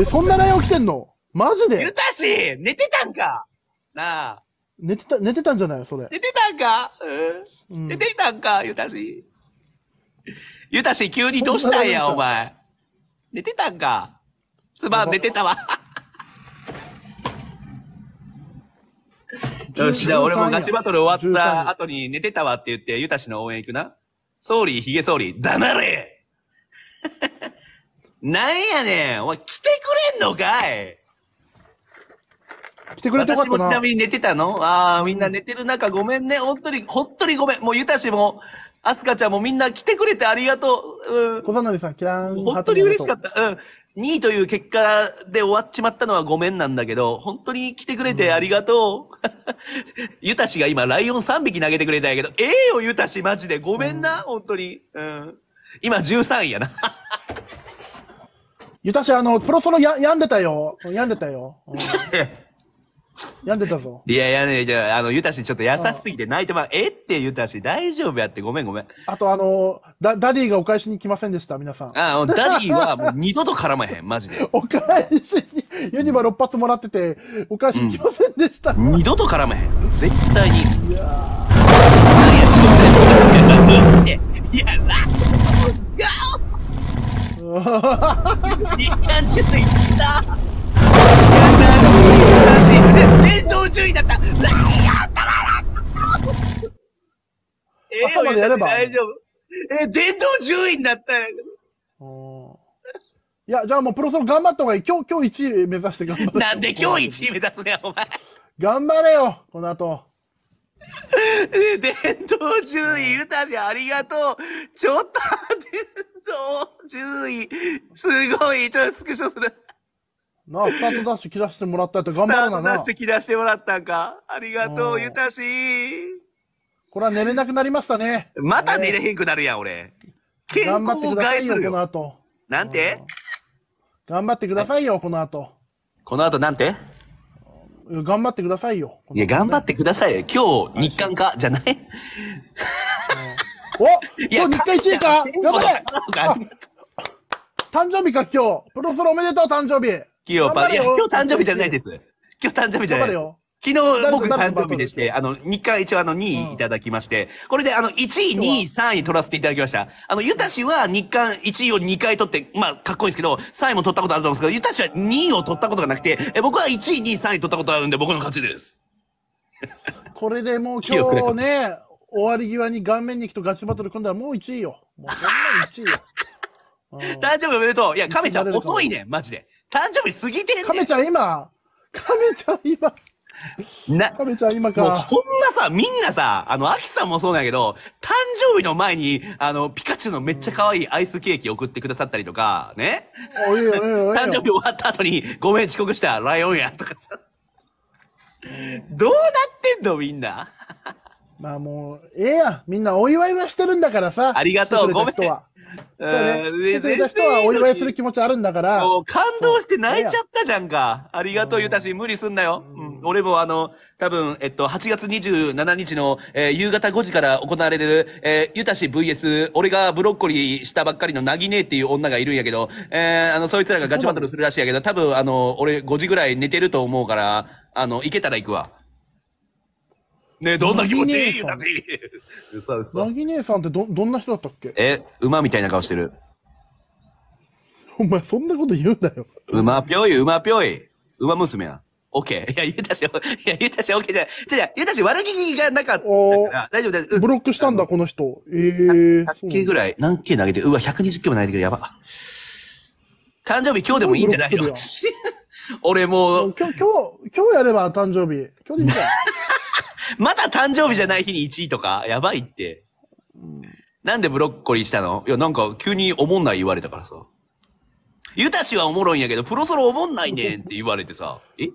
え、そんなライオン来てんのマジでゆたし寝てたんかなあ。寝てた、寝てたんじゃないそれ。寝てたんか、うん、寝てたんかゆたし。ゆたし、急にどうしたんや、お前。寝てたんかすまん、寝てたわ。よし、じゃあ俺もガチバトル終わった後に寝てたわって言って、ゆたしの応援行くな。総理、ヒゲ総理、黙れ なんやねんお前来てくれんのかい来てくれてよかった私もちなみに寝てたのああ、みんな寝てる中ごめんね。本当に、本当にごめん。もうゆたしも、あすかちゃんもみんな来てくれてありがとう。うん。小ざさん、キラーン。本当に嬉しかっ。た。うん。2位という結果で終わっちまったのはごめんなんだけど、本当に来てくれてありがとう。ゆたしが今ライオン3匹投げてくれたんやけど、ええよゆたしマジで。ごめんな、本当に。うん。今13位やな。ゆたし、あの、プロソロや病んでたよ。病んでたよ。うん 病んでたぞ。いや、いやね、じゃあ、あの、ゆたし、ちょっと優しすぎて泣いてまう。えって、ゆたし、大丈夫やって、ごめんごめん。あと、あのダ、ダディがお返しに来ませんでした、皆さん。ああ、ダディはもう二度と絡まへん、マジで。お返しに、ユニバ6発もらってて、お返しに来ませんでした。うん、二度と絡まへん。絶対に。いやや、ちょっと、いって。いや、なんで、g いい感じでいった。や電動順位だったラッキーアンまでやれば。大丈夫。え、電動順位になったやいや、じゃあもうプロソロ頑張った方がいい。今日、今日1位目指して頑張る。なんで今日1位目指すねお前。頑張れよ、この後。伝統順位、ゆたじありがとう。ちょっと、伝 統順位、すごい。ちょっとスクショする。なあ、スタートダッシュ切らしてもらったって頑張るなな。スタートダッシュ切らしてもらったんか。ありがとう、ゆたしこれは寝れなくなりましたね。また寝れへんくなるやん、俺。健康を害するよ。この後。なんて頑張ってくださいよ、この後。この後なんて頑張ってくださいよ。いや、頑張ってくださいよ。今日、日韓かじゃないお今日日韓1位か頑張れ誕生日か今日プロソロおめでとう誕生日今日パいや、今日誕生日じゃないです。今日誕生日じゃない昨日僕誕生日でして、あの、日間一応あの2位いただきまして、うん、これであの1位、2位、3位取らせていただきました。あの、ゆたしは日間1位を2回取って、まあ、かっこいいですけど、3位も取ったことあると思うんですけど、ゆたしは2位を取ったことがなくて、え僕は1位、2位、3位取ったことあるんで僕の勝ちです。これでもう今日ね、終わり際に顔面に行くとガチバトル組んだらもう1位よ。もう1位よ。誕生日おめでとう。いや、亀ちゃん遅いね、マジで。誕生日過ぎてんね亀ちゃん今、亀ちゃん今、な、亀ちゃん今もうか。こんなさ、みんなさ、あの、アキさんもそうなんやけど、誕生日の前に、あの、ピカチュウのめっちゃ可愛いアイスケーキ送ってくださったりとか、ね。おいおいおい誕生日終わった後に、ごめん遅刻した、ライオンや、とかさ。どうなってんの、みんな。まあもう、ええやん。みんなお祝いはしてるんだからさ。ありがとうごめん。そうね。出てた人はお祝いする気持ちあるんだから。感動して泣いちゃったじゃんか。ありがとう、ゆたし。無理すんなよ。うん、俺もあの、多分、えっと、8月27日の、えー、夕方5時から行われる、えー、ゆたし VS、俺がブロッコリーしたばっかりのなぎねえっていう女がいるんやけど、えー、あの、そいつらがガチバトルするらしいやけど、多分、あの、俺5時ぐらい寝てると思うから、あの、行けたら行くわ。ねえ、どんな気持ちいいナギなぎ姉さんってど、どんな人だったっけえ、馬みたいな顔してる。お前、そんなこと言うなよ。馬ぴょい、馬ぴょい。馬娘や。オッケー。いや、言うたし、いや、言うたしオッケーじゃない。じゃあ、言うたし悪気がなかったか大丈夫、大丈夫。ブロックしたんだ、この人。ええー。100球ぐらい、何球投げてるうわ、120球も投げてるやば。誕生日今日でもいいんじゃないの 俺もう。今日、今日、今日やれば誕生日。今日でいいじゃん。また誕生日じゃない日に1位とか、やばいって。なんでブロッコリーしたのいや、なんか急におもんない言われたからさ。ゆたしはおもろいんやけど、プロソロおもんないねんって言われてさ。えいや、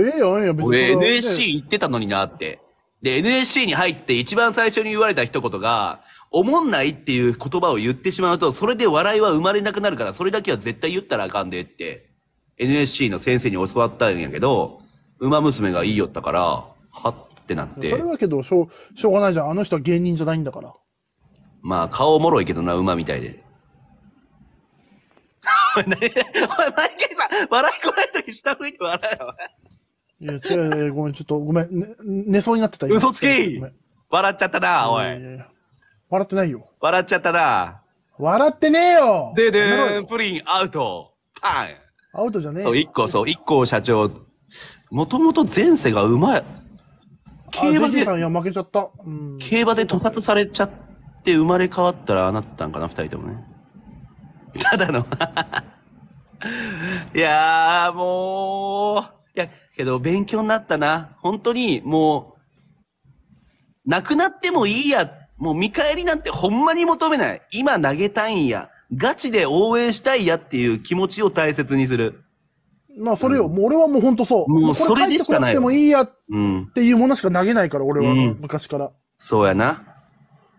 ええやんや、別に。俺 NSC 行ってたのになって。で、NSC に入って一番最初に言われた一言が、おもんないっていう言葉を言ってしまうと、それで笑いは生まれなくなるから、それだけは絶対言ったらあかんでって、NSC の先生に教わったんやけど、馬娘が言いよったから、はってなってそれはけどしょう、しょうがないじゃん。あの人は芸人じゃないんだから。まあ、顔もろいけどな、馬みたいで。おい、何おい、マイケルさん、笑いこないとき下向いて笑えよ、いや、違う違う、ごめん、ちょっと、ごめん、ね寝そうになってた。お嘘つき笑っちゃったな、おい。笑ってないよ。笑っちゃったな。笑ってねえよででプリンアウト。パン。アウトじゃねえよそう、一個、そう、一個社長。もともと前世が馬競馬で、いや、負けちゃった。競馬で屠殺されちゃって生まれ変わったらああなったんかな、二人ともね。ただの いやー、もう、いや、けど勉強になったな。本当に、もう、なくなってもいいや。もう見返りなんてほんまに求めない。今投げたいんや。ガチで応援したいやっていう気持ちを大切にする。まあ、それよ、もう俺はもう本当そう。もうそれでしかない。てもいいやっていうものしか投げないから、俺は、昔から。そうやな。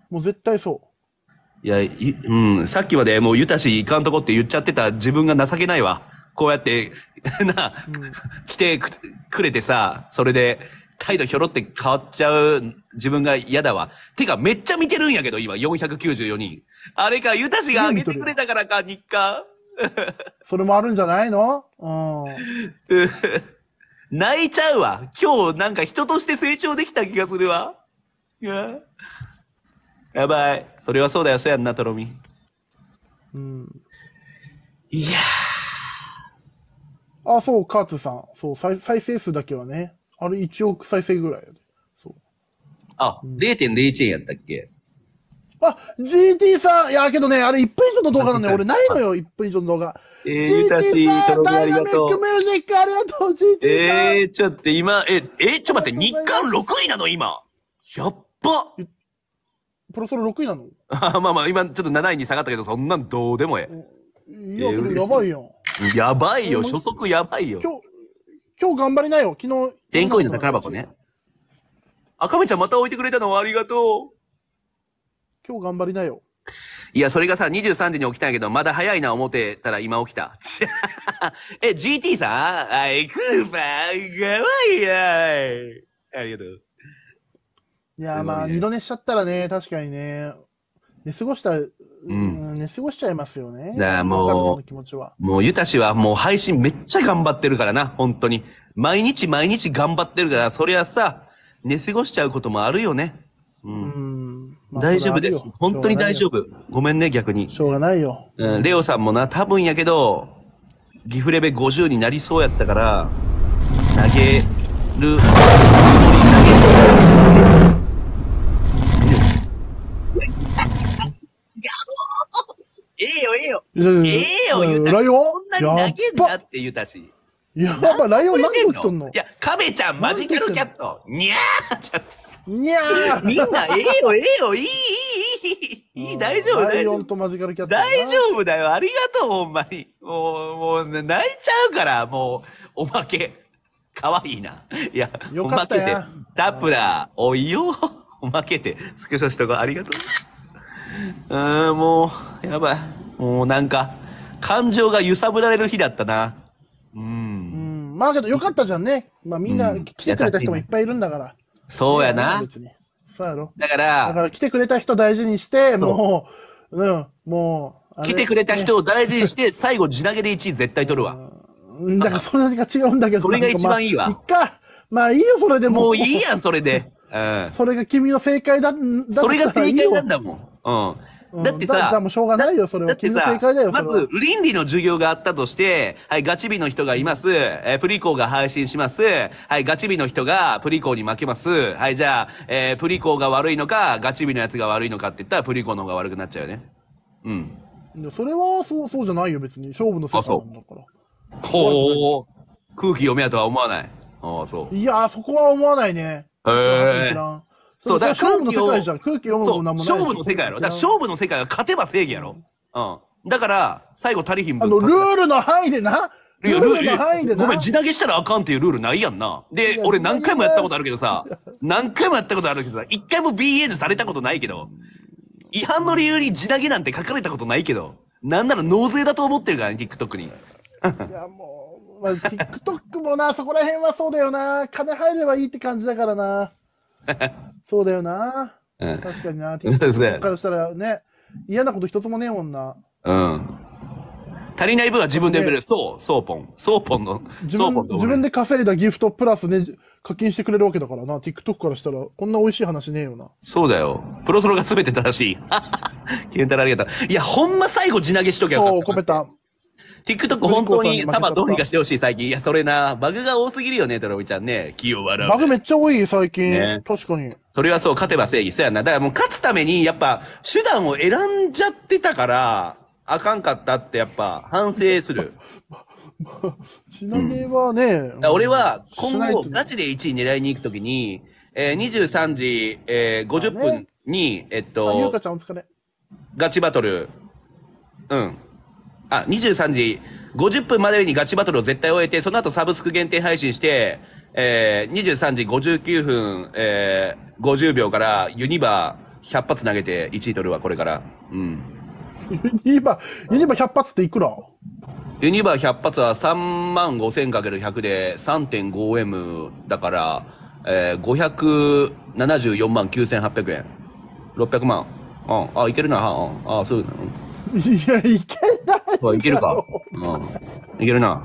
もう絶対そう。いや、いうん、さっきまでもうゆたしいかんとこって言っちゃってた自分が情けないわ。こうやって、な、うん、来てくれてさ、それで、態度ひょろって変わっちゃう自分が嫌だわ。てか、めっちゃ見てるんやけど、今、494人。あれか、ゆたしが上げてくれたからか、日課。それもあるんじゃないのうん。泣いちゃうわ。今日なんか人として成長できた気がするわ。やばい。それはそうだよ、そうやんな、とろみ。うん。いやー。あ、そう、カーツさん。そう再、再生数だけはね。あれ1億再生ぐらいやで。そう。あ、うん、0.01円やったっけあ、GT さん、いや、けどね、あれ1分以上の動画なんだよ。俺ないのよ、1分以上の動画。えー、GT さん、ダイナミックミュージックありがとう、GT さん。えー、ちょっと今、え、え、ちょっと待って、日韓6位なの、今。やっばプロソロ6位なのあ まあまあ、今ちょっと7位に下がったけど、そんなんどうでもええ。いや、えー、やばいよ。やばいよ、初速やばいよ。今日、今日頑張りなよ、昨日。天候員の宝箱ね。赤目ちゃんまた置いてくれたのありがとう。今日頑張りなよ。いや、それがさ、23時に起きたんやけど、まだ早いな思ってたら今起きた。え、GT さんあい、クーパー、かわいいありがとう。いや、まあ、二度寝しちゃったらね、確かにね、寝過ごした、うん、寝過ごしちゃいますよね。なあ、もう、もう、ゆたしはもう配信めっちゃ頑張ってるからな、本当に。毎日毎日頑張ってるから、そりゃさ、寝過ごしちゃうこともあるよね。うん、うん大丈夫です。本当に大丈夫。ごめんね、逆に。しょうがないよ。うん、レオさんもな、多分やけど、ギフレベ50になりそうやったから、投げる、投げる。ええよ、ええよ。ええよ、言うた。ライオンこんなに投げんなって言うたし。やっぱライオン何をとんのいや、カメちゃん、マジカルキャット。にゃーちゃった。にゃーみんな、ええよ、ええよ、いい、いい、いい、いい、大丈夫、ライオンとキャッ大丈夫だよ、ありがとう、ほんまに。もう、もう、泣いちゃうから、もう、おまけ。かわいいな。いや、おまけて。タプラー、おいよ、おまけで、スクショしとこありがとう。うーん、もう、やばい。もうなんか、感情が揺さぶられる日だったな。うん。うん、まあけど、よかったじゃんね。まあみんな来てくれた人もいっぱいいるんだから。そうやな。そうやろ。だから、だから来てくれた人大事にして、もう、うん、もう、来てくれた人を大事にして、最後、地投げで1位絶対取るわ。だから、それが違うんだけど。それが一番いいわ。いっか。まあいいよ、それでも。もういいやん、それで。うん。それが君の正解だ、だそれが正解なんだもん。うん。だってさ、もうしょうがないよ、それだってさ、まず、倫理の授業があったとして、はい、ガチ日の人がいます、えー、プリコーが配信します、はい、ガチ日の人がプリコーに負けます、はい、じゃあ、えー、プリコーが悪いのか、ガチ日のやつが悪いのかって言ったら、プリコーの方が悪くなっちゃうよね。うん。それは、そう、そうじゃないよ、別に。勝負の世界なんだから。ほう。空気読めやとは思わない。ああ、そう。いやそこは思わないね。へえー。そう、だから勝負の世界じゃん。空気読むももない。勝負の世界やろ。だから勝負の世界は勝てば正義やろ。うん。だから、最後、足りひんあの、ルールの範囲でな。いや、ルールの範囲でな。ごめん、地投げしたらあかんっていうルールないやんな。で、俺何回もやったことあるけどさ、何回もやったことあるけどさ、一回も BA でされたことないけど、違反の理由に地投げなんて書かれたことないけど、なんなら納税だと思ってるからね、TikTok に。いや、もう、まあ、TikTok もな、そこら辺はそうだよな。金入ればいいって感じだからな。そうだよな。うん確かにな。TikTok からしたらね、嫌なこと一つもねえもんな。うん。足りない分は自分で埋める。そう、そうポン。そうポンの、自そう分自分で稼いだギフトプラスね、課金してくれるわけだからな。TikTok からしたら、こんな美味しい話ねえよな。そうだよ。プロソロが全て正しい。ケンタラありがとう。いや、ほんま最後地投げしときゃよかっそう、たコペタ。TikTok 本当にサバどうにかしてほしい、最近。いや、それな、バグが多すぎるよね、トラミちゃんね。清う。バグめっちゃ多い、最近。ね、確かに。それはそう、勝てば正義。そうやな。だからもう勝つために、やっぱ、手段を選んじゃってたから、あかんかったって、やっぱ、反省する。ちなみはね、うん、俺は今後ガチで1位狙いに行くときに、えー、23時、えー、50分に、ね、えっと、ガチバトル、うん、あ、23時50分までにガチバトルを絶対終えて、その後サブスク限定配信して、えー、23時59分、えー、50秒からユニバー100発投げて1位取るわ、これから。うん。ユニバー、ユニバー100発っていくらユニバー100発は3万 5000×100 で 3.5M だから、えー、574万9800円。600万。うん。あ、いけるな。うん。あ、そういうの。いや、いけないいけるか。うん。いけるな。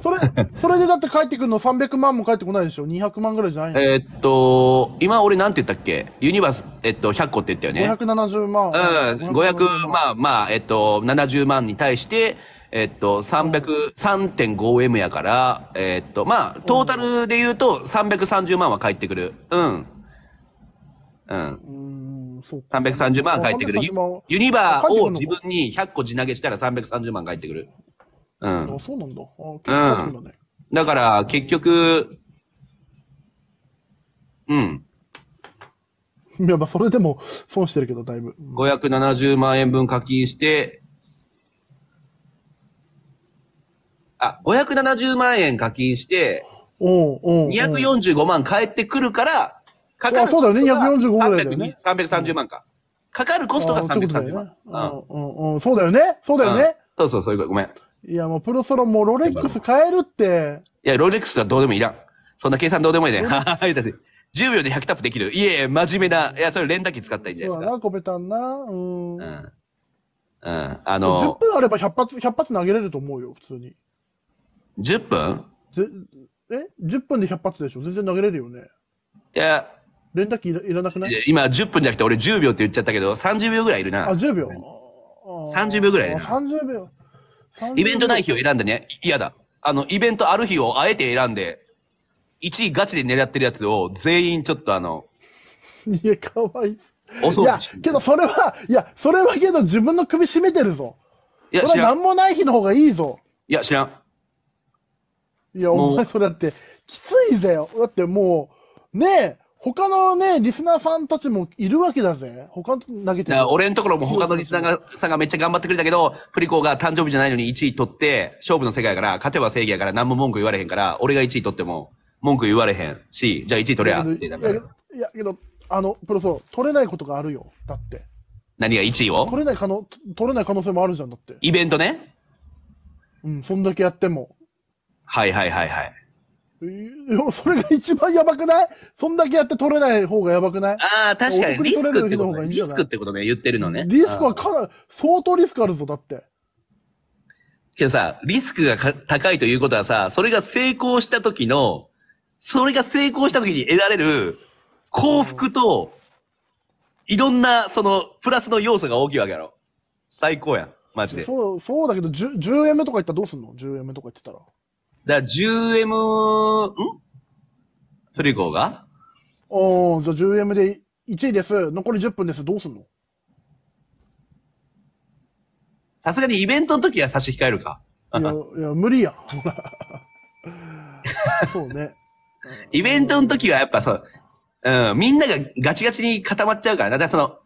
それ、それでだって帰ってくるの300万も帰ってこないでしょ ?200 万ぐらいじゃないのえっと、今俺なんて言ったっけユニバース、えっと、100個って言ったよね。?570 万。うん、500、まあまあ、えっと、70万に対して、えっと、300、3.5M やから、えっと、まあ、トータルで言うと330万は返ってくる。うん。うん。330万返ってくる。ユニバーを自分に100個地投げしたら330万返ってくる。うん。あ、そうなんだ。あ結構だね、うん。だから結局、うん。いや、まあそれでも損してるけど、だいぶ。570万円分課金して、あ、570万円課金して、245万返ってくるから、かかるそうだよね、245ぐらいだよね。330万か。かかるコストが330万。うんうんそうだよね。そうだよね。そうそう、そういうこと。ごめん。いや、もうプロソロもロレックス買えるって。いや、ロレックスはどうでもいらん。そんな計算どうでもいいね。はい、だって。10秒で100タップできる。いえ、真面目な。いや、それ連打機使ったらいいんじゃないですか。そうだな、コペタンな。うん。うん。うん。あの。10分あれば100発、100発投げれると思うよ、普通に。10分ぜえ ?10 分で100発でしょ全然投げれるよね。いや、連絡タいらなくない今10分じゃなくて俺10秒って言っちゃったけど、30秒ぐらいいるな。あ、10秒。30秒ぐらいいるな。秒。イベントない日を選んでね、嫌だ。あの、イベントある日をあえて選んで、1位ガチで狙ってるやつを全員ちょっとあの、いや、かわいい。いや、けどそれは、いや、それはけど自分の首絞めてるぞ。いや、それは何もない日の方がいいぞ。いや、知らん。いや、お前、それだって、きついぜよ。だってもう、ねえ、他のね、リスナーさんたちもいるわけだぜ。他投げてる。俺のところも他のリスナーさんがめっちゃ頑張ってくれたけど、プリコが誕生日じゃないのに1位取って、勝負の世界やから、勝てば正義やから何も文句言われへんから、俺が1位取っても文句言われへんし、じゃあ1位取れやってから。いや、けど、あの、プロソ、取れないことがあるよ。だって。何が1位を取れない可能、取れない可能性もあるじゃん、だって。イベントねうん、そんだけやっても。はいはいはいはい。それが一番やばくないそんだけやって取れない方がやばくないああ、確かにリスクってことね。リスクってことね、言ってるのね。リスクはかなり、相当リスクあるぞ、だって。けどさ、リスクが高いということはさ、それが成功した時の、それが成功した時に得られる幸福と、いろんな、その、プラスの要素が大きいわけやろ。最高やん。マジで。そう、そうだけど、10, 10円目とか言ったらどうすんの ?10 円目とか言ってたら。だから 10M、んトリコがおー、じゃあ 10M で1位です。残り10分です。どうすんのさすがにイベントの時は差し控えるか。いや、いや無理や そうね。イベントの時はやっぱそう、うん、みんながガチガチに固まっちゃうからだからその、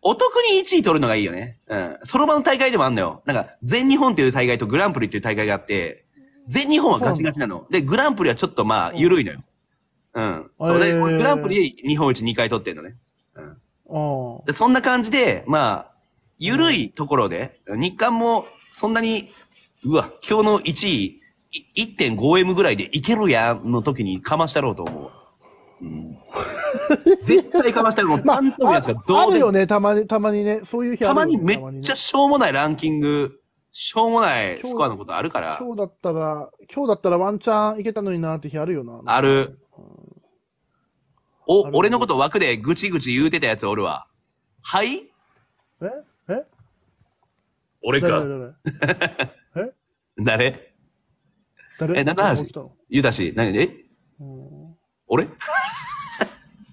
お得に1位取るのがいいよね。うん。そろばんの大会でもあんのよ。なんか、全日本っていう大会とグランプリっていう大会があって、全日本はガチガチなの。で、グランプリはちょっとまあ、緩いのよ。うん。そうで、グランプリ日本一2回取ってんのね。うん。で、そんな感じで、まあ、緩いところで、日韓もそんなに、うわ、今日の1位、1.5M ぐらいでいけるやんの時にかましたろうと思う。うん、絶対かましたろう。まあ、もやつがどうあ、るよね、たまに、たまにね。そういう日たまにめっちゃしょうもないランキングしょうもないスコアのことあるから。今日だったら、今日だったらワンチャンいけたのになって日あるよな。ある。お、俺のこと枠でぐちぐち言うてたやつおるわ。はいええ俺か。え誰誰 え、中橋。言うたし、何え俺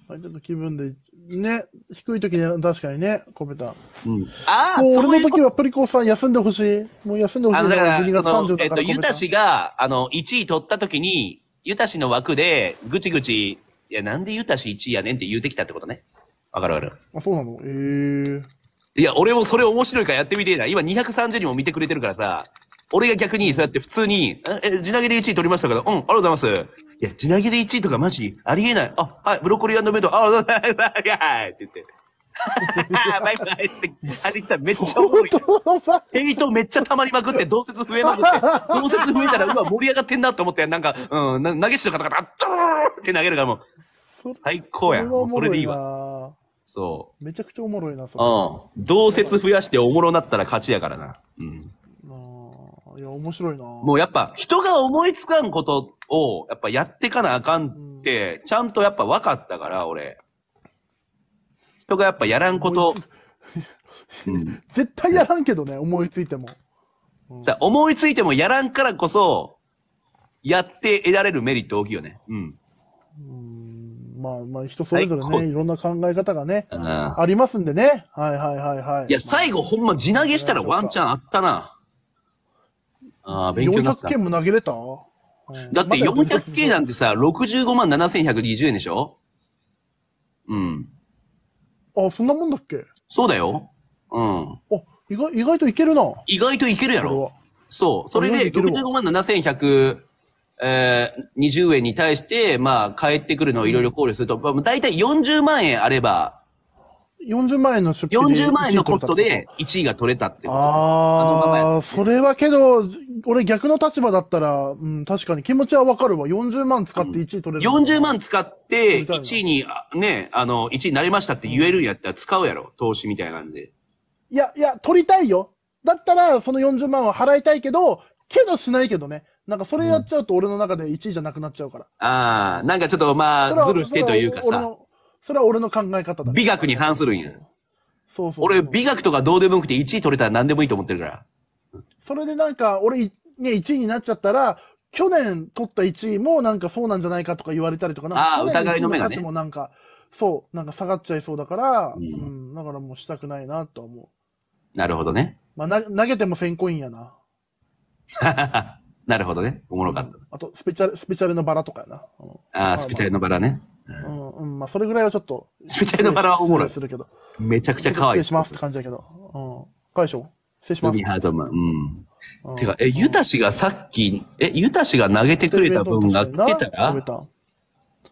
あれ ちょっと気分でね、低い時に確かにね、コメタ。うん。ああ、もう俺の時はプリコさん休んでほしい。もう休んでほしい。あの、だから、月30えっと、ユタ氏が、あの、1位取った時に、ユタ氏の枠で、ぐちぐち、いや、なんでユタ氏1位やねんって言うてきたってことね。わかるわかる。あ、そうなのええー、いや、俺もそれ面白いからやってみてえな。今230人も見てくれてるからさ、俺が逆に、そうやって普通に、え、地投げで1位取りましたけど、うん、ありがとうございます。いや、投げで1位とかマジありえない。あ、はい、ブロッコリーメイド、あ、はい、はい、はい、って言って。バイバイって、れ来ためっちゃおもろい。ヘイトめっちゃ溜まりまくって、同説増えまくって、同説増えたら、うわ、盛り上がってんなと思って、なんか、うん、投げしとかとか、あーって投げるからもう、最高や。もうそれでいいわ。そう。めちゃくちゃおもろいな、それ。うん。同説増やしておもろなったら勝ちやからな。うん。いや、面白いなもうやっぱ人が思いつかんことをやっぱやってかなあかんって、ちゃんとやっぱ分かったから、俺。人がやっぱやらんこと。絶対やらんけどね、思いついても。さ思いついてもやらんからこそ、やって得られるメリット大きいよね。うん。うんまあまあ人それぞれね、いろんな考え方がね、ありますんでね。はいはいはいはい。いや、最後ほんま地投げしたらワンチャンあったな。ああ、勉強になった。400件も投げれた、うん、だって4 0 0件なんてさ、65万7120円でしょうん。あ、そんなもんだっけそうだよ。うん。あ、意外、意外といけるな。意外といけるやろ。そう。それで65万7120、えー、円に対して、まあ、返ってくるのをいろいろ考慮すると、うん、まあ、だいたい40万円あれば、40万円の出費で。40万円のコストで1位が取れたってこと。ああ、それはけど、俺逆の立場だったら、うん、確かに気持ちはわかるわ。40万使って1位取れる、うん。40万使って1位に、ね、あの、1位になりましたって言えるんやったら使うやろ。投資みたいな感じで。いや、いや、取りたいよ。だったら、その40万は払いたいけど、けどしないけどね。なんかそれやっちゃうと俺の中で1位じゃなくなっちゃうから。うん、ああ、なんかちょっとまあ、ずるしてというかさ。それは俺の考え方だ。美学に反するんや。そうそうそう。俺、美学とかどうでもよくて1位取れたら何でもいいと思ってるから。それでなんか、俺、ね、1位になっちゃったら、去年取った1位もなんかそうなんじゃないかとか言われたりとか、なんか、ああ、疑いの目がね。もなんか、そう、なんか下がっちゃいそうだから、うん、うん、だからもうしたくないなとは思う。なるほどね。まあ、な、投げても1000コインやな。なるほどね。おもろかった。あと、スペシャル、スペシャルのバラとかやな。ああ、スペシャルのバラね。うん、うん、まあ、それぐらいはちょっと。い。めちゃくちゃ可愛い。失礼しますって感じだけど。うん。かいしょ失礼します。ハートマン。うん。てか、え、ユタ氏がさっき、え、ユタ氏が投げてくれた分が出たら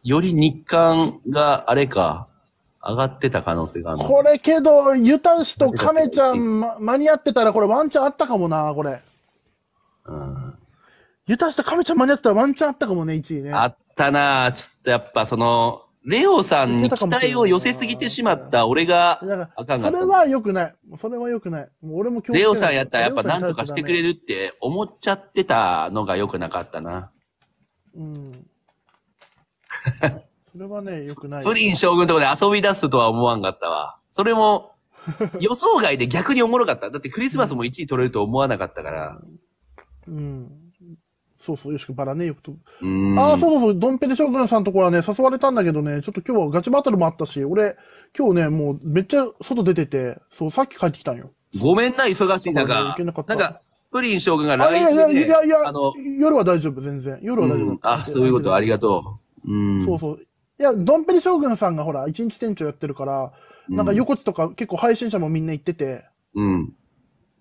より日韓があれか、上がってた可能性がある。これけど、ユタ氏とカメちゃん、ま、間に合ってたらこれワンチャンあったかもな、これ。うん。ユタ氏とカメちゃん間に合ってたらワンチャンあったかもね、1位ね。あっったなちょっとやっぱその、レオさんに期待を寄せすぎてしまった俺があかんかった。それは良くない。それは良くない。もう俺もレオさんやったらやっぱ何とかしてくれるって思っちゃってたのが良くなかったな。うん。それはね、良くない。プリン将軍とかで遊び出すとは思わんかったわ。それも、予想外で逆におもろかった。だってクリスマスも1位取れると思わなかったから。うん、うんそうそう、よしくばらね、よくと。ああ、そうそうそう、ドンペリ将軍さんとこはね、誘われたんだけどね、ちょっと今日はガチバトルもあったし、俺、今日ね、もうめっちゃ外出てて、そう、さっき帰ってきたんよ。ごめんな、忙しい中。なんか、プリン将軍が来年、ね、いやいやいや、あの、夜は大丈夫、全然。夜は大丈夫。あ、そういうこと、ありがとう。うん。そうそう。いや、ドンペリ将軍さんがほら、一日店長やってるから、なんか横地とか結構配信者もみんな行ってて、うん。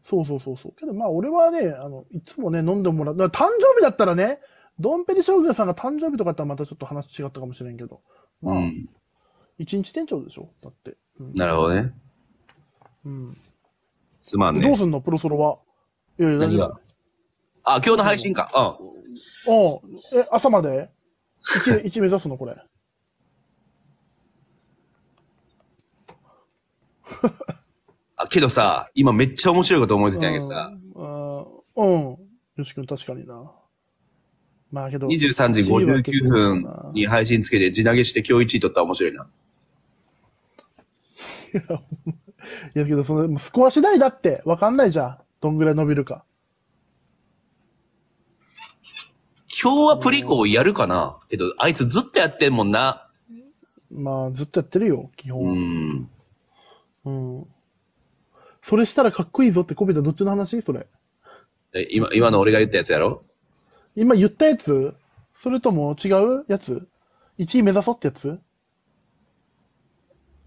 そうそうそうそう。けどまあ俺はね、あの、いつもね、飲んでもらう。誕生日だったらね、ドンペリ将軍さんが誕生日とかだったらまたちょっと話違ったかもしれんけど。まあ、うん、一日店長でしょだって、うん、なるほどね。うん。すまんね。どうすんのプロソロは。いやいや、何があ、今日の配信か。うん。ん。え、朝まで 1, 一目指すのこれ。けどさ、今めっちゃ面白いこと思いついてないけどさ。うん。よし君確かにな。まあけど。23時59分に配信つけて地投げして今日1位取ったら面白いな。いや、いやけどその、スコア次第だって、わかんないじゃん。どんぐらい伸びるか。今日はプリコをやるかな、うん、けど、あいつずっとやってんもんな。まあ、ずっとやってるよ、基本。うん。それしたらかっこいいぞってコピーとどっちの話それ。え、今、今の俺が言ったやつやろ今言ったやつそれとも違うやつ ?1 位目指そうってやつ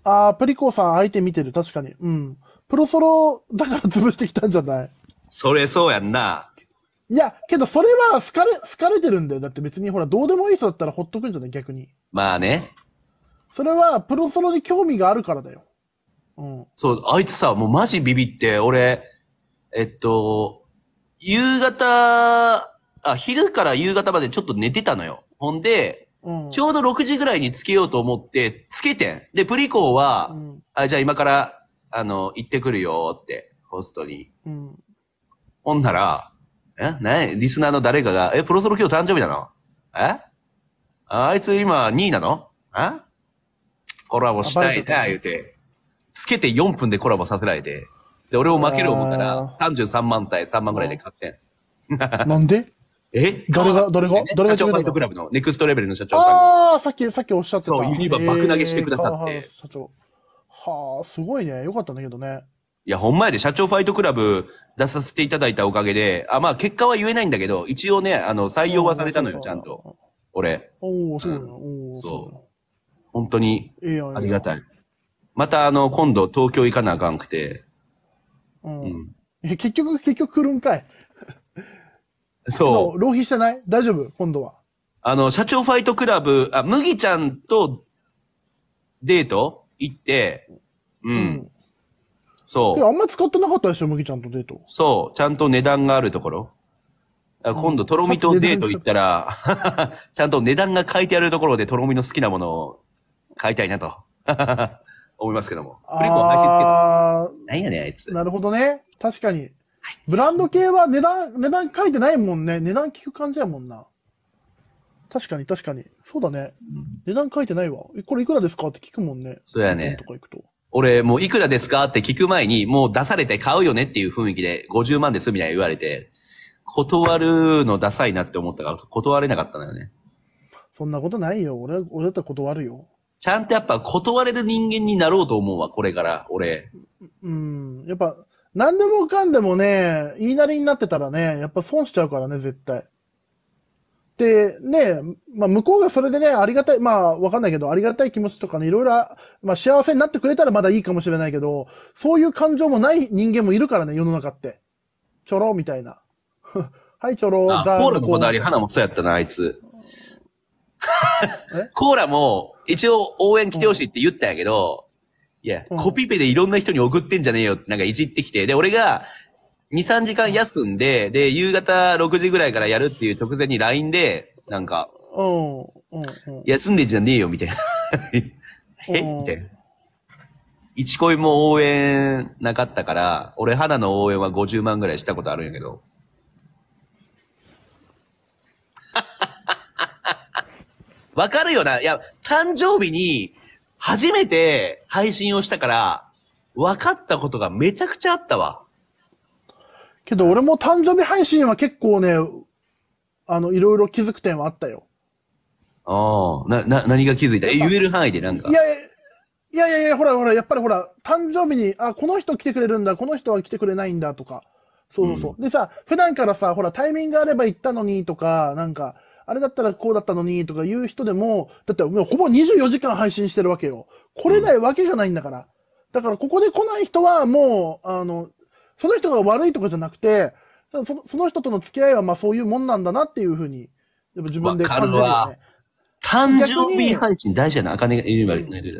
あー、プリコーさん相手見てる、確かに。うん。プロソロだから潰してきたんじゃないそれそうやんな。いや、けどそれは好かれ、好かれてるんだよ。だって別にほら、どうでもいい人だったらほっとくんじゃない逆に。まあね。それは、プロソロに興味があるからだよ。うん。そう、あいつさ、もうマジビビって、俺、えっと、夕方、あ、昼から夕方までちょっと寝てたのよ。ほんで、うん、ちょうど6時ぐらいにつけようと思って、つけてん。で、プリコは、うん、あ、じゃあ今から、あの、行ってくるよって、ホストに。うん、ほんなら、えなリスナーの誰かが、え、プロソロ今日誕生日なのえあいつ今2位なのえコラボしたいな、言うて。つけて4分でコラボさせられて、で、俺も負ける思ったら、33万対3万ぐらいで勝ってん。なんで え誰が、誰が、誰が社長ファイトクラブの、ネクストレベルの社長ああ、さっき、さっきおっしゃってた。そう、ユニバ爆投げしてくださって。社長。はあ、すごいね。よかったんだけどね。いや、ほんまやで、社長ファイトクラブ出させていただいたおかげで、あ、まあ、結果は言えないんだけど、一応ね、あの、採用はされたのよ、ちゃんと。俺。おおそうだ、うん、おそう。本当に、ありがたい。また、あの、今度東京行かなあかんくて。うん。うん、え、結局、結局来るんかい。そう。浪費してない大丈夫今度は。あの、社長ファイトクラブ、あ、麦ちゃんとデート行って、うん。うん、そう。あんま使ってなかったでしょ麦ちゃんとデート。そう。ちゃんと値段があるところ。今度、とろみとデート行ったら、ちゃんと値段が書いてあるところで、とろみの好きなものを買いたいなと。思いますけども。あリコ配信つけた。なんやねあいつ。なるほどね。確かに。ブランド系は値段、値段書いてないもんね。値段聞く感じやもんな。確かに、確かに。そうだね。値段書いてないわ。これいくらですかって聞くもんね。そうやね。とか行くと。俺、もういくらですかって聞く前に、もう出されて買うよねっていう雰囲気で、50万ですみたいに言われて、断るのダサいなって思ったから、断れなかったのよね。そんなことないよ。俺、俺だったら断るよ。ちゃんとやっぱ断れる人間になろうと思うわ、これから、俺。うん。やっぱ、何でもかんでもね、言いなりになってたらね、やっぱ損しちゃうからね、絶対。で、ね、まあ、向こうがそれでね、ありがたい、まあ、わかんないけど、ありがたい気持ちとかね、いろいろ、まあ、幸せになってくれたらまだいいかもしれないけど、そういう感情もない人間もいるからね、世の中って。ちょろ、みたいな。はい、ちょろ、ザーコーラのこだわり、花もそうやったな、あいつ。コーラも、一応応援来てほしいって言ったんやけど、いや、コピペでいろんな人に送ってんじゃねえよってなんかいじってきて、で、俺が、2、3時間休んで、で、夕方6時ぐらいからやるっていう直前に LINE で、なんか、休んでんじゃねえよ、みたいな。えみたいな。一恋も応援なかったから、俺、花の応援は50万ぐらいしたことあるんやけど。わかるよな。いや、誕生日に初めて配信をしたから、分かったことがめちゃくちゃあったわ。けど俺も誕生日配信は結構ね、あの、いろいろ気づく点はあったよ。ああ、な、な、何が気づいたえ、言える範囲でなんか。いや、いやいやいや、ほらほら、やっぱりほら、誕生日に、あ、この人来てくれるんだ、この人は来てくれないんだとか。そうそうそう。うん、でさ、普段からさ、ほら、タイミングがあれば行ったのにとか、なんか、あれだったらこうだったのにとか言う人でも、だってもうほぼ24時間配信してるわけよ。来れないわけじゃないんだから。だからここで来ない人はもう、あの、その人が悪いとかじゃなくて、そのその人との付き合いはまあそういうもんなんだなっていうふうに、やっぱ自分で感じるよね。誕生日配信大事やな、あかねが言うわけないで。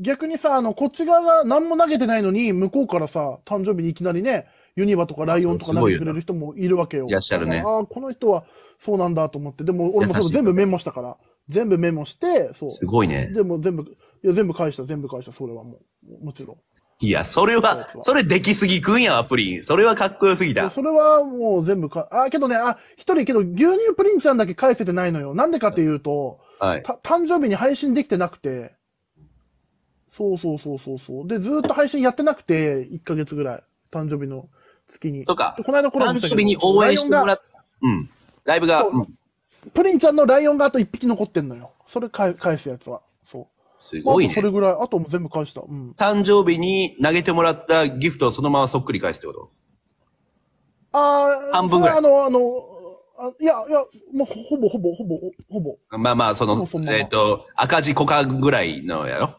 逆にさ、あの、こっち側が何も投げてないのに、向こうからさ、誕生日にいきなりね、ユニバとかライオンとか投げてくれる人もいるわけよ。いらっしゃるね。ああ、この人はそうなんだと思って。でも俺も全部メモしたから。全部メモして、そう。すごいね。でも全部、いや、全部返した、全部返した、それはもう、もちろん。いや、それは、それできすぎくんやわ、プリン。それはかっこよすぎだ。それはもう全部か、あ、けどね、あ、一人けど牛乳プリンちゃんだけ返せてないのよ。なんでかっていうと、はい、た誕生日に配信できてなくて、そうそうそうそうそう。で、ずっと配信やってなくて、1ヶ月ぐらい。誕生日の月に。そうか。この間このボした誕に応援してもらった。うん。ライブが。プリンちゃんのライオンがあと1匹残ってんのよ。それ返返すやつは。そう。すごいね。それぐらい。あとも全部返した。うん。誕生日に投げてもらったギフトをそのままそっくり返すってことああ、半分ぐらい。あの、あの、あいや、いや、もうほぼほぼほぼほぼ。まあまあ、その、そえっ、ー、と、赤字コカぐらいのやろ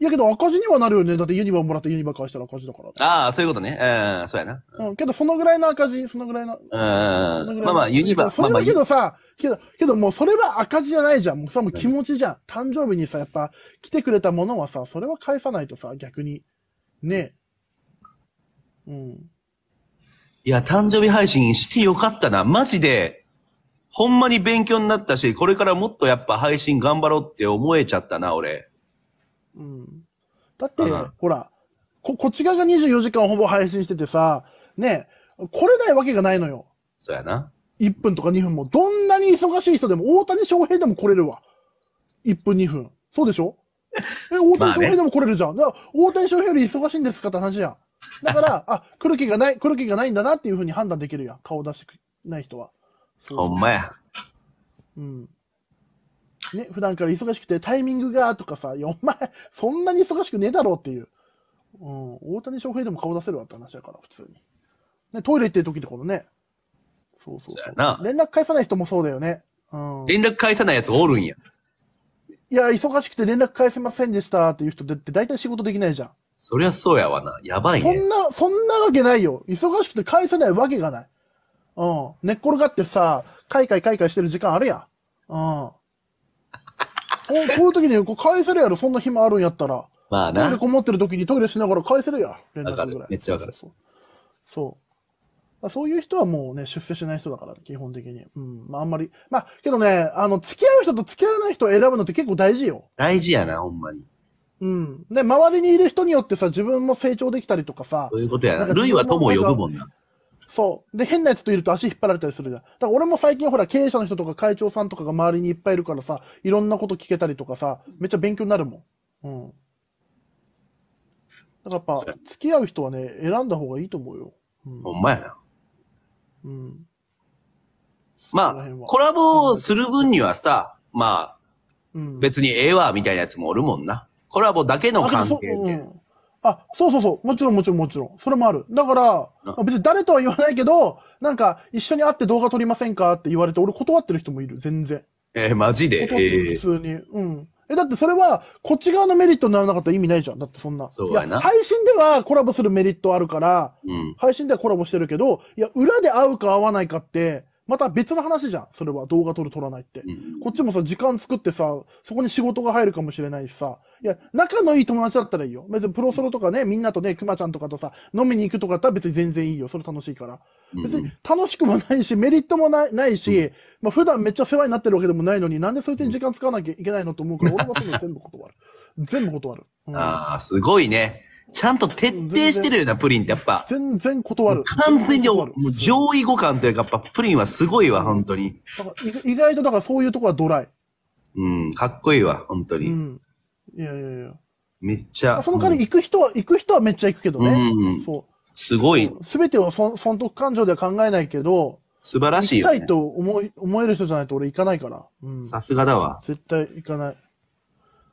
いやけど赤字にはなるよね。だってユニバもらってユニバ返したら赤字だから。ああ、そういうことね。うん、そうやな。うん、けどそのぐらいの赤字、そのぐらいの。うん。まあまあ、ユニバ。それだけどさ、けど、けどもうそれは赤字じゃないじゃん。もうさ、もう気持ちじゃん。誕生日にさ、やっぱ来てくれたものはさ、それは返さないとさ、逆に。ねえ。うん。いや、誕生日配信してよかったな。マジで、ほんまに勉強になったし、これからもっとやっぱ配信頑張ろうって思えちゃったな、俺。うん。だって、ほら、こ、こっち側が24時間ほぼ配信しててさ、ね、来れないわけがないのよ。そうやな。1分とか2分も、どんなに忙しい人でも、大谷翔平でも来れるわ。1分2分。そうでしょ え、大谷翔平でも来れるじゃん。ね、だから、大谷翔平より忙しいんですかって話やん。だから、あ、来る気がない、来る気がないんだなっていうふうに判断できるやん。顔出してくない人は。ほんまや。うん。ね、普段から忙しくてタイミングがとかさ、いや、お前、そんなに忙しくねえだろうっていう。うん、大谷翔平でも顔出せるわって話だから、普通に。ね、トイレ行ってる時ってことね。そうそうそう。な連絡返さない人もそうだよね。うん。連絡返さないやつおるんや。いや、忙しくて連絡返せませんでしたっていう人だって大体仕事できないじゃん。そりゃそうやわな。やばいね。そんな、そんなわけないよ。忙しくて返せないわけがない。うん。寝っ転がってさ、カイカイカイカイしてる時間あるやうん。こういう時にこう返せるやろ、そんな暇あるんやったら。まあな。トイレこもってる時にトイレしながら返せるや。連絡ぐらい。めっちゃわかる。そうそう。そういう人はもうね、出世しない人だから、基本的に。うん。まああんまり。まあ、けどね、あの、付き合う人と付き合わない人を選ぶのって結構大事よ。大事やな、ほんまに。うん。で、周りにいる人によってさ、自分も成長できたりとかさ。そういうことやな。な類は友を呼ぶもんな。そう。で、変なやつといると足引っ張られたりするじゃん。だから俺も最近ほら、経営者の人とか会長さんとかが周りにいっぱいいるからさ、いろんなこと聞けたりとかさ、めっちゃ勉強になるもん。うん。だからやっぱ、付き合う人はね、選んだ方がいいと思うよ。うん、ほんまやな。うん。まあ、コラボする分にはさ、まあ、うん、別にええわ、みたいなやつもおるもんな。コラボだけの関係で。あ、そうそうそう。もちろんもちろんもちろん。それもある。だから、まあ、別に誰とは言わないけど、なんか、一緒に会って動画撮りませんかって言われて、俺断ってる人もいる、全然。えー、マジで普通に。うん。え、だってそれは、こっち側のメリットにならなかったら意味ないじゃん。だってそんな。そうやな。配信ではコラボするメリットあるから、うん、配信ではコラボしてるけど、いや、裏で会うか会わないかって、また別の話じゃん。それは動画撮る撮らないって。うん、こっちもさ、時間作ってさ、そこに仕事が入るかもしれないしさ。いや、仲のいい友達だったらいいよ。別にプロソロとかね、みんなとね、クマちゃんとかとさ、飲みに行くとかだったら別に全然いいよ。それ楽しいから。別に楽しくもないし、メリットもないないし、うん、まあ普段めっちゃ世話になってるわけでもないのに、なんでそういうに時間使わなきゃいけないのと思うから、俺はその全部断る。全部断る。うん、ああ、すごいね。ちゃんと徹底してるようなプリンってやっぱ。全然断る。完全にもう上位互換というか、やっぱプリンはすごいわ、本当に。だから意外とだからそういうとこはドライ。うん、かっこいいわ、本当に。うん。いやいやいや。めっちゃ。その代わり行く人は、うん、行く人はめっちゃ行くけどね。うん。そう。すごい。すべてを損得感情では考えないけど、素晴らしい、ね、行きたいと思い思える人じゃないと俺行かないから。うん。さすがだわ。絶対行かない。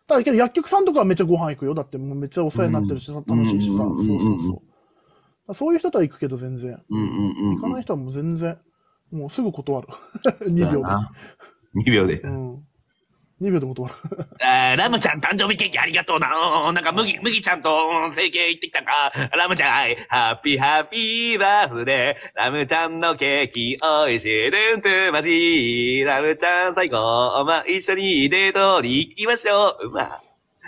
だけど薬局さんとかはめっちゃご飯行くよ。だってもうめっちゃお世話になってるし、楽しいしさ。そうそうそう。そういう人とは行くけど全然。行かない人はもう全然、もうすぐ断る。2 秒で。2秒で。うん2秒で元終わる。あラムちゃん誕生日ケーキありがとうな。なんか麦、麦ちゃんと整形行ってきたか。ラムちゃん、はい、ハッピーハッピーバースデー。ラムちゃんのケーキ美味しいんてまじ。ラムちゃん最高。お前一緒にデートに行きましょう。ま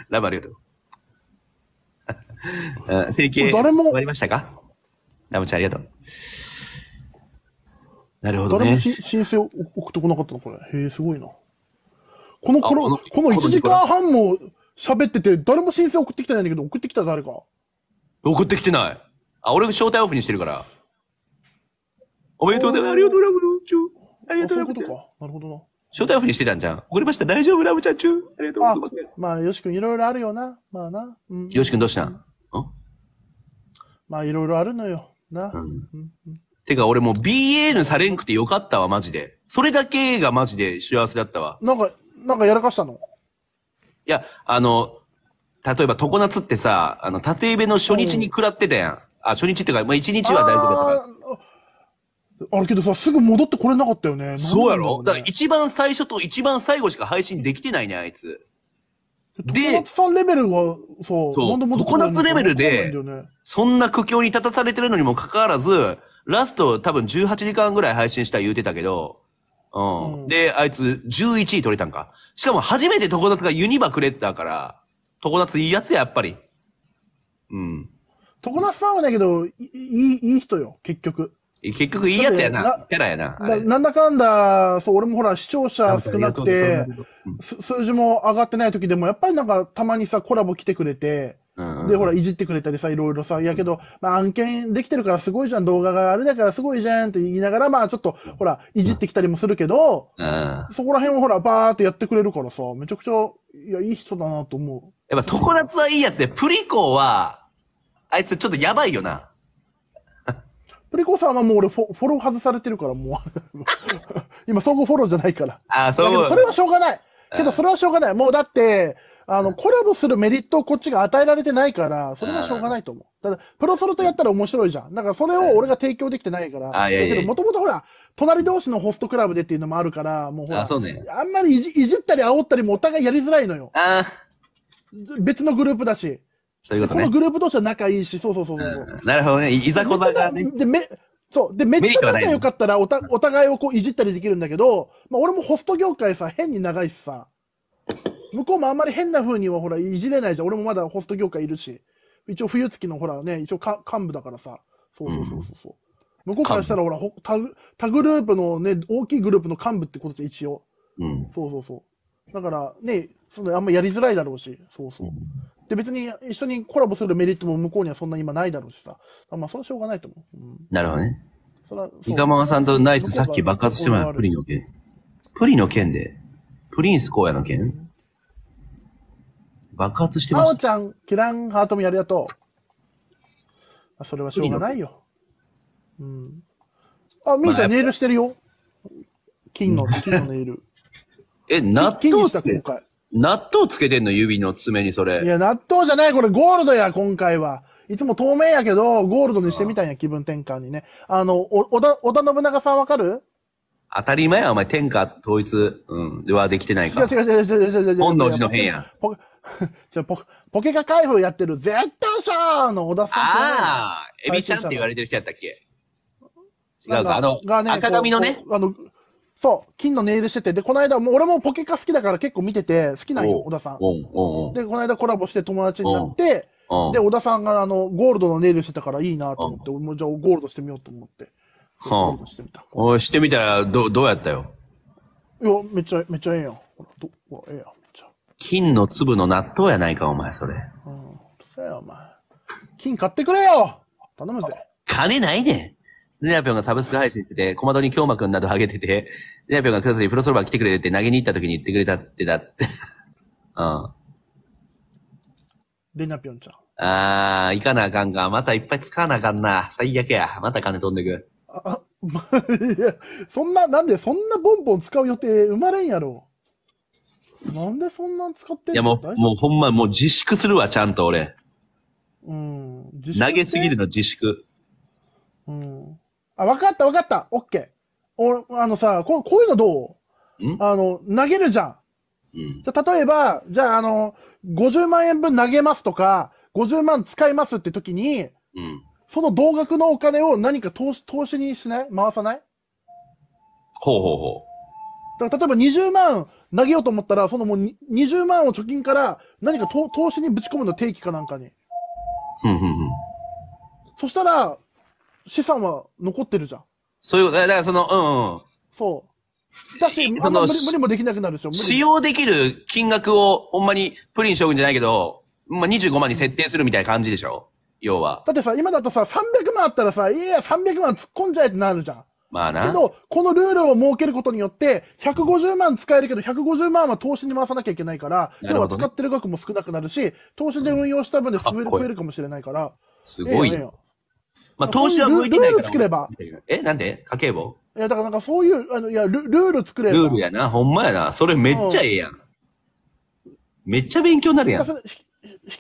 ラムありがとう。整 形誰も終わりましたかラムちゃんありがとう。なるほどね。誰も申請送ってこなかったのこれ。へえ、すごいな。この、この、この1時間半も喋ってて、誰も申請送ってきてないんだけど、送ってきた誰か。送ってきてない。あ、俺が招待オフにしてるから。おめでとうございます。ありがとう、ラブちゅありがとう、ラブちゅなるほどな。招待オフにしてたんじゃん。送りました。大丈夫、ラブちゃんちゅありがとうございます。まあ、よしくんいろいろあるよな。まあな。うん、よしくんどうしたん、うん、まあ、いろいろあるのよ。な。うん。うんてか俺もう BN されんくてよかったわ、マジで。それだけがマジで幸せだったわ。なんか、なんかやらかしたのいや、あの、例えば常夏ってさ、あの、縦夢の初日に食らってたやん。あ、初日ってか、まあ、一日は大丈夫だったから。あれけどさ、すぐ戻ってこれなかったよね。そうやろだから一番最初と一番最後しか配信できてないね、あいつ。で、常夏さんレベルがさ、そう、常夏レベルで、そんな苦境に立たされてるのにもかかわらず、ラスト多分18時間ぐらい配信した言うてたけど、うん。で、あいつ11位取れたんか。しかも初めて常夏がユニバくれてたから、常夏いいやつや、やっぱり。うん。常夏さんはだけど、いい、いい人よ、結局。結局いいやつやな。キャラやなな。なんだかんだ、そう、俺もほら、視聴者少なくて、数字も上がってない時でも、やっぱりなんか、たまにさ、コラボ来てくれて、で、ほら、いじってくれたりさ、いろいろさ、やけど、まあ、案件できてるからすごいじゃん、動画があれだからすごいじゃんって言いながら、まあ、ちょっと、ほら、いじってきたりもするけど、うん、そこら辺をほら、ばーってやってくれるからさ、めちゃくちゃ、いや、いい人だなと思う。やっぱ、常夏はいいやつで、プリコは、あいつちょっとやばいよな。プリコさんはもう俺フォフォロー外されてるから、もう 今、総合フォローじゃないから。あ、そう。それはしょうがない。けど、それはしょうがない。もうだって、あの、コラボするメリットをこっちが与えられてないから、それはしょうがないと思う。ただ、プロソルとやったら面白いじゃん。だからそれを俺が提供できてないから。あ、いやいや。もともとほら、隣同士のホストクラブでっていうのもあるから、もうほら、あ、そうね。あんまりいじいじったり煽ったりもお互いやりづらいのよ。ああ。別のグループだし。そういうことね。このグループ同士は仲いいし、そうそうそうそう。なるほどね。いざこざがね。で、め、そう。で、めっちゃ仲良かったらおた、お互いをこういじったりできるんだけど、まあ俺もホスト業界さ、変に長いしさ。向こうもあんまり変な風にはほら、いじれないじゃん。俺もまだホスト業界いるし。一応冬月のほらね、一応か幹部だからさ。そうそうそうそう。うん、向こうからしたらほら、他他グループのね、大きいグループの幹部ってことで一応。うん。そうそうそう。だからね、そのあんまやりづらいだろうし。そうそう。うん、で、別に一緒にコラボするメリットも向こうにはそんな今ないだろうしさ。まあ、それはしょうがないと思う。うん、なるほどね。それはイカママさんとナイスさっき爆発してもらったプリの件。プリの件で、プリンス荒野の件、爆発してます。まおちゃん、キランハートもありがとう。あそれはしょうがないよ。うん。あ、みーちゃん、まあネイルしてるよ。金の、金のネイル。え、納豆つけ納豆つけてんの指の爪にそれ。いや、納豆じゃない、これゴールドや、今回は。いつも透明やけど、ゴールドにしてみたんや、気分転換にね。あの、お、おだ、織田信長さんわかる当たり前や、お前。天下統一、うん、ではできてないか。違う違う違う違う違う違う。本能寺の変や。ポケ じゃポ、ポケカ開封やってる、絶対シャーの小田さん。ああ、エビちゃんって言われてる人やったっけ違うか、あの、がね、赤髪のね。あの、そう、金のネイルしてて、で、この間、もう俺もポケカ好きだから結構見てて、好きなんよ、小田さん。で、この間コラボして友達になって、で、小田さんがあの、ゴールドのネイルしてたからいいなと思って、俺もじゃあゴールドしてみようと思って。はあ、してみた。おしてみたら、ど、どうやったよいや、めっちゃ、めっちゃええやん。ほら、ど、ええやん。金の粒の納豆やないか、お前、それ。うん、そうや、お前。金買ってくれよ頼むぜ。金ないねん。ネナピョンがサブスク配信してて、小窓に京馬くんなどあげてて、ネナピョンがクラスにプロソルバー来てくれて投げに行った時に言ってくれたってだって。うん。レナピョンちゃん。あー、行かなあかんが。またいっぱい使わなあかんな。最悪や。また金飛んでく。あ、ま、いや、そんな、なんでそんなボンボン使う予定生まれんやろ。なんでそんなん使ってんのいやもう、もうほんま、もう自粛するわ、ちゃんと俺。うん。投げすぎるの自粛。うん。あ、わかったわかったオッケー。俺、あのさ、ここういうのどうんあの、投げるじゃん。うん。じゃ、例えば、じゃあ、あの、50万円分投げますとか、50万使いますって時に、うん。その同額のお金を何か投資、投資にしない回さないほうほうほう。だから例えば20万投げようと思ったら、そのもう20万を貯金から何か投資にぶち込むの、定期かなんかに。んんん。そしたら、資産は残ってるじゃん。そういうこと、だからその、うん、うん。そう。だし、あんま無理無理もできなくなるでしょ。使用できる金額を、ほんまにプリン将軍じゃないけど、まあ、25万に設定するみたいな感じでしょ要は。だってさ、今だとさ、300万あったらさ、いや、300万突っ込んじゃえってなるじゃん。まあな。けど、このルールを設けることによって、150万使えるけど、150万は投資に回さなきゃいけないから、ね、要は使ってる額も少なくなるし、投資で運用した分で増える増えるかもしれないから。すごい。ええまあ、投資は向いてないから。ルール作れば。え、なんで家計簿いや、だからなんかそういう、あの、いやル、ルール作れば。ルールやな、ほんまやな。それめっちゃええやん。めっちゃ勉強になるやん。引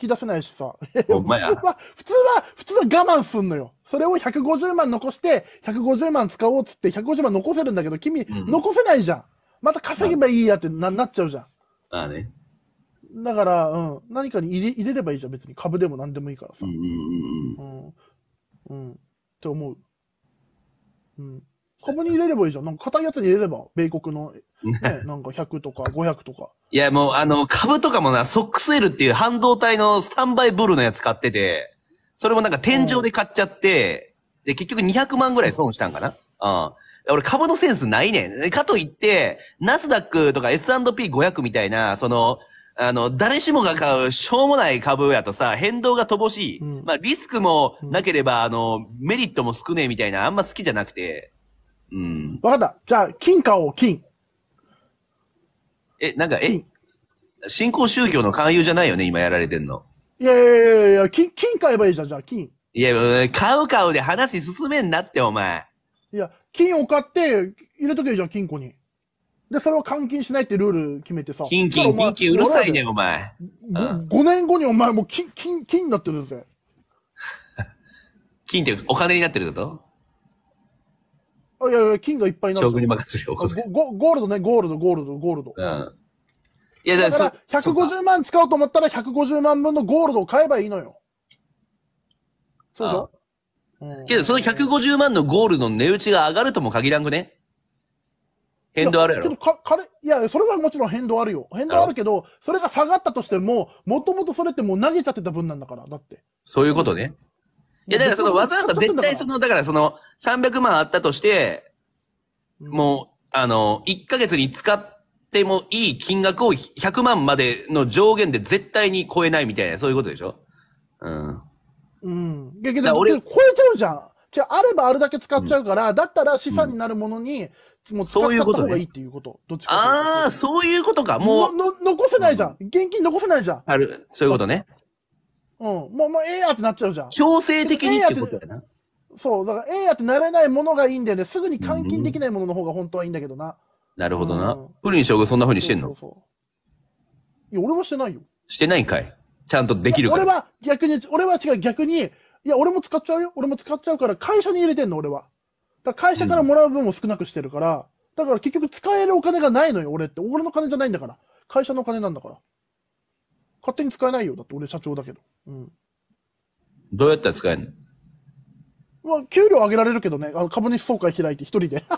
き出せないしさ。ほんまや。普通は、普通は我慢すんのよ。それを150万残して、150万使おうっつって、150万残せるんだけど、君、残せないじゃん。また稼げばいいやってななっちゃうじゃん。ああね。だから、うん、何かに入れ入れればいいじゃん、別に株でも何でもいいからさ。うん。うん。って思う。うん。株に入れればいいじゃん。なんか硬いやつに入れれば、米国の、ね、なんか100とか500とか。いや、もうあの、株とかもな、ソックスエルっていう半導体のスタンバイブルのやつ買ってて、それもなんか天井で買っちゃって、で、結局200万ぐらい損したんかな。うん。俺株のセンスないねん。かといって、ナスダックとか S&P500 みたいな、その、あの、誰しもが買う、しょうもない株やとさ、変動が乏しい。うん、まあ、リスクもなければ、あの、メリットも少ねえみたいな、あんま好きじゃなくて。うん。わかった。じゃあ、金買おう、金。え、なんか、え、新興宗教の勧誘じゃないよね、今やられてんの。いやいやいやいや、金、金買えばいいじゃん、じゃあ、金。いや、買う買うで話進めんなって、お前。いや、金を買って、入れとけじゃん、金庫に。で、それを換金しないってルール決めてさ。金金、金金うるさいね、お前。5, 年後にお前もう金、金、金になってるぜ。金ってお金になってることいやいや、金がいっぱいになってる。将軍に任せるゴールドね、ゴールド、ゴールド、ゴールド。うん。いや、だから、150万使おうと思ったら、150万分のゴールドを買えばいいのよ。そうそう。けど、その150万のゴールドの値打ちが上がるとも限らんくね変動あるやろかかれいや、それはもちろん変動あるよ。変動あるけど、それが下がったとしても、もともとそれってもう投げちゃってた分なんだから、だって。そういうことね。いや、だからそのわざわざ絶対その、だからその300万あったとして、もう、あの、1ヶ月に使ってもいい金額を100万までの上限で絶対に超えないみたいな、そういうことでしょうん。うん。いやけど、超えちゃうじゃん。じゃあ、あればあるだけ使っちゃうから、うん、だったら資産になるものに、うん、もう使っちゃった方がいいっていうこと。ううことね、どっちかああ、そういうことか。もう。の、残せないじゃん。現金残せないじゃん。ある、そういうことね。うん。もう、もうええやってなっちゃうじゃん。強制的にってことやな。そう、だからええやってなれないものがいいんだよね。すぐに換金できないものの方が本当はいいんだけどな。なるほどな。プリン将軍そんな風にしてんのそうそういや、俺はしてないよ。してないんかい。ちゃんとできるから。俺は逆に、俺は違う、逆に、いや、俺も使っちゃうよ。俺も使っちゃうから、会社に入れてんの、俺は。だから会社からもらう分も少なくしてるから、うん、だから結局使えるお金がないのよ、俺って。俺の金じゃないんだから。会社のお金なんだから。勝手に使えないよ。だって俺社長だけど。うん。どうやったら使えんのまあ、給料上げられるけどね。あの株主総会開いて一人で。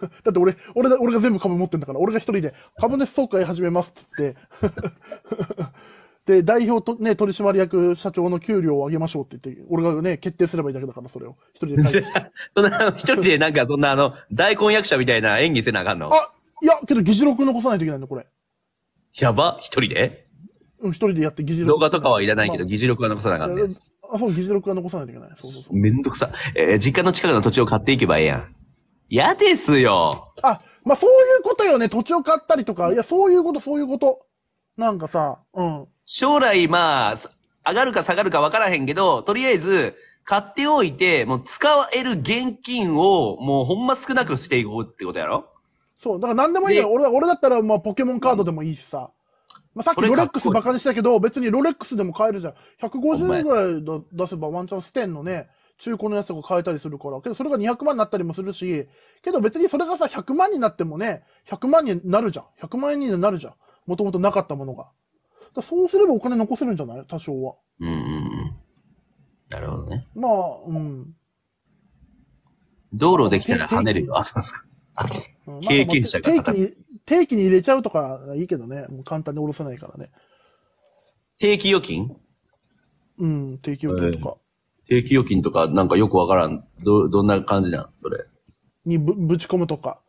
だって俺、俺が、俺が全部株持ってんだから、俺が一人で株主総会始めますっ言って で、代表とね、取締役社長の給料を上げましょうって言って、俺がね、決定すればいいだけだから、それを。一人で。そんな、一人でなんかそんなあの、大根役者みたいな演技せなあかんのあ、いや、けど議事録残さないといけないの、これ。やば一人でうん、一人でやって議事録。動画とかはいらないけど、まあ、議事録は残さなあかんね。あ、そう、議事録は残さないといけない。そうそうそうめんどくさ。えー、実家の近くの土地を買っていけばええやん。嫌ですよ。あ、まあ、そういうことよね。土地を買ったりとか。いや、そういうこと、そういうこと。なんかさ、うん。将来、まあ、上がるか下がるか分からへんけど、とりあえず、買っておいて、もう使える現金を、もうほんま少なくしていこうってことやろそう。だから何でもいいよ。俺、俺だったら、まあ、ポケモンカードでもいいしさ。まあ、さっきロレックスバカにしたけど、別にロレックスでも買えるじゃん。150円ぐらい出せばワンチャンステンのね、中古のやつとか買えたりするから。けど、それが200万になったりもするし、けど別にそれがさ、100万になってもね、100万になるじゃん。100万円になるじゃん。もともとなかったものが。だそうすればお金残せるんじゃない多少は。うんうんうん。なるほどね。まあ、うん。道路できたら跳ねるよ。あ、そうですか。経験者が定期に、定期に入れちゃうとかいいけどね。もう簡単に下ろさないからね。定期預金うん、定期預金とか。定期預金とかなんかよくわからん。ど、どんな感じなんそれ。にぶ、ぶち込むとか。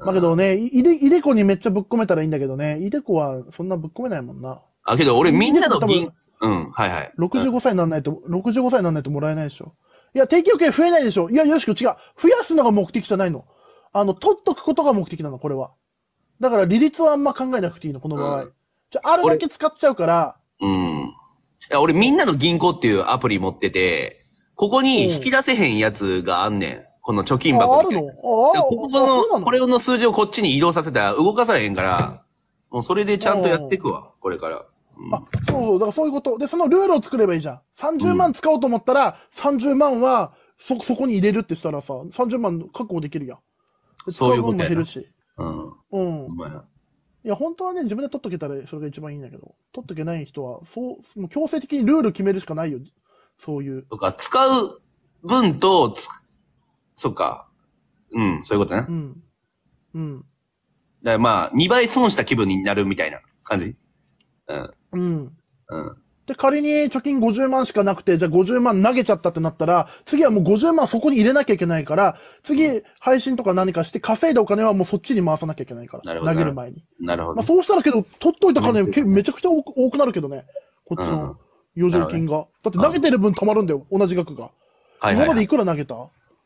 だ、まあ、けどね、いで、いでこにめっちゃぶっ込めたらいいんだけどね、いでこはそんなぶっ込めないもんな。あ、けど俺みんなの銀、うん、はいはい。65歳にならないと、うん、65歳にならないともらえないでしょ。いや、定期預金増えないでしょ。いや、よしく違う。増やすのが目的じゃないの。あの、取っとくことが目的なの、これは。だから、利率はあんま考えなくていいの、この場合。うん、じゃあ、あるだけ使っちゃうから。うん。や俺みんなの銀行っていうアプリ持ってて、ここに引き出せへんやつがあんねん。この貯金箱ああるみたいのな。ああ、ここあの、これの数字をこっちに移動させたら動かされへんから、もうそれでちゃんとやっていくわ、これから。あ、そうそう、だからそういうこと。で、そのルールを作ればいいじゃん。30万使おうと思ったら、30万は、そ、そこに入れるってしたらさ、30万確保できるやん。そういうことやな使分も減るし。うん。うん。いや、本当はね、自分で取っとけたらそれが一番いいんだけど、取っとけない人は、そう、もう強制的にルール決めるしかないよ。そういう。とか、使う分とつ、そっか。うん、そういうことね。うん。うん。だからまあ、2倍損した気分になるみたいな感じ。うん。うん。うん。で、仮に貯金50万しかなくて、じゃあ50万投げちゃったってなったら、次はもう50万そこに入れなきゃいけないから、次、配信とか何かして稼いだお金はもうそっちに回さなきゃいけないから。投げる前に。なるほど。まあそうしたらけど、取っといた金めちゃくちゃ多くなるけどね。こっちの余剰金が。だって投げてる分貯まるんだよ、同じ額が。はい今までいくら投げた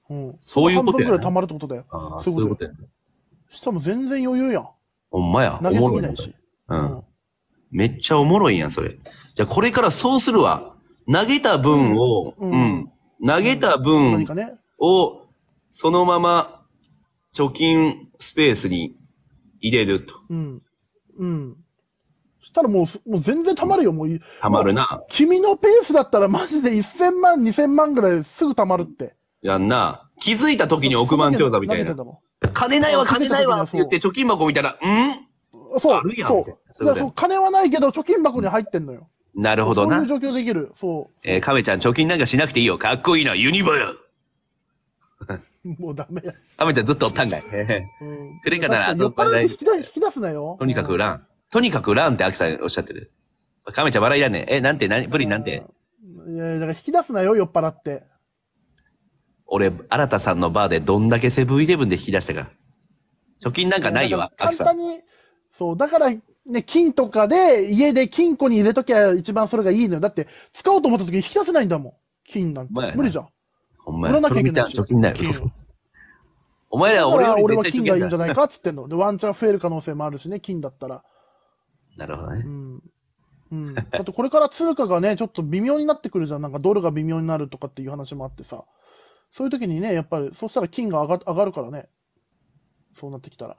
うん。そういうこと半分くらい貯まるってことだよ。ああ、そういうことやね。したらも全然余裕やん。ほんまや。投げすぎないし。うん。めっちゃおもろいやん、それ。じゃあこれからそうするわ。投げた分を、うん。うん投げた分何かね。をそのまま貯金スペースに入れると。うん。うん。そしたらもうもう全然溜まるよ、もう溜たまるな。君のペースだったらマジで1000万、2000万ぐらいすぐ溜まるって。やんな。気づいた時に億万長者みたいな金ないわ、金ないわって言って貯金箱見たら、んんそう。あるやんそうそう。そう金はないけど、貯金箱に入ってんのよ。なるほどな。そういう状況できる。そう。えー、亀ちゃん、貯金なんかしなくていいよ。かっこいいな、ユニバや。もうダメや。亀ちゃんずっとおったんかい。くれんかったら、酔っ払引き出引き出すなよ。とにかくラン。とにかくランってアキさんおっしゃってる。亀ちゃん笑いやね。え、なんて、なに、プリンなんて。いやいや、だから引き出すなよ、酔っ払って。俺、新田さんのバーでどんだけセブンイレブンで引き出したか。貯金なんかないよ、い簡単に。そう、だから、ね、金とかで、家で金庫に入れときゃ一番それがいいのよ。だって、使おうと思った時に引き出せないんだもん。金なんて。無理じゃん。お前ら、貯金ない。そうお前ら俺は俺は金がいいんじゃないかっつってんの。で、ワンチャン増える可能性もあるしね、金だったら。なるほどね。うん。うん。だってこれから通貨がね、ちょっと微妙になってくるじゃん。なんかドルが微妙になるとかっていう話もあってさ。そういう時にね、やっぱり、そしたら金が上が上がるからね。そうなってきたら。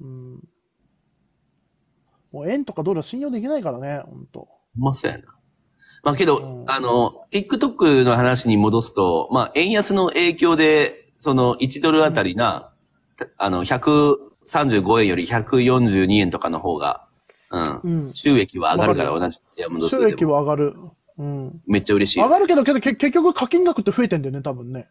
うん。もう円とかドルは信用できないからね、本当まさやな。まあけど、うん、あの、TikTok の話に戻すと、まあ円安の影響で、その1ドルあたりな、うん、あの、135円より142円とかの方が、うん。うん、収益は上がるから同じ。収益は上がる。うん。めっちゃ嬉しい。上がるけど、けど結局課金額って増えてんだよね、多分ね。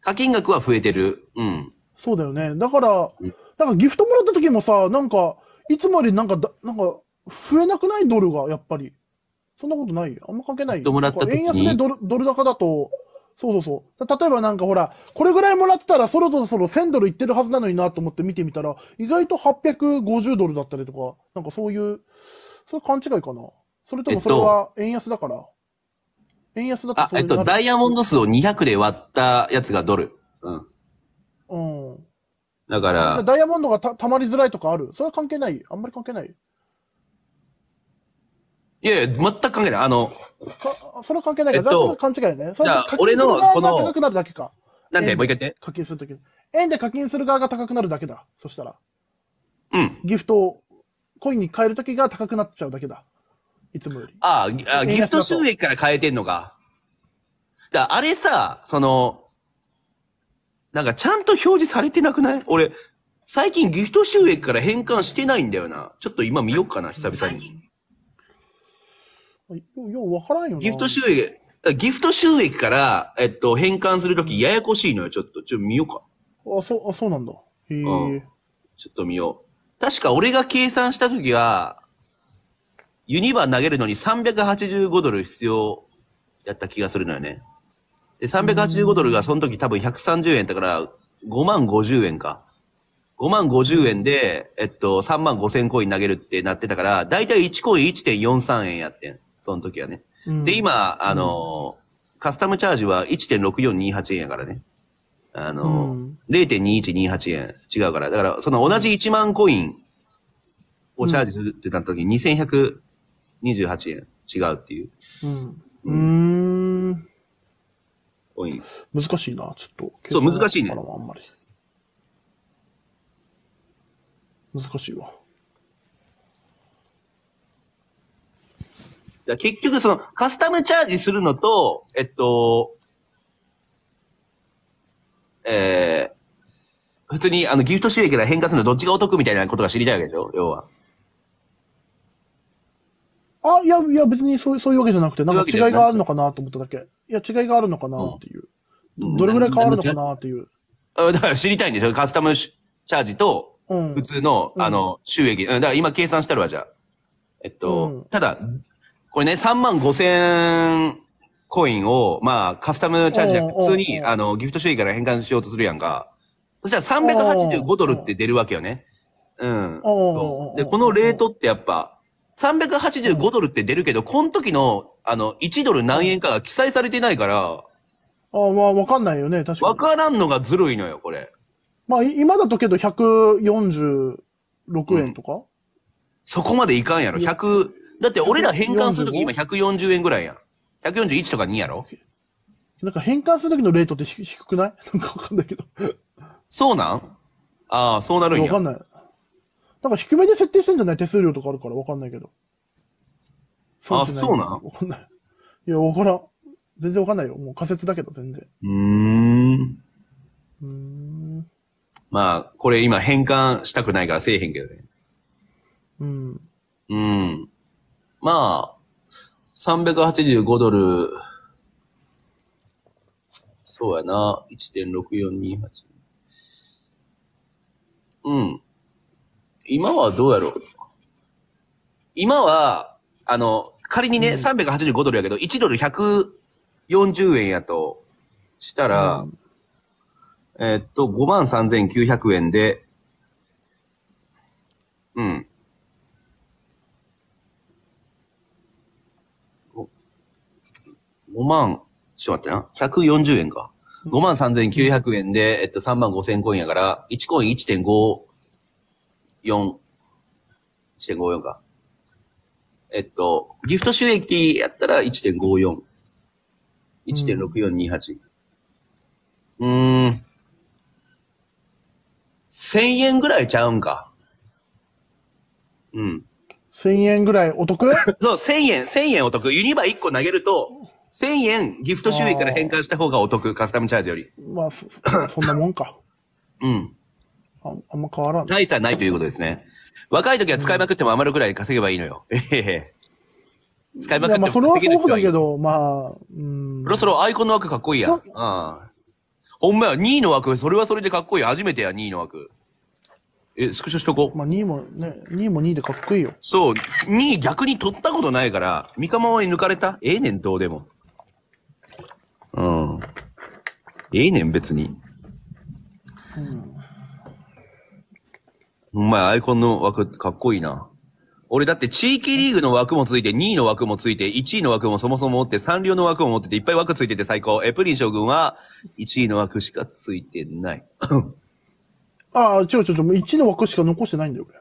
課金額は増えてる。うん。そうだよね。だから、うん、なんかギフトもらった時もさ、なんか、いつもよりなんかだ、なんか、増えなくないドルが、やっぱり。そんなことないあんま関係ないもらった時に円安でドルドル高だと、そうそうそう。例えばなんかほら、これぐらいもらってたらそろそろ1000ドルいってるはずなのになと思って見てみたら、意外と850ドルだったりとか、なんかそういう、それ勘違いかな。それともそれは円安だから。えっと、円安だとそういうあ、えっと、ダイヤモンド数を200で割ったやつがドル。うん。うん。だから。ダイヤモンドがたたまりづらいとかあるそれは関係ないあんまり関係ないいやいや、全く関係ない。あの。それは関係ないけど、えっと、それは勘違いだね。それは俺の、この。高くなるだけか。なんでもう一回言って。課金するときに。円で課金する側が高くなるだけだ。そしたら。うん。ギフトをコインに変えるときが高くなっちゃうだけだ。いつもより。ああ、ギフト収益から変えてんのか。だあれさ、その、なんかちゃんと表示されてなくない俺、最近ギフト収益から変換してないんだよな。ちょっと今見ようかな、久々に。よわからんよギフト収益、ギフト収益から、えっと、変換するときややこしいのよ、ちょっと。ちょっと見ようか。あ、そう、あ、そうなんだ。へえ、うん、ちょっと見よう。確か俺が計算したときは、ユニバー投げるのに385ドル必要やった気がするのよね。で、385ドルがその時多分130円だから、5万50円か。5万50円で、えっと、3万5千コイン投げるってなってたから、だいたい1コイン1.43円やってん。その時はね。うん、で、今、あの、カスタムチャージは1.6428円やからね。あの、うん、0.2128円違うから。だから、その同じ1万コインをチャージするってなった時に2128円違うっていう。うん。うん難しいな、ちょっと。そう、難しいね。あんまり。難しいわ。結局、その、カスタムチャージするのと、えっと、えー、普通に、あの、ギフト収益か変化するのどっちがお得みたいなことが知りたいわけでしょ要は。あ、いや、いや、別にそうそういうわけじゃなくて、なんか違いがあるのかなと思っただけ。いや、違いがあるのかなっていう。どれぐらい変わるのかなっていう。だから知りたいんでしょカスタムチャージと、普通の、うん、あの、収益。だから今計算してるわ、じゃあ。えっと、うん、ただ、これね、3万5千コインを、まあ、カスタムチャージ普通に、あの、ギフト収益から変換しようとするやんか。そしたら385ドルって出るわけよね。うん。で、このレートってやっぱ、385ドルって出るけど、この時の、あの、1ドル何円かが記載されてないから、ああ、まあ、わかんないよね、確かに。わからんのがずるいのよ、これ。まあ、今だとけど146円とか、そこまでいかんやろ。100、だって俺ら変換するとき今140円ぐらいやん。141とか2やろなんか変換するときのレートって低くないなんかわかんないけど。そうなんああ、そうなるんや。わかんない。なんか低めで設定してんじゃない手数料とかあるからわかんないけど。あ、そうなのわかんない。いや、わからん。全然わかんないよ。もう仮説だけど、全然。うーん。うーん。まあ、これ今変換したくないからせえへんけどね。うん。うん。まあ、385ドル、そうやな、1.6428。うん。今はどうやろう今は、あの、仮にね、うん、385ドルやけど、1ドル140円やとしたら、うん、えー、っと、5万3900円で、うん。5万、ちょっと待ってな。140円か。5万3900円で、えっと、3万5000コインやから、1コイン1.5 4、1.54か。えっと、ギフト収益やったら1.54。1.6428。うん、ーん。1000円ぐらいちゃうんか。うん。1000円ぐらいお得 そう、1000円、1000円お得。ユニバ1個投げると、1000円ギフト収益から変換した方がお得、カスタムチャージより。まあ、そ、そんなもんか。うん。ああんま変わらん。大差ないということですね。若い時は使いまくっても余るぐらい稼げばいいのよ。ええ使いまくっていまもあ、それはそうだけ。ど、まあ、うんそ。ろそろアイコンの枠かっこいいや。うん。ほんまや、2位の枠、それはそれでかっこいい。初めてや、2位の枠。え、スクショしとこう。まあ、2位もね、2位も2位でかっこいいよ。そう、2位逆に取ったことないから、三河に抜かれたええねん、どうでも。うん。ええねん、別に。お前、アイコンの枠、かっこいいな。俺だって地域リーグの枠もついて、2位の枠もついて、1位の枠もそもそも持って、3両の枠も持ってて、いっぱい枠ついてて最高。え、プリン将軍は、1位の枠しかついてない。ああ、違う違う違う、1位の枠しか残してないんだよ、これ。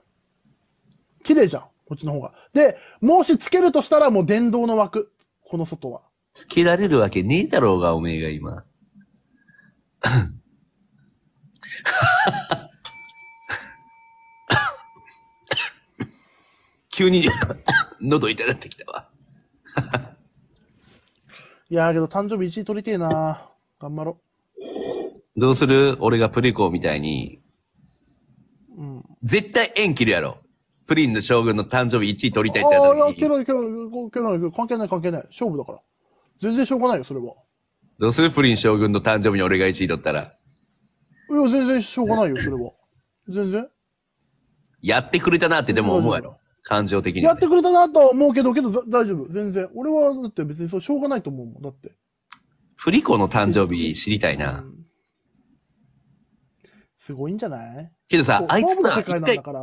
綺麗じゃん、こっちの方が。で、もしつけるとしたらもう電動の枠。この外は。つけられるわけねえだろうが、おめえが今。急に 喉痛くなってきたわ。いやーけど誕生日1位取りてえなー。頑張ろどうする俺がプリコみたいに。う。ん。絶対縁切るやろ。プリンの将軍の誕生日1位取りたいってやったああ、いや、時けない、けない、けない、関係ない、関係ない。勝負だから。全然しょうがないよ、それは。どうするプリン将軍の誕生日に俺が1位取ったら。いや、全然しょうがないよ、それは。全然。やってくれたなってでも思うやろ。感情的に、ね、やってくれたなと思うけど、けど大丈夫。全然。俺はだって別にそうしょうがないと思うもん。だって。フリコの誕生日知りたいな。すごいんじゃないけどさ、あいつな、一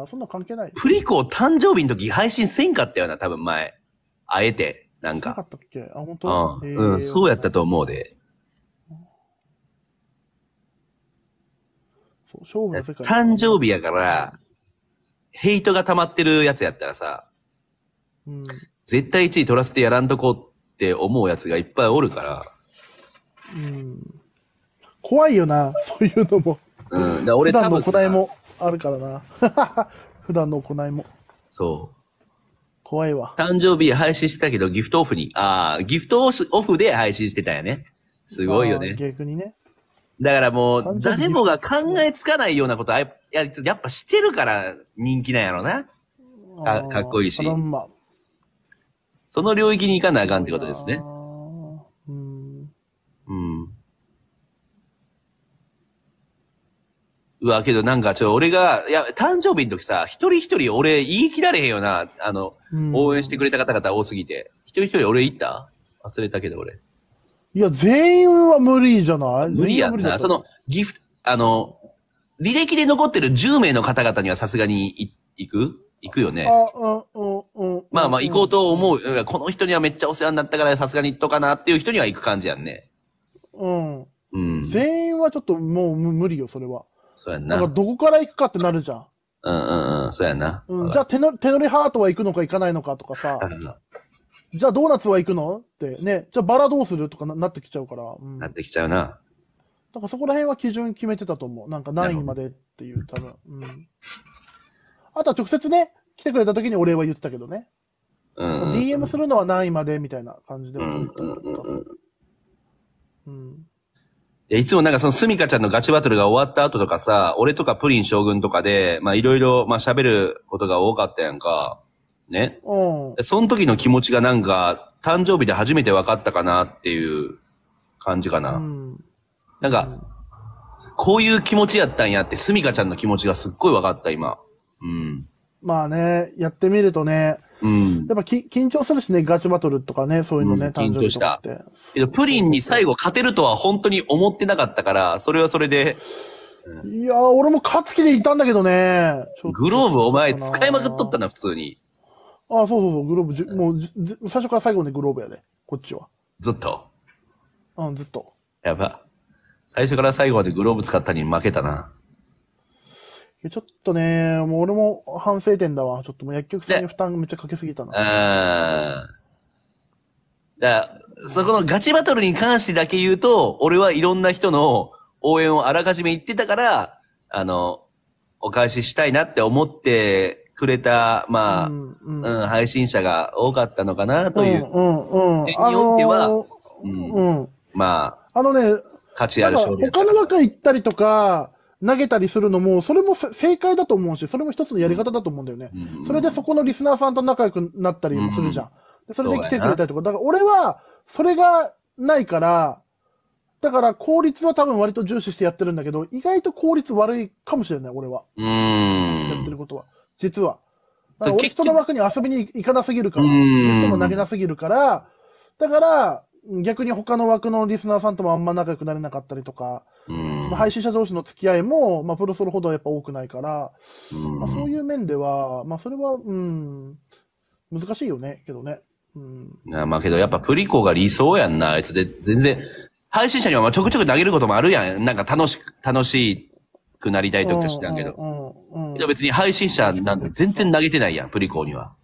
そんな関係ない。フリコ誕生日の時配信せんかったよな、多分前。あえて、なんか。かったっけあ、本当、うん、うん、そうやったと思うで。そう、勝負の世界。誕生日やから、ヘイトが溜まってるやつやったらさ、うん、絶対1位取らせてやらんとこって思うやつがいっぱいおるから。うん。怖いよな、そういうのも。うん。だ俺普段の行いもあるからな。普段の行いも。そう。怖いわ。誕生日配信してたけど、ギフトオフに。ああ、ギフトオフで配信してたよね。すごいよね。逆にね。だからもう、誰もが考えつかないようなことや、やっぱしてるから人気なんやろな。かかっこいいし。その領域に行かなあかんってことですね。うん。うわ、けどなんかちょ、俺が、いや、誕生日の時さ、一人一人俺言い切られへんよな。あの、応援してくれた方々多すぎて。一人一人俺行った忘れたけど俺。いや、全員は無理じゃない無理やんな。その、ギフト、あの、履歴で残ってる10名の方々にはさすがに行く行くよね。まあまあ行こうと思う。この人にはめっちゃお世話になったからさすがに行っとかなっていう人には行く感じやんね。うん。うん。全員はちょっともう無理よ、それは。そうやんな。なんかどこから行くかってなるじゃん。うんうんうん、そうやな。うん、じゃあ手の、手乗りハートは行くのか行かないのかとかさ。じゃあドーナツは行くのってね。じゃあバラどうするとかなってきちゃうから。なってきちゃうな。なんかそこら辺は基準決めてたと思う。なんか何位までっていう、多分。うん。あとは直接ね、来てくれた時にお礼は言ってたけどね。うん。DM するのは何位までみたいな感じでもうん。いつもなんかそのスミカちゃんのガチバトルが終わった後とかさ、俺とかプリン将軍とかで、まあいろいろ、まあ喋ることが多かったやんか。ね。うん。その時の気持ちがなんか、誕生日で初めて分かったかなっていう感じかな。うんなんか、こういう気持ちやったんやって、すみかちゃんの気持ちがすっごい分かった、今。うん。まあね、やってみるとね、うん、やっぱき緊張するしね、ガチバトルとかね、そういうのね、うん、緊張した。けど、プリンに最後勝てるとは本当に思ってなかったから、それはそれで。うん、いや俺も勝つ気でいたんだけどね。グローブお前使いまくっとったな、普通に。ああ、そうそうそう、グローブじ、もうじ、最初から最後までグローブやで、こっちは。ずっと。うん、ずっと。やば。最初から最後までグローブ使ったに負けたな。ちょっとね、もう俺も反省点だわ。ちょっともう薬局さんに負担めっちゃかけすぎたな。うん。だそこのガチバトルに関してだけ言うと、俺はいろんな人の応援をあらかじめ言ってたから、あの、お返ししたいなって思ってくれた、まあ、うん、うんうん、配信者が多かったのかなという。うん、うん、うん。点にては、あのー、うん、うん、まあ。あのね、価値ある勝利。他の枠行ったりとか、投げたりするのも、それも正解だと思うし、それも一つのやり方だと思うんだよね。うん、それでそこのリスナーさんと仲良くなったりもするじゃん。うん、それで来てくれたりとか。だから俺は、それがないから、だから効率は多分割と重視してやってるんだけど、意外と効率悪いかもしれない、俺は。うん。やってることは。実は。だから俺人の枠に遊びに行かなすぎるから、人も投げなすぎるから、だから、逆に他の枠のリスナーさんともあんま仲良くなれなかったりとか、その配信者同士の付き合いも、まあ、プロソロほどやっぱ多くないから、まあ、そういう面では、まあ、それは、うん、難しいよね、けどね。うん、まあけど、やっぱプリコが理想やんな、あいつで、全然、配信者にはまあちょくちょく投げることもあるやん。なんか楽しく、楽しくなりたいとか知らんけど。けど別に配信者なんて全然投げてないやん、プリコには。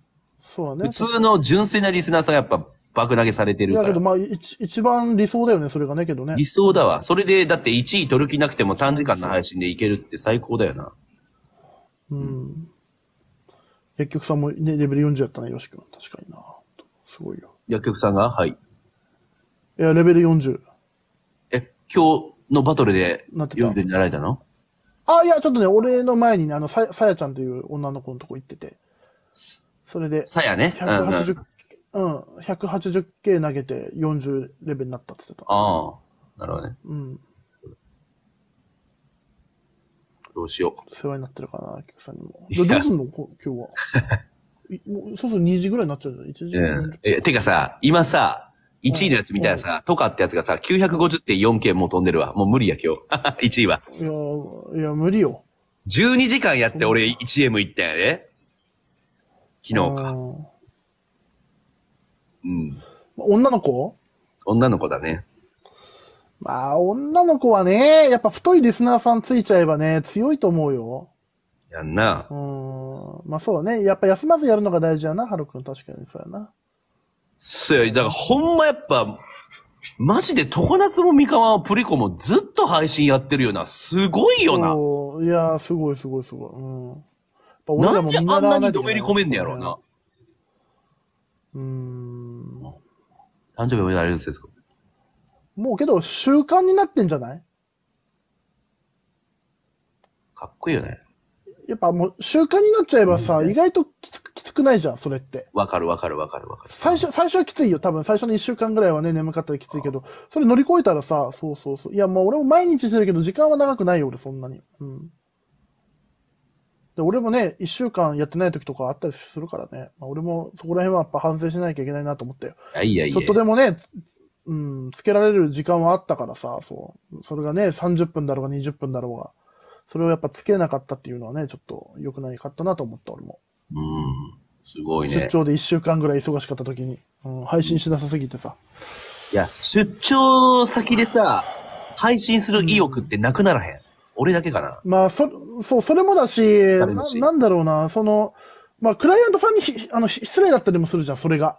そうね。普通の純粋なリスナーさんやっぱ、爆投げされてるから。いやけど、まあ、一番理想だよね、それがね、けどね。理想だわ。それで、だって1位取る気なくても短時間の配信でいけるって最高だよな。うん。薬局さんも、ね、レベル40やったね、よし君。確かにな。すごいよ。薬局さんがはい。いや、レベル40。え、今日のバトルで40になられたのあ、いや、ちょっとね、俺の前にね、あの、さ、さやちゃんという女の子のとこ行ってて。それで。さやね。180、うんうん、うん、180K 投げて40レベルになったって言ってた。ああ、なるほどね。うん。どうしよう。世話になってるかな、菊さんにも。どうすんの今日は。もうそうすると2時ぐらいになっちゃうじゃん。1時うん。え、てかさ、今さ、1位のやつ見たらさ、トカってやつがさ、950.4K もう飛んでるわ。もう無理や、今日。1 位は。いや、いや、無理よ。12時間やって俺 1M 行ったやで。昨日か。うん。女の子女の子だね。まあ、女の子はね、やっぱ太いリスナーさんついちゃえばね、強いと思うよ。やんな。うん。まあそうね。やっぱ休まずやるのが大事やな、ハルくん。確かにそうやな。そうや、だからほんまやっぱ、マジで常夏も三河もプリコもずっと配信やってるよな。すごいよな。そういやすごいすごいすごい。うん。やっぱ俺らもなんであんなにのめり込めんねやろうな。うん。誕生日おめでとうございます。もうけど、習慣になってんじゃないかっこいいよね。やっぱもう習慣になっちゃえばさ、意外ときつく、きつくないじゃん、それって。わかるわかるわかるわかる。最初、最初はきついよ。多分最初の一週間ぐらいはね、眠かったらきついけど、それ乗り越えたらさ、そうそうそう。いや、もう俺も毎日してるけど、時間は長くないよ、俺そんなに。うん。で、俺もね、一週間やってない時とかあったりするからね。まあ、俺もそこら辺はやっぱ反省しなきゃいけないなと思ったよ。いやいやいや。ちょっとでもね、うん、つけられる時間はあったからさ、そう。それがね、30分だろうが20分だろうが、それをやっぱつけなかったっていうのはね、ちょっと良くないかったなと思った、俺も。うん、すごいね。出張で一週間ぐらい忙しかった時に、うん、配信しなさすぎてさ。いや、出張先でさ、配信する意欲ってなくならへん。俺だけかな。まあ、そ、そう、それもだし、ななんだろうな、その、まあ、クライアントさんにあの失礼だったりもするじゃん、それが。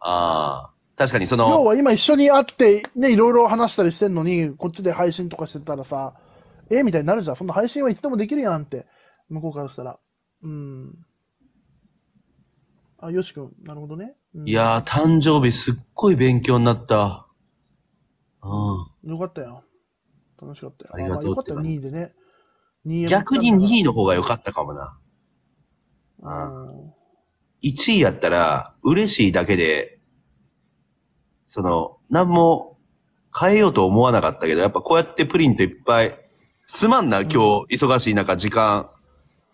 ああ。確かにその。要は今一緒に会って、ね、いろいろ話したりしてんのに、こっちで配信とかしてたらさ、えみたいになるじゃん。そんな配信はいつでもできるやんって、向こうからしたら。うん。あ、よしん、なるほどね。うん、いやー、誕生日すっごい勉強になった。うん。よかったよ。楽しかったよ。ありがとうってよ2位でね。位逆に2位の方が良かったかもな。うん。1位やったら、嬉しいだけで、その、何も変えようと思わなかったけど、やっぱこうやってプリントいっぱい、すまんな、今日、忙しい中、時間、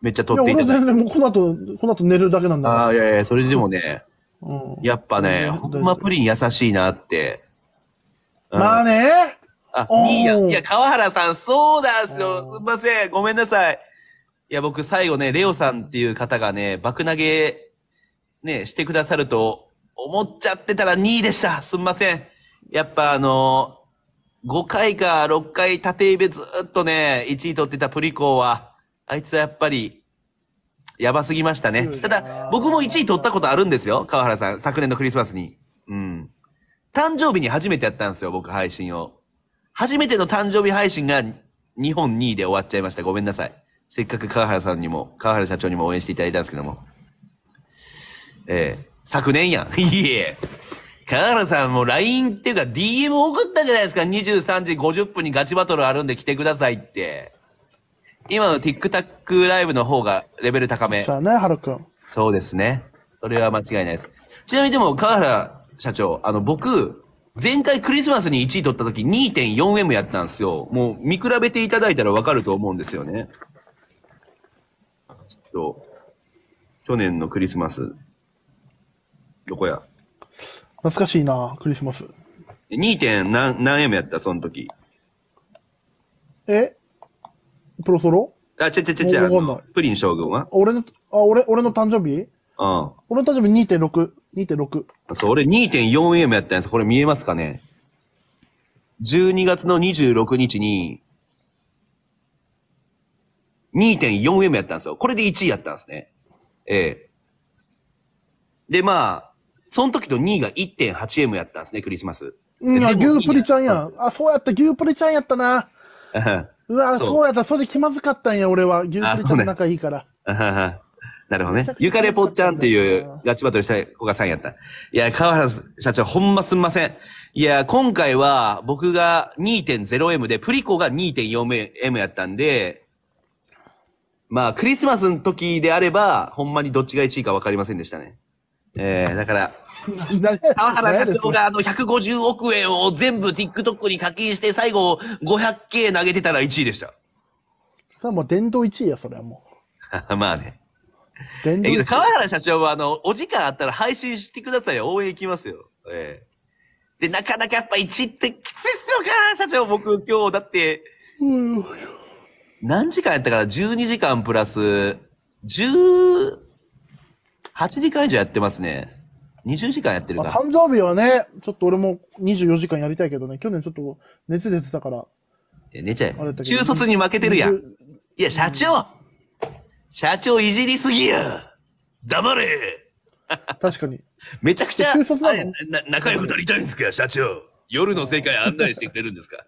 めっちゃ取っていただい全然もうこの後、この後寝るだけなんだああ、いやいや、それでもね、うん。やっぱね、ほんまプリン優しいなって。うんまあね、あ、2位や。いや、川原さん、そうだすよ。すいません。ごめんなさい。いや、僕、最後ね、レオさんっていう方がね、爆投げ、ね、してくださると思っちゃってたら2位でした。すんません。やっぱあのー、5回か6回縦指ずっとね、1位取ってたプリコーは、あいつはやっぱり、やばすぎましたね。ただ、僕も1位取ったことあるんですよ。川原さん、昨年のクリスマスに。うん。誕生日に初めてやったんですよ、僕配信を。初めての誕生日配信が日本2位で終わっちゃいました。ごめんなさい。せっかく川原さんにも、川原社長にも応援していただいたんですけども。ええー、昨年やん。いえ。川原さんも LINE っていうか DM 送ったじゃないですか。23時50分にガチバトルあるんで来てくださいって。今の TikTok ライブの方がレベル高め。そうね、ハル君。そうですね。それは間違いないです。ちなみにでも、川原社長、あの、僕、前回クリスマスに1位取った時 2.4M やったんですよ。もう見比べていただいたらわかると思うんですよね。ちょっと、去年のクリスマス、どこや懐かしいな、クリスマス。2. 何何 M やった、その時。えプロソロあ、ちゃちゃちゃちゃ、プリン将軍は俺の、あ、俺、俺の誕生日うん。俺の誕生日2.6。2.6。そう、俺 2.4M やったんです。これ見えますかね ?12 月の26日に、2.4M やったんですよ。これで1位やったんですね。ええで、まあ、その時と2位が 1.8M やったんですね、クリスマス。うん、あ、牛プリちゃんやん。あ、そうやった、牛プリちゃんやったな。うわ、そうそうやった、それ気まずかったんや、俺は。牛プリちゃんと仲いいから。あはなるほどね。ゆかれぽっちゃんっていうガチバトルしたい子が3んやった。いや、川原社長、ほんますんません。いや、今回は僕が 2.0M で、プリコが 2.4M やったんで、まあ、クリスマスの時であれば、ほんまにどっちが1位かわかりませんでしたね。ええー、だから、川原社長があの150億円を全部 TikTok に課金して、最後 500K 投げてたら1位でした。それはもう殿堂1位や、それはもう。まあね。えけど、川原社長は、あの、お時間あったら配信してくださいよ。応援行きますよ。ええで、なかなかやっぱ1ってきついっすよ、川原社長。僕、今日、だって、何時間やったかな ?12 時間プラス、18時間以上やってますね。20時間やってるから。誕生日はね、ちょっと俺も24時間やりたいけどね、去年ちょっと熱出てたから。寝ちゃえ。中卒に負けてるやん。いや、社長、社長いじりすぎや黙れ確かに。めちゃくちゃ、仲良くなりたいんですか、社長。夜の世界案内してくれるんですか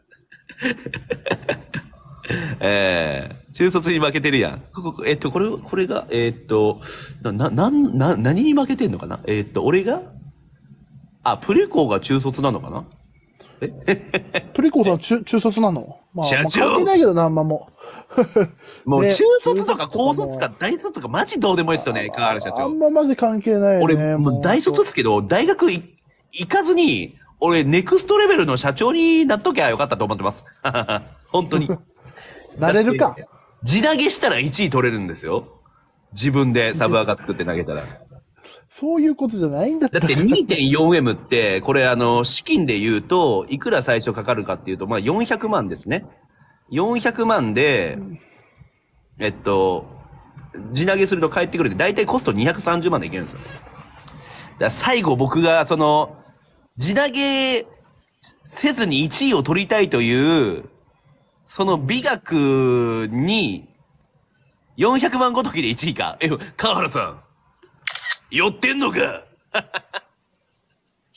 えー、中卒に負けてるやん。ここえっと、これ、これが、えー、っと、な、な、な、何に負けてんのかなえー、っと、俺があ、プレコーが中卒なのかなえ プレコーさん中、中卒なのまあ、社長、まあ、関係ないけどな、あんまもう。もう中卒とか高卒か大卒とかマジどうでもいいっすよね、河原社長。あんまマジ関係ない、ね。俺、もう大卒っすけど、大学行かずに、俺、ネクストレベルの社長になっときゃよかったと思ってます。本当に。なれるか。地投げしたら1位取れるんですよ。自分でサブアカ作って投げたら。そういうことじゃないんだだって 2.4M って、これあの、資金で言うと、いくら最初かかるかっていうと、まあ400万ですね。400万で、えっと、地投げすると帰ってくるんで、だいたいコスト230万でいけるんですよ。だ最後僕が、その、地投げせずに1位を取りたいという、その美学に、400万ごときで1位か。え、川原さん、寄ってんのか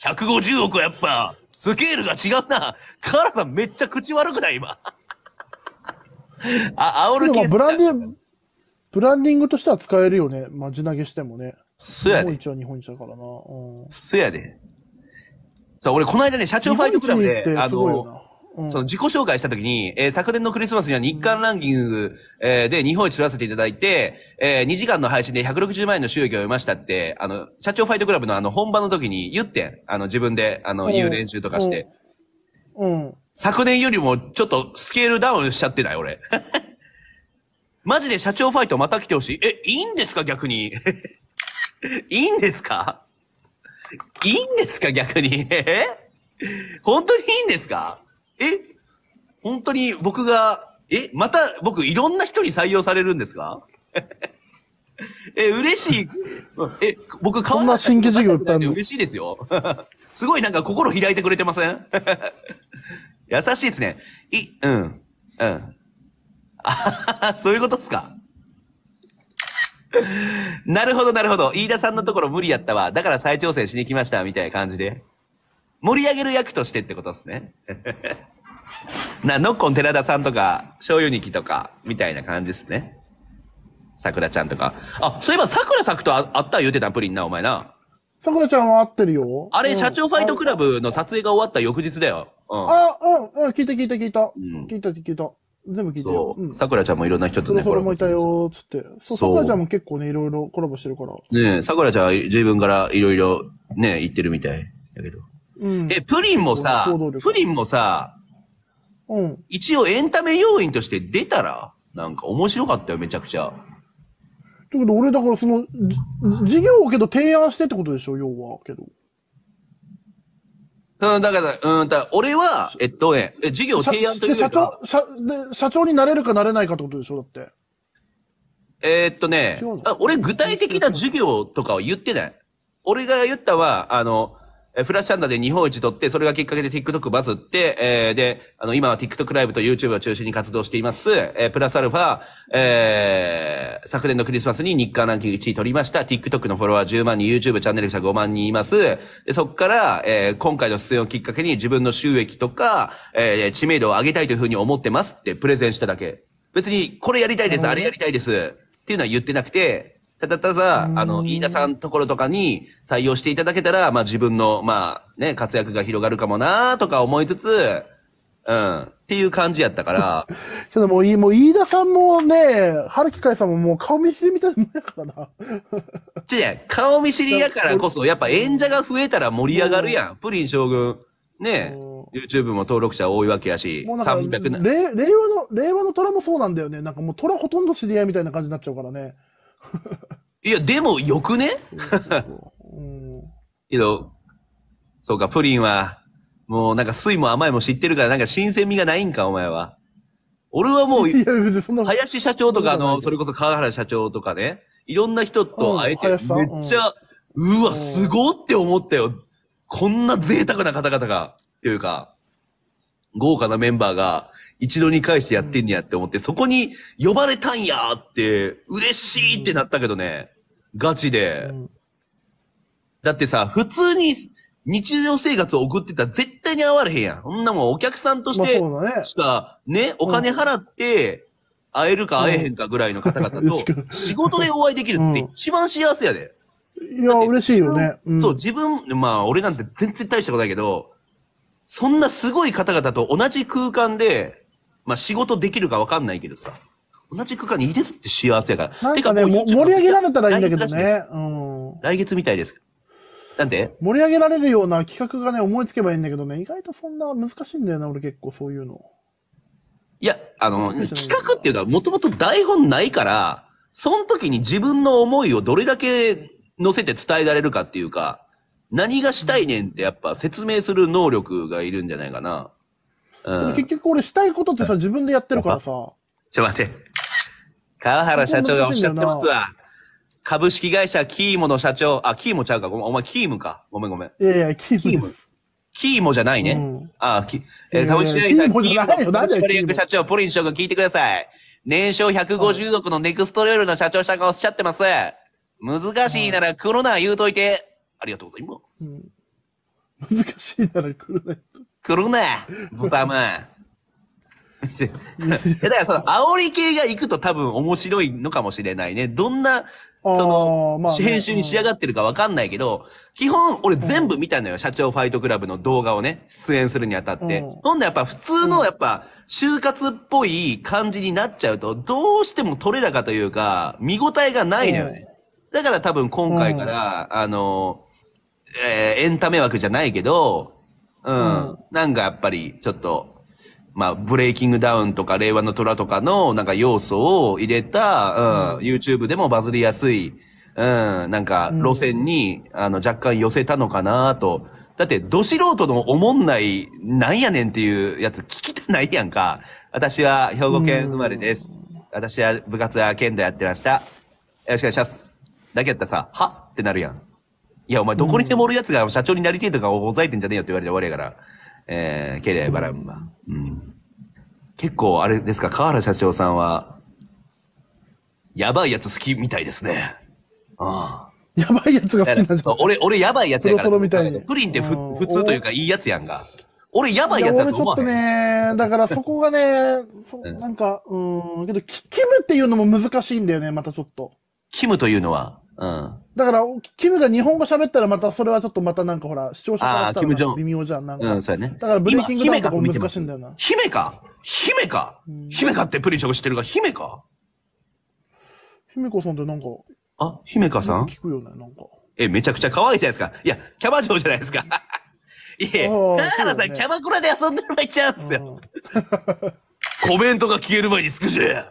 150 億はやっぱ、スケールが違うな。河原さんめっちゃ口悪くない今。あ、煽る系。ブランディング、ブランディングとしては使えるよね。まじ投げしてもね。そやで。日本一は日本一だからな。うん、そやで。さあ、俺、この間ね、社長ファイトクラブで、あの、うん、その自己紹介したときに、えー、昨年のクリスマスには日韓ランキング、えー、で日本一取らせていただいて、えー、2時間の配信で160万円の収益を得ましたって、あの、社長ファイトクラブのあの、本番の時に言ってあの、自分で、あの、言う練習とかして。うん。昨年よりもちょっとスケールダウンしちゃってない、俺。マジで社長ファイトまた来てほしい。え、いいんですか逆に。いいんですかいいんですか逆に。え本当にいいんですかえ本当に僕が、えまた僕いろんな人に採用されるんですか え、嬉しい。え、僕顔わんな新規事業いっんい嬉しいですよ。すごいなんか心開いてくれてません優しいですね。い、うん、うん。あそういうことっすか。なるほど、なるほど。飯田さんのところ無理やったわ。だから再挑戦しに来ました、みたいな感じで。盛り上げる役としてってことっすね。な、ノッコン寺田さんとか、醤油にきとか、みたいな感じっすね。桜ちゃんとか。あ、そういえば桜咲くとあった言うてたプリンな、お前な。桜ちゃんは合ってるよ。あれ、うん、社長ファイトクラブの撮影が終わった翌日だよ。あ、うん、うん、聞いた聞いた聞いた。聞いた聞いた。全部聞いたそう、桜さくらちゃんもいろんな人とそね、ろそもいたよ、つって。そう、桜さくらちゃんも結構ね、いろいろコラボしてるから。ねえ、さくらちゃんは自分からいろいろね、言ってるみたいやけど。うん。え、プリンもさプリンもさ、うん。一応エンタメ要因として出たら、なんか面白かったよ、めちゃくちゃ。だけど俺、だからその、事業をけど提案してってことでしょ、要は。けど。うん、だから、うん、だ俺は、えっとね、事業提案というか。社長、社、で、社長になれるかなれないかってことでしょだって。えー、っとね、あ、俺具体的な授業とかは言ってない。俺が言ったは、あの、えフラッシュアンダーで日本一取って、それがきっかけで TikTok バズって、えー、で、あの、今は TikTok ライブと YouTube を中心に活動しています。えー、プラスアルファ、えー、昨年のクリスマスに日韓ランキング1位取りました。TikTok のフォロワー10万人、YouTube チャンネル者5万人います。で、そっから、えー、今回の出演をきっかけに自分の収益とか、えー、知名度を上げたいというふうに思ってますってプレゼンしただけ。別に、これやりたいです、あれやりたいです。っていうのは言ってなくて、ただただ、あの、飯田さんところとかに採用していただけたら、まあ自分の、まあね、活躍が広がるかもなとか思いつつ、うん。っていう感じやったから。けどもう、もう飯田さんもね、春木海さんももう顔見知りみたいなもんやからな。ち ね、顔見知りやからこそ、やっぱ演者が増えたら盛り上がるやん。プリン将軍。ね YouTube も登録者多いわけやし、300令和の、令和の虎もそうなんだよね。なんかもう虎ほとんど知り合いみたいな感じになっちゃうからね。いや、でもよくねけど、そうか、プリンは、もうなんか酸いも甘いも知ってるから、なんか新鮮味がないんか、お前は。俺はもう、林社長とか、あの、それこそ川原社長とかね、いろんな人と会えて、めっちゃ、うわ、すごって思ったよ。こんな贅沢な方々が、というか、豪華なメンバーが、一度に返してやってんやって思って、そこに呼ばれたんやって、嬉しいってなったけどね。ガチで。だってさ、普通に日常生活を送ってたら絶対に会われへんやん。そんなもんお客さんとしてしかね、お金払って会えるか会えへんかぐらいの方々と仕事でお会いできるって一番幸せやで。いや、嬉しいよね。そう、自分、まあ俺なんて全然大したことないけど、そんなすごい方々と同じ空間でまあ仕事できるかわかんないけどさ、同じ区間にいれるって幸せやから。なんかね、盛り上げられたらいいんだけどね。うん。来月みたいです。なんで盛り上げられるような企画がね、思いつけばいいんだけどね、意外とそんな難しいんだよな、俺結構そういうの。いや、あの、企画っていうのはもともと台本ないから、その時に自分の思いをどれだけ乗せて伝えられるかっていうか、何がしたいねんってやっぱ説明する能力がいるんじゃないかな。結局俺したいことってさ、自分でやってるからさ。ちょっと待って。川原社長がおっしゃってますわ。株式会社キーモの社長、あ、キーモちゃうか。ごめん、お前キームか。ごめんごめん。いやいや、キーム。キーモじゃないね。うん、ああ、き、えー、株式会社キーモ。取締ク社長、ポリン将軍聞いてください。年商150億のネクストレールの社長さんがおっしゃってます。難しいなら黒な言うといて。ありがとうございます。うん、難しいなら黒な。来るな、豚まん。だからその煽り系が行くと多分面白いのかもしれないね。どんな、その、編集に仕上がってるかわかんないけど、基本俺全部見たのよ。社長ファイトクラブの動画をね、出演するにあたって。ほんでやっぱ普通のやっぱ、就活っぽい感じになっちゃうと、どうしても取れ高というか、見応えがないのよね。だから多分今回から、あの、えエンタメ枠じゃないけど、うん。なんかやっぱり、ちょっと、まあ、ブレイキングダウンとか、令和の虎とかの、なんか要素を入れた、うん、YouTube でもバズりやすい、うん、なんか、路線に、あの、若干寄せたのかなと。だって、ど素人のおもんない、なんやねんっていうやつ聞きたないやんか。私は兵庫県生まれです。私は部活は剣道やってました。よろしくお願いします。だけやったらさ、はってなるやん。いや、お前どこにでもおるやつが社長になりてえとかおざいてんじゃねえよって言われて終わりやから。えー、ケレバランは。うん。結構あれですか、河原社長さんは、やばいやつ好きみたいですね。ああ。やばいやつが好きなんじゃ俺、俺やばいやつやから。プリンってふ普通というかいいやつやんが。俺やばいやつだと思う。ちょっとね、だからそこがね、なんか、うん、けど、キムっていうのも難しいんだよね、またちょっと。キムというのはうん。だから、キムが日本語喋ったらまた、それはちょっとまたなんかほら、視聴者からしたら微妙じゃん。なんか。うん、そうやね。だからブレイキングダウンとか難しいんだよな。姫か姫か姫かってプリン食してるが、姫か姫子さんってなんか。あ、姫かさん聞くよね、なんか。え、めちゃくちゃ可愛いじゃないですか。いや、キャバ嬢じゃないですか。いえ、だからさ、ね、キャバクラで遊んでる場合ちゃうんですよ。コメントが消える前にスクショ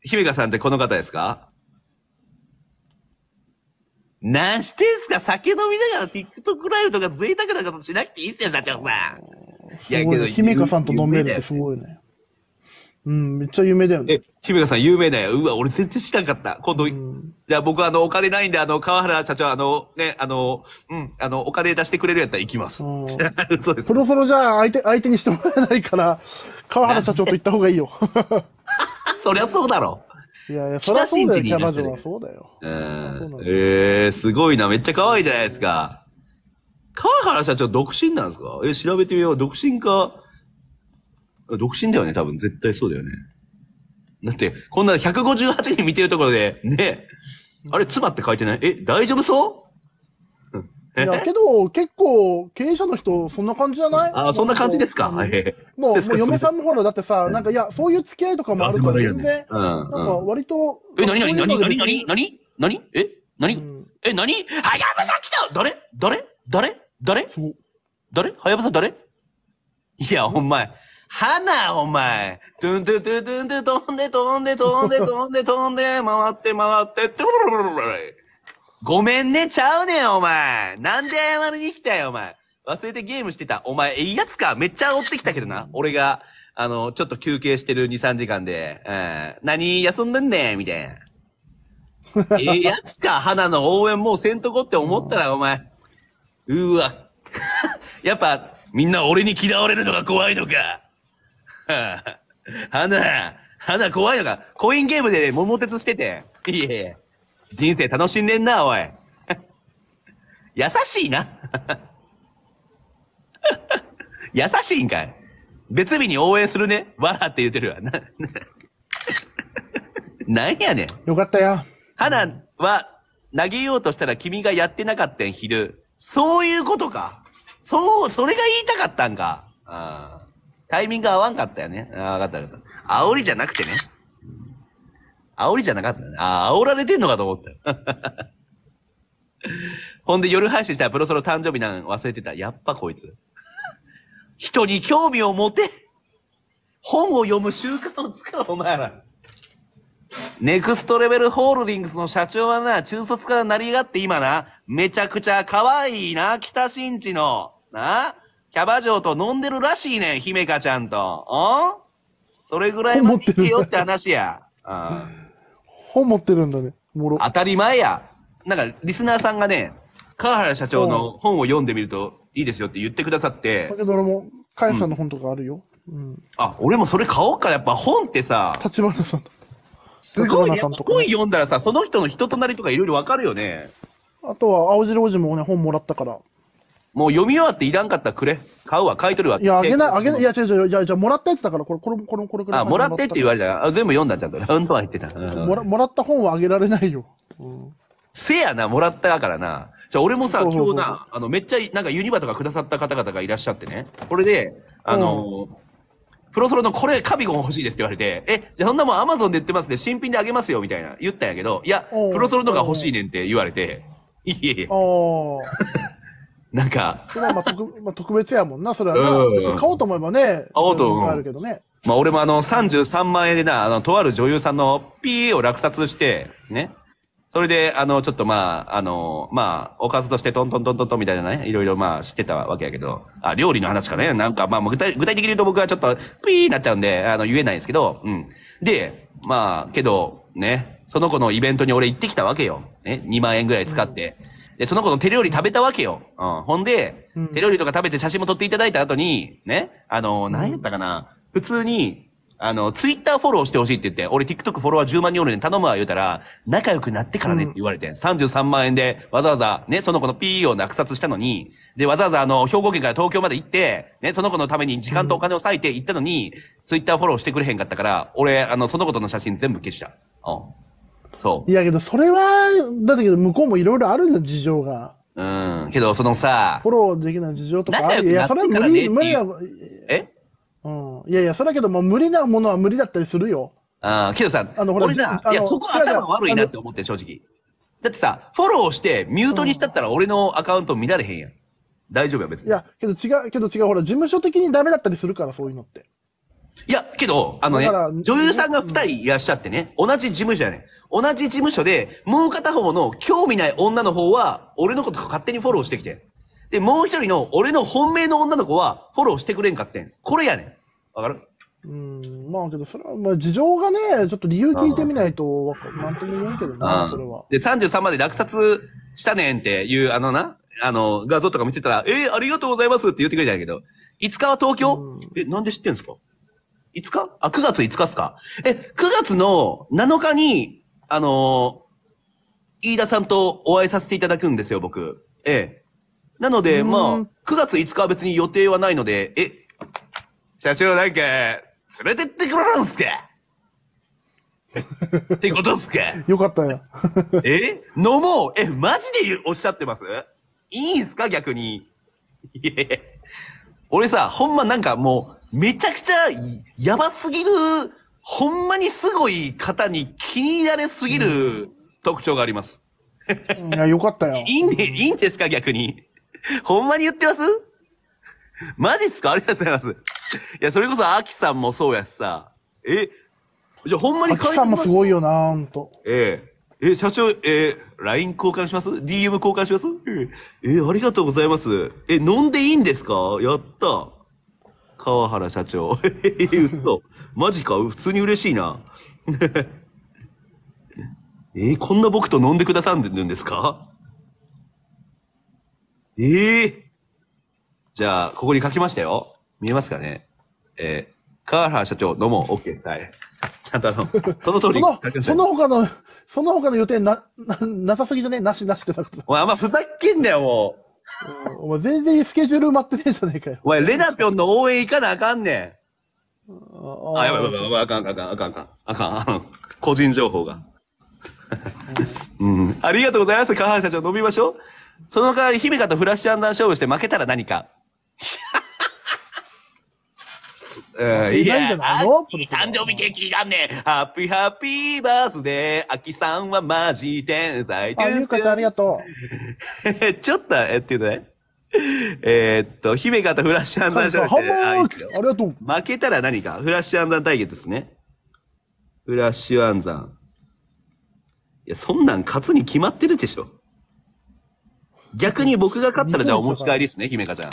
姫香さんってこの方ですか何してんすか酒飲みながら TikTok ライブとか贅沢なことしなくていいっすよ、社長さん。いやけど、姫香さんと飲めるってすごいね。うん、めっちゃ有名だよね。え、姫香さん有名だよ。うわ、俺全然知らんかった。今度、じゃあ僕あの、お金ないんで、あの、川原社長、あの、ね、あの、うん、あの、お金出してくれるやったら行きます。そうです。そろそろじゃあ、相手、相手にしてもらえないから、川原社長と行った方がいいよ。そりゃそうだろ。いやいや、そりゃそうだよ、彼女はそうだよ。ええー、すごいな。めっちゃ可愛いじゃないですか。川原社長、独身なんですかえ、調べてみよう。独身か、独身だよね、多分。絶対そうだよね。だって、こんな158人見てるところで、ね、あれ、妻って書いてないえ、大丈夫そういや、けど、結構、経営者の人、そんな感じじゃないあ、そんな感じですかはい。もう、もう嫁さんのほら、だってさ、なんか、いや、そういう付き合いとかもあるから、全然、なんか、割と。え、なになになになになになになにえなにえ、なにはやぶさ来た誰誰誰誰誰はやぶさ誰いや、お前。花、お前。トゥントゥトゥトゥントゥ飛んで飛んで飛んで飛んで飛んで回って回って、トゥルルルルル。ごめんね、ちゃうねん、お前。なんで謝りに来たよ、お前。忘れてゲームしてた。お前、ええやつか。めっちゃ追ってきたけどな。俺が、あの、ちょっと休憩してる2、3時間で。うん。何、休んでんねん、みたいな。ええやつか。花の応援もうせんとこって思ったら、お前。うーわ。やっぱ、みんな俺に嫌われるのが怖いのか。花、花怖いのか。コインゲームで桃鉄してて。いえいえ。人生楽しんでんな、おい。優しいな。優しいんかい。別日に応援するね。わらって言ってるわ。な、んやねん。よかったよ。花は投げようとしたら君がやってなかったん、昼。そういうことか。そう、それが言いたかったんか。あタイミング合わんかったよね。ああ、わかったわかった。煽りじゃなくてね。煽りじゃなかったね。ああ、煽られてんのかと思った。ほんで夜配信したらプロソロ誕生日なん忘れてた。やっぱこいつ。人に興味を持て本を読む習慣をつかお前ら。ネクストレベルホールディングスの社長はな、中卒から成り上がって今な、めちゃくちゃ可愛いな、北新地の、な、キャバ嬢と飲んでるらしいねん、姫香ちゃんと。うんそれぐらいまでいけよって話や。うん本持ってるんだね。もろ。当たり前や。なんか、リスナーさんがね、川原社長の本を読んでみるといいですよって言ってくださって。だけど俺も、カエさんの本とかあるよ。うん。あ、俺もそれ買おうか。やっぱ本ってさ、立花さんとすごいね。本読んだらさ、その人の人となりとかいろいろわかるよね。あとは、青白おじもね、本もらったから、もう読み終わっていらんかったらくれ。買うわ、買い取るわ。いや、あげない、あげない。いや、違う違う。いや、じゃもらったやつだから、これ、これ、これ、これくらい。あ、もらってって言われたら、あ全部読んだんじゃん、それ。ラウは言ってた、もら。もらった本はあげられないよ。うん、せやな、もらったからな。じゃあ、俺もさ、今日な、あの、めっちゃ、なんかユニバとかくださった方々がいらっしゃってね。これで、あの、プロソロのこれカビゴン欲しいですって言われて、え、じゃあそんなもんアマゾンで売ってますね、新品であげますよ、みたいな言ったんやけど、いや、プロソロのが欲しいねんって言われて、いえいえ。なんか。それはまあ特, まあ、特別やもんな、それはな。うん、買おうと思えばね。買おうと思う。あるけどね。まあ俺もあの33万円でな、あの、とある女優さんのピーを落札して、ね。それで、あの、ちょっとまあ、あの、まあ、おかずとしてトントントントントンみたいなね、いろいろまあ知ってたわけやけど、あ、料理の話かね、なんかまあ具体具体的に言うと僕はちょっとピーになっちゃうんで、あの、言えないんですけど、うん。で、まあ、けど、ね、その子のイベントに俺行ってきたわけよ。ね、2万円ぐらい使って。うんで、その子の手料理食べたわけよ。うん。ほんで、うん、手料理とか食べて写真も撮っていただいた後に、ね、あの、何やったかな、普通に、あの、ツイッターフォローしてほしいって言って、俺 TikTok フォロワー10万人おるねん頼むわ言うたら、仲良くなってからねって言われて、うん、33万円でわざわざね、その子の P を落札したのに、で、わざわざあの、兵庫県から東京まで行って、ね、その子のために時間とお金を割いて行ったのに、うん、ツイッターフォローしてくれへんかったから、俺、あの、その子との写真全部消した。うん。そう。いやけど、それは、だけど向こうもいろいろあるん事情が。うん。けど、そのさ、フォローできない事情とかある。いや、それは無理、無理だ。えうん。いやいや、それだけど、もう無理なものは無理だったりするよ。ああ、けどさ、あの、ほら、俺な、いや、そこ頭悪いなって思って、正直。だってさ、フォローして、ミュートにしたったら俺のアカウント見られへんやん。大丈夫や、別に。いや、けど違う、けど違う、ほら、事務所的にダメだったりするから、そういうのって。いや、けど、あのね、女優さんが二人いらっしゃってね、同じ事務所やね。同じ事務所で、もう片方の興味ない女の方は、俺のこと勝手にフォローしてきて。で、もう一人の俺の本命の女の子は、フォローしてくれんかってん。これやねん。わかるうん、まあけど、それは、まあ事情がね、ちょっと理由聞いてみないと、なんとも言えんけどな、それは。で、33まで落札したねんっていう、あのな、あの、画像とか見せたら、えー、ありがとうございますって言ってくれたんやけど、つ日は東京、うん、え、なんで知ってんすか5日あ、9月5日っすかえ、9月の7日に、あのー、飯田さんとお会いさせていただくんですよ、僕。ええ。なので、まあ、9月5日は別に予定はないので、え、社長なんか、連れてってくれるんすか ってことっすかよかったよ。え飲もうえ、マジでおっしゃってますいいんすか逆に。いえ。俺さ、ほんまなんかもう、めちゃくちゃやばすぎる、ほんまにすごい方に気になれすぎる特徴があります。いや、よかったよ。いいんで、いいんですか逆に。ほんまに言ってますマジっすかありがとうございます。いや、それこそ、アキさんもそうやしさ。え、じゃあほんまにカアキさんもすごいよなほんと。えええ社長、えー、LINE 交換します ?DM 交換しますえー、ありがとうございます。え、飲んでいいんですかやった。川原社長。嘘。マジか普通に嬉しいな。えー、こんな僕と飲んでくださるんですかええー、じゃあ、ここに書きましたよ。見えますかねえー、川原社長、どうも、OK。はい。ちゃんとあの、その通りそ。その他の、その他の予定な、な、なさすぎじゃねなしなしってなくて。お前あんまふざけんなよ、もう。お前全然スケジュール埋まってねえじゃねえかよ。お前、レナピョンの応援行かなあかんねん。あ、あやばいやばいやばい、あかんあかんあかんあかん。あかん、あかん。個人情報が。うん。ありがとうございます、川原社長。飲みましょう。その代わり、姫香とフラッシュアンダー勝負して負けたら何か。えん、いい誕生日ケーキがね、ハッピーハッピーバースデー、アキさんはマジ天才。あ、ゆうかちゃんありがとう。ちょっと、えって言うとね。えっと、姫方フラッシュアンダ対決。ありがとう。負けたら何かフラッシュアンダ対決ですね。フラッシュアンン。いや、そんなん勝つに決まってるでしょ。逆に僕が勝ったらじゃあお持ち帰りですね、姫香ちゃん。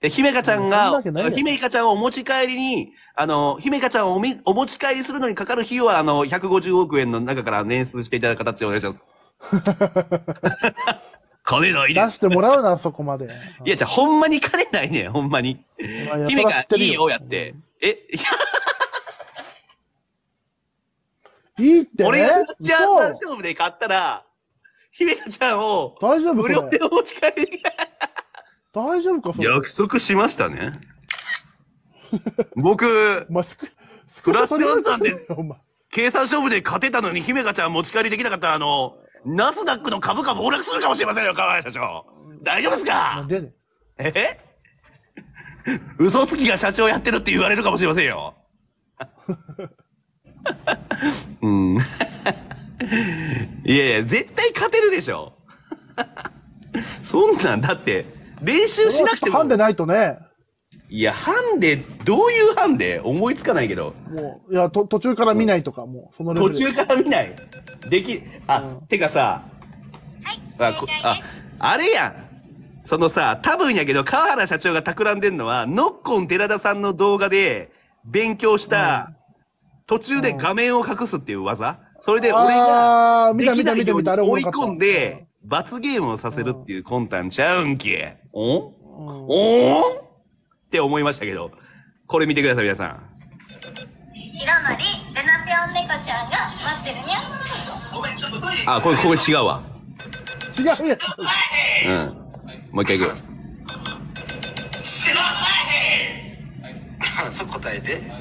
え、姫香ちゃんが、姫香ちゃんをお持ち帰りに、あの、姫香ちゃんをおみお持ち帰りするのにかかる費用は、あの、150億円の中から捻出していただく形でお願いします。金ないね。出してもらうな、そこまで。いや、じゃあ、ほんまに金ないねほんまに。姫香、いいよ、やって。え、いや、いいって、ね、俺がじゃあ、大丈夫で買ったら、姫香ちゃんを、大丈夫無料でお持ち帰り。大丈夫か約束しましたね。僕、フスラッシュワンタンで、計算勝負で勝てたのに、姫香ちゃん持ち帰りできなかったら、あの、ナスダックの株価暴落するかもしれませんよ、河合社長。大丈夫ですかでえ嘘つきが社長やってるって言われるかもしれませんよ。うん。いやいや、絶対勝てるでしょ。そんなんだって、練習しなくても。ハンデないとね。いや、ハンデ、どういうハンデ思いつかないけど。もう、いや、と途中から見ないとか、もう、その途中から見ない。でき、あ、うん、てかさ、はい、あ、あ、あれやん。そのさ、多分やけど、川原社長が企んでんのは、ノッコン寺田さんの動画で勉強した、途中で画面を隠すっていう技、それで俺が、できないように追い込んで、罰ゲームをさせるっていう魂胆ちゃうんけ。おんおんって思いましたけど、これ見てください、皆さん。あ、これ、これ違うわ。違うやつ。うん。もう一回いく。そう答えて、うん、答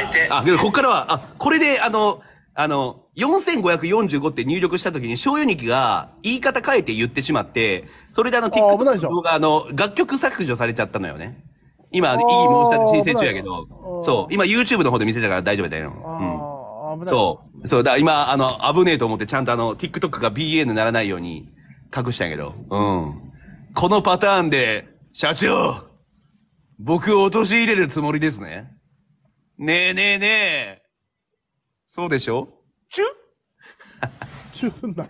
えてあけどここからはあこれであのあの、4545って入力した時に、醤油肉が言い方変えて言ってしまって、それであの、TikTok の動画、あの、楽曲削除されちゃったのよね。今、いい申し立て申請中やけど、そう、今 YouTube の方で見せたから大丈夫だよ。うん。そう。そう、だから今、あの、危ねえと思って、ちゃんとあの、TikTok が BA にならないように隠したんやけど、うん。このパターンで、社長僕を陥れるつもりですねねえねえねえそうでしょチュチューフな。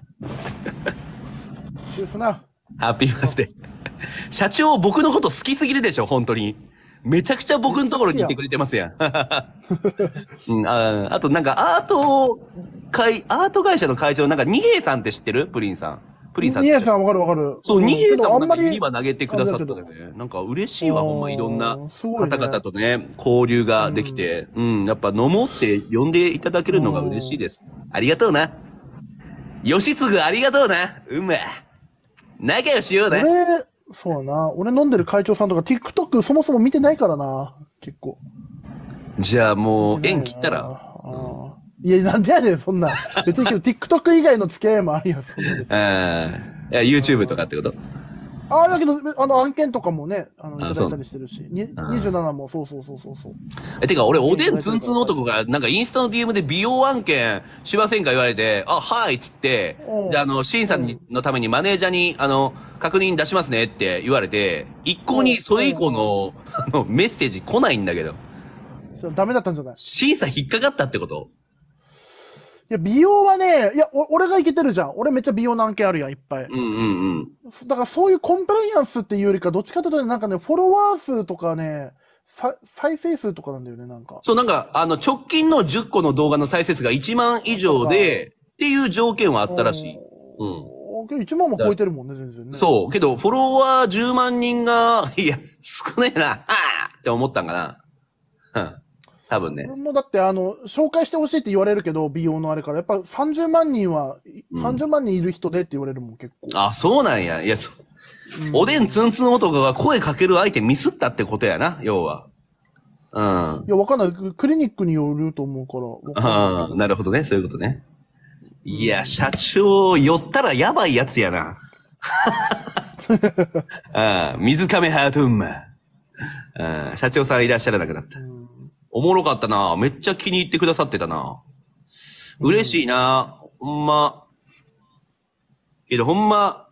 チューフな。ハッピーバースデー。社長、僕のこと好きすぎるでしょ、本当に。めちゃくちゃ僕のところにいてくれてますやん。うん、ああと、なんか、アート会、アート会社の会長、なんか、二平さんって知ってるプリンさん。プリンさん。ニエさんわかるわかる。そう、ニエさんもなんかユ投げてくださったね。なんか嬉しいわ、ほんまいろんな方々とね、交流ができて、うん、やっぱ飲もうって呼んでいただけるのが嬉しいです。ありがとうな。吉継ありがとうな。うめ、ん、仲良しような。俺、そうな。俺飲んでる会長さんとか TikTok そもそも見てないからな。結構。じゃあもう、縁切ったら。うんいや、なんでやねん、そんな。別にけど、TikTok 以外の付き合いもあるよ、そんなです。うん。いや、YouTube とかってことああ、だけど、あの、案件とかもね、あの、いただいたりしてるし、27も、そうそうそうそうそう。え、てか、俺、おでんツンツン男が、なんか、インスタの DM で美容案件しませんか言われて、あ、はいつって、で、あの、審査のためにマネージャーに、あの、確認出しますねって言われて、一向にそれ以降の、あの、メッセージ来ないんだけど。ダメだったんじゃない審査引っかかったってこといや、美容はね、いや、お俺がいけてるじゃん。俺めっちゃ美容の案件あるやん、いっぱい。うんうんうん。だからそういうコンプライアンスっていうよりか、どっちかというと、なんかね、フォロワー数とかね、再生数とかなんだよね、なんか。そう、なんか、あの、直近の10個の動画の再生数が1万以上で、っていう条件はあったらしい。うん。1万も超えてるもんね、全然ね。そう。けど、フォロワー10万人が、いや、少ねえな、はぁって思ったんかな。多分ね。もうだってあの、紹介してほしいって言われるけど、美容のあれから、やっぱ30万人は、うん、30万人いる人でって言われるもん、結構。あ、そうなんや。いや、そ、うん、おでんツンツン男が声かける相手ミスったってことやな、要は。うん。いや、わかんない。クリニックによると思うから。うん、なるほどね、そういうことね。いや、社長、寄ったらやばいやつやな。ああ水亀ハートウンマ。社長さんいらっしゃらなくなった。うんおもろかったな。めっちゃ気に入ってくださってたな。嬉しいな。ほんま。けどほんま、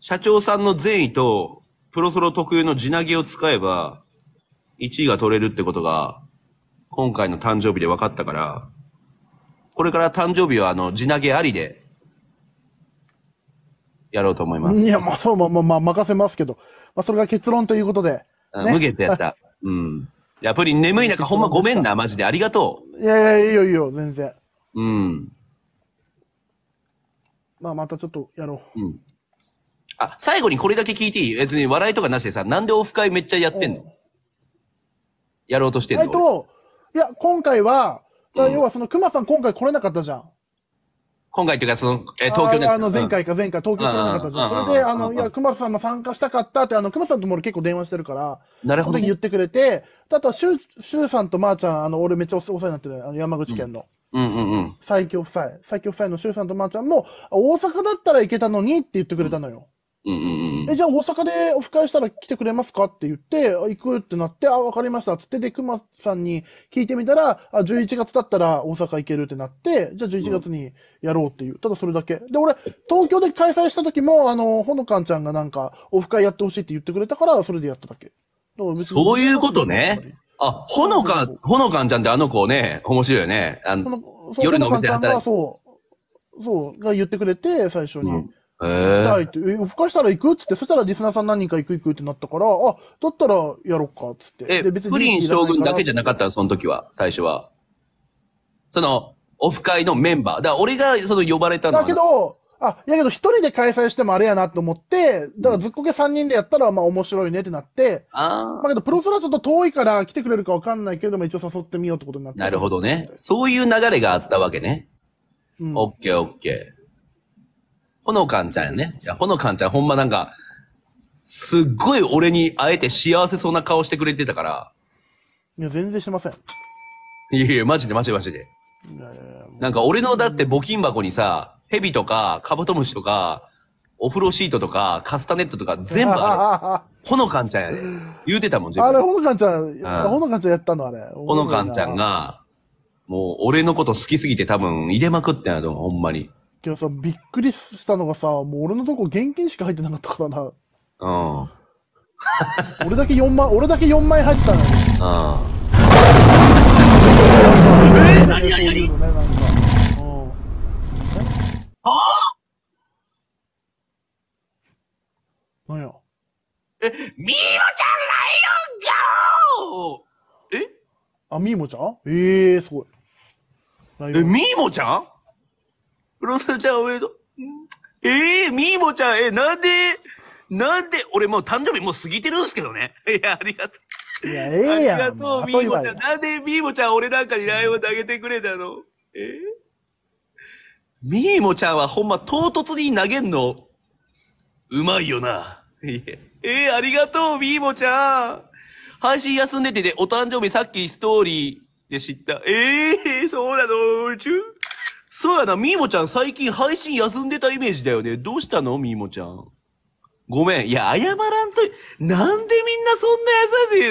社長さんの善意と、プロソロ特有の地投げを使えば、1位が取れるってことが、今回の誕生日で分かったから、これから誕生日はあの、地投げありで、やろうと思います。いや、まあそう、まあまあ、任せますけど、まあそれが結論ということで。ね、無限でやった。うん。や、っぱり眠い中、ほんまごめんな、マジで。ありがとう。いやいや、いいよいいよ、全然。うん。まあ、またちょっとやろう。うん。あ、最後にこれだけ聞いていい別に笑いとかなしでさ、なんでオフ会めっちゃやってんの、うん、やろうとしてんのえっと、いや、今回は、要はその、熊さん今回来れなかったじゃん。今回というか、その、えー、東京で。あの、前回か前回、東京来なかったそれで、あの、いや、熊さんも参加したかったって、あの、熊さんとも俺結構電話してるから、なるほど、ね。言ってくれて、あとは、しゅしゅうさんとまーちゃん、あの、俺めっちゃお世話になってる、あの、山口県の。うんうんうん。最強夫妻。最強夫妻のしゅうさんとまーちゃんも、大阪だったらいけたのにって言ってくれたのよ。うんえ、じゃあ大阪でオフ会したら来てくれますかって言って、行くってなって、あ、わかりました。つって、で、熊さんに聞いてみたら、あ、11月だったら大阪行けるってなって、じゃあ11月にやろうっていう。うん、ただそれだけ。で、俺、東京で開催した時も、あの、ほのかんちゃんがなんか、オフ会やってほしいって言ってくれたから、それでやっただけ。だそういうことね。あ、ほのかん、ほのかんちゃんってあの子ね、面白いよね。あの、の夜のお店働いそう、そう、が言ってくれて、最初に。うんえー、たいって、え、オフ会したら行くっつって、そしたらリスナーさん何人か行く行くってなったから、あ、だったらやろっかっつって。え、で別にプリン将軍だけじゃなかったの、その時は、最初は。その、オフ会のメンバー。だから俺がその呼ばれたのだけど、あ、やけど一人で開催してもあれやなと思って、だからずっこけ三人でやったらまあ面白いねってなって、ああ。だけどプロスラちょっと遠いから来てくれるかわかんないけども一応誘ってみようってことになって。なるほどね。そういう流れがあったわけね。うん。オッケーオッケー。ほのかんちゃんやね。いや、ほのかんちゃんほんまなんか、すっごい俺にあえて幸せそうな顔してくれてたから。いや、全然してません。いやいや、マジでマジでマジで。いやいやなんか俺のだって募金箱にさ、蛇とかカブトムシとか、お風呂シートとか、カスタネットとか全部ある。ほのかんちゃんやで。言うてたもん、自ああれ、分。ほのかんちゃん、ほのかんちゃんやったの、あれ。ほほのかんちゃん。が、もう俺のこと好きすぎて多分入れまくってんやと思う、ほんまに。けどさ、びっくりしたのがさ、もう俺のとこ現金しか入ってなかったからな。うん。俺だけ4枚、俺だけ4枚入ってたのよ。うん。え何何何ああなや。え、ミーモちゃんライオンガオえあ、ミーモちゃんええー、すごい。え、ミーモちゃんロサちゃんおめでとう。ええー、みーぼちゃん、えー、なんで、なんで、俺もう誕生日もう過ぎてるんすけどね。いや、ありがとう。いや、ええー、やん。ありがとう、みーぼちゃん。なんでみーぼちゃん俺なんかにライブ投げてくれたの、ええー、みーぼちゃんはほんま唐突に投げんの、うまいよな。ええー、ありがとう、みーぼちゃん。配信休んでてで、お誕生日さっきストーリーで知った。ええー、そうなの、宇宙そうやな、みーもちゃん最近配信休んでたイメージだよね。どうしたのみーもちゃん。ごめん。いや、謝らんと、なんでみんなそんな優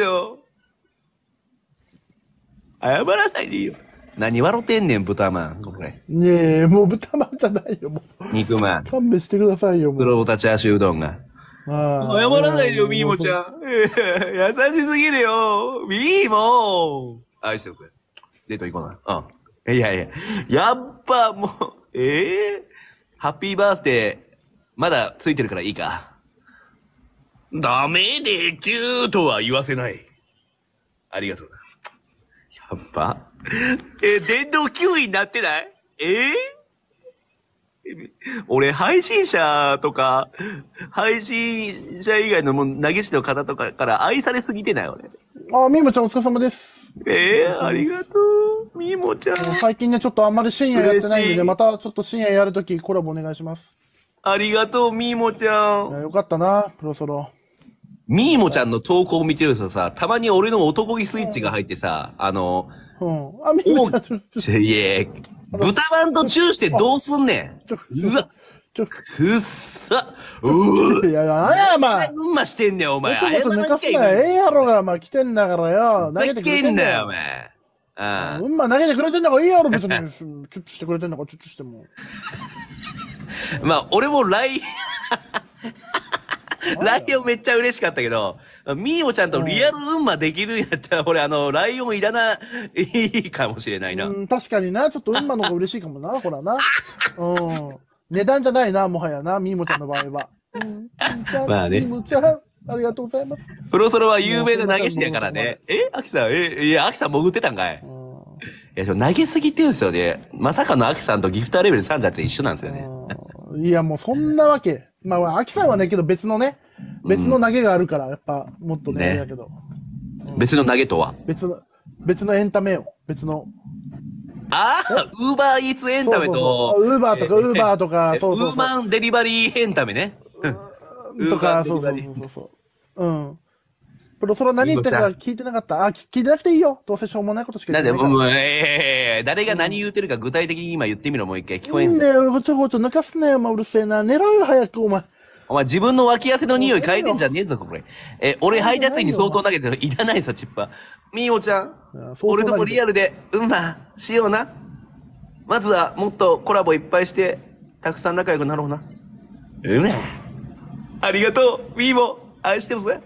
しいの謝らないでいいよ。何笑ってんねん、豚まん。これ。ねえ、もう豚まんじゃないよ、もう。肉まん。勘弁してくださいよ、もう。黒豚チャーシューうどんが。謝らないでよ、みーもちゃん。優しすぎるよ。みーも愛しておくれ。デート行こうな。うん。いやいや、やっぱもう、ええー、ハッピーバースデー、まだついてるからいいか。ダメでちゅーとは言わせない。ありがとう。やっぱ。え、電動9位になってないえー、俺、配信者とか、配信者以外のもう投げ師の方とかから愛されすぎてない俺。あ、みーまちゃんお疲れ様です。ええー、ありがとう。みもちゃん。最近ね、ちょっとあんまり深夜やってないんで、またちょっと深夜やるときコラボお願いします。ありがとう、みもちゃん。よかったな、プロソロ。みーもちゃんの投稿を見てるとさ、たまに俺の男気スイッチが入ってさ、あの、うん。あ、みーもちゃん。いえ、豚バンとチューしてどうすんねん。うわ、くっさ。うぅいや、なんや、まあ。うんましてんねん、お前。ちょっと寝かすなええやろが、まあ、来てんだからよ。投げてくれてんだよ、お前。うん。うんま投げてくれてんだからいいやろ、別に。チュッとしてくれてんだから、チュッとしても。まあ、俺もライ、ライオンめっちゃ嬉しかったけど、ミーもちゃんとリアル運馬できるんやったら、俺、あの、ライオンいらな、いいかもしれないな。うん、確かにな。ちょっと運馬の方が嬉しいかもな、ほらな。うん。値段じゃないな、もはやな、みーちゃんの場合は。うん、まあね。ミーもちゃん、ありがとうございます。プロソロは有名な投げ師やからね。えアキさん、え、いや、アキさん潜ってたんかい。うん、いや、投げすぎって言うんですよね。まさかのアキさんとギフターレベル3じゃって一緒なんですよね。いや、もうそんなわけ。まあ、アキさんはね、けど別のね、別の投げがあるから、やっぱ、もっとね、だけど、別の投げとは別の、別のエンタメを、別の。ああ、ウーバーイーツエンタメと。ウーバーとか、ウーバーとか、そうそうウーマンデリバリーエンタメね。とか、そうそうそうう。ん。プロソロ何言ってるか聞いてなかった。あ、聞いてなくていいよ。どうせしょうもないことしか言ってないなんで、誰が何言ってるか具体的に今言ってみろ、もう一回。聞こえんだよ。ちょこちょ、抜かすなよ、まあ、うるせえな。寝ろよ、早く、お前。お前自分の脇汗の匂い嗅いでんじゃねえぞ、これ。え、俺配達員に相当投げてるいらないさ、チッパ。みおちゃん、俺ともリアルで、うんま、しような。まずは、もっとコラボいっぱいして、たくさん仲良くなろうな。うまありがとう、みーも、愛してるぜ。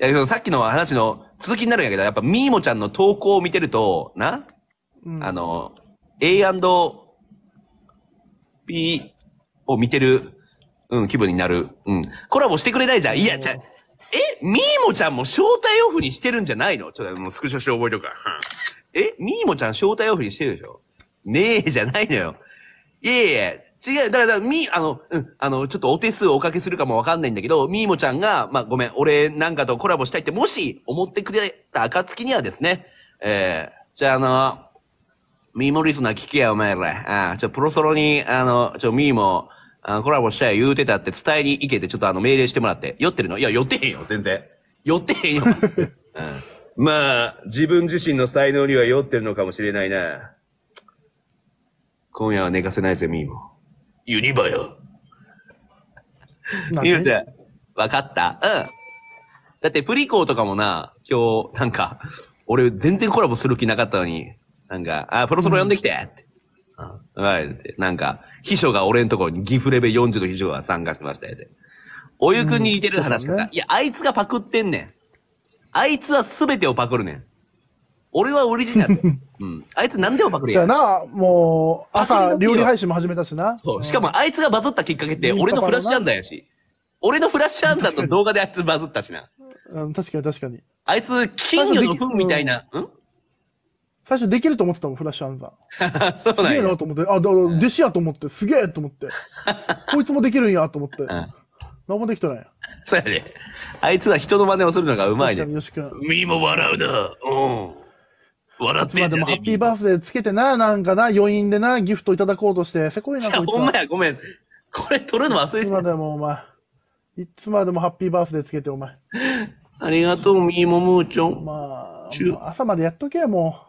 いや、けどさっきの話の続きになるんやけど、やっぱみーもちゃんの投稿を見てると、な、うん、あの、a b を見てるうん、気分になる。うん。コラボしてくれないじゃん。いや、じゃ、えみーもちゃんも招待オフにしてるんじゃないのちょっともうスクショして覚えとくから。えみーもちゃん招待オフにしてるでしょねえ、じゃないのよ。いえいえ、違う、だから、み、あの、うん、あの、ちょっとお手数をおかけするかもわかんないんだけど、みーもちゃんが、まあ、ごめん、俺なんかとコラボしたいって、もし思ってくれた暁にはですね、えー、じゃあ、あの、みーもリスナー聞けや、お前ら。あちょ、プロソロに、あの、ちょ、みーも、あコラボしたい言うてたって伝えに行けて、ちょっとあの命令してもらって。酔ってるのいや、酔ってへんよ、全然。酔ってへんよ。うん、まあ、自分自身の才能には酔ってるのかもしれないな。今夜は寝かせないぜ、ミーも。ユニバよ。ミュで。わかったうん。だってプリコーとかもな、今日、なんか、俺全然コラボする気なかったのに、なんか、あ、プロソロ呼んできて、って。うん。はい。なんか、秘書が俺んとこに、ギフレベ40の秘書が参加しましたやで。おゆくんに似てる話か、うんね、いや、あいつがパクってんねん。あいつは全てをパクるねん。俺はオリジナル。うん。あいつ何でもパクるやん。そうやな、もう、朝、料理配信も始めたしな。そう。しかも、あいつがバズったきっかけって、俺のフラッシュアンダーやし。俺のフラッシュアンダーの動画であいつバズったしな。うん、確かに確かに。あいつ、金魚の糞みたいな、うん、うん最初できると思ってたもん、フラッシュ暗算。そうすなんげえなと思って、あ、だから弟子やと思って、すげえと思って、こいつもできるんやと思って、なんもできとない。そうやね。あいつは人の真似をするのがうまいねよし君。みも笑うな。うん。笑ってまあでも、ハッピーバースデーつけてな、なんかな、余韻でな、ギフトいただこうとして、せこいな、こいつほんまや、ごめん。これ撮るの忘いつまでも、お前。いつまでもハッピーバースデーつけて、お前。ありがとう、みーもむーちょん。まあ、朝までやっとけもも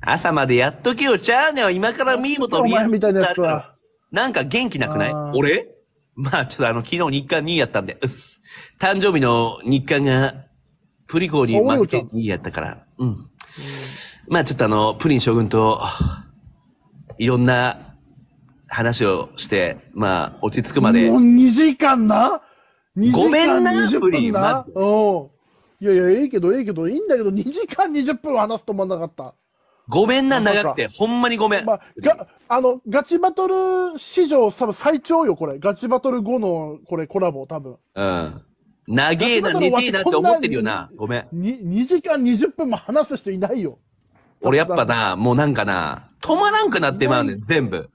朝までやっとけよ、ちゃうねは今からミーもとお見前みたいなやつは。なんか元気なくない俺まあちょっとあの、昨日日韓2位やったんで、うっす。誕生日の日韓が、プリコーに負けて2位やったから。うん。まあちょっとあの、プリン将軍と、いろんな話をして、まあ落ち着くまでもう。2時間なごめんなプリンま、ジうん。いやいや、ええけど、ええけど、いいんだけど、2時間20分話すと思わなかった。ごめんな、長くて。ほんまにごめん。まあ、が、あの、ガチバトル史上多分最長よ、これ。ガチバトル後の、これ、コラボ、多分。うん。長えな、寝てえなって思ってるよな。ごめん。に、2時間20分も話す人いないよ。俺やっぱな、もうなんかな、止まらんくなってまうねん、全部。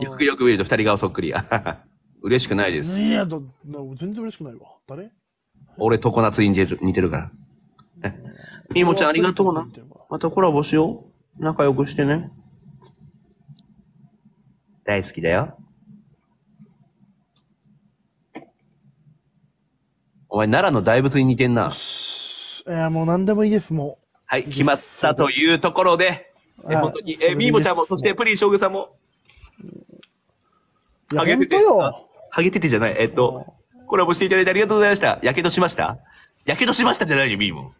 よくよく見ると二人顔そっくり。嬉しくないです。いや、だ、全然嬉しくないわ。誰俺、常夏に似てる、似てるから。え、みもちゃんありがとうな。またコラボしよう。仲良くしてね。大好きだよ。お前、奈良の大仏に似てんな。いや、もう何でもいいです、もう。はい、決まったというところで、え本当に、え、みーもちゃんも、そしてプリン将軍さんも、ハゲてて、ハゲててじゃない、えっと、コラボしていただいてありがとうございました。やけどしましたやけどしましたじゃないよ、みーも。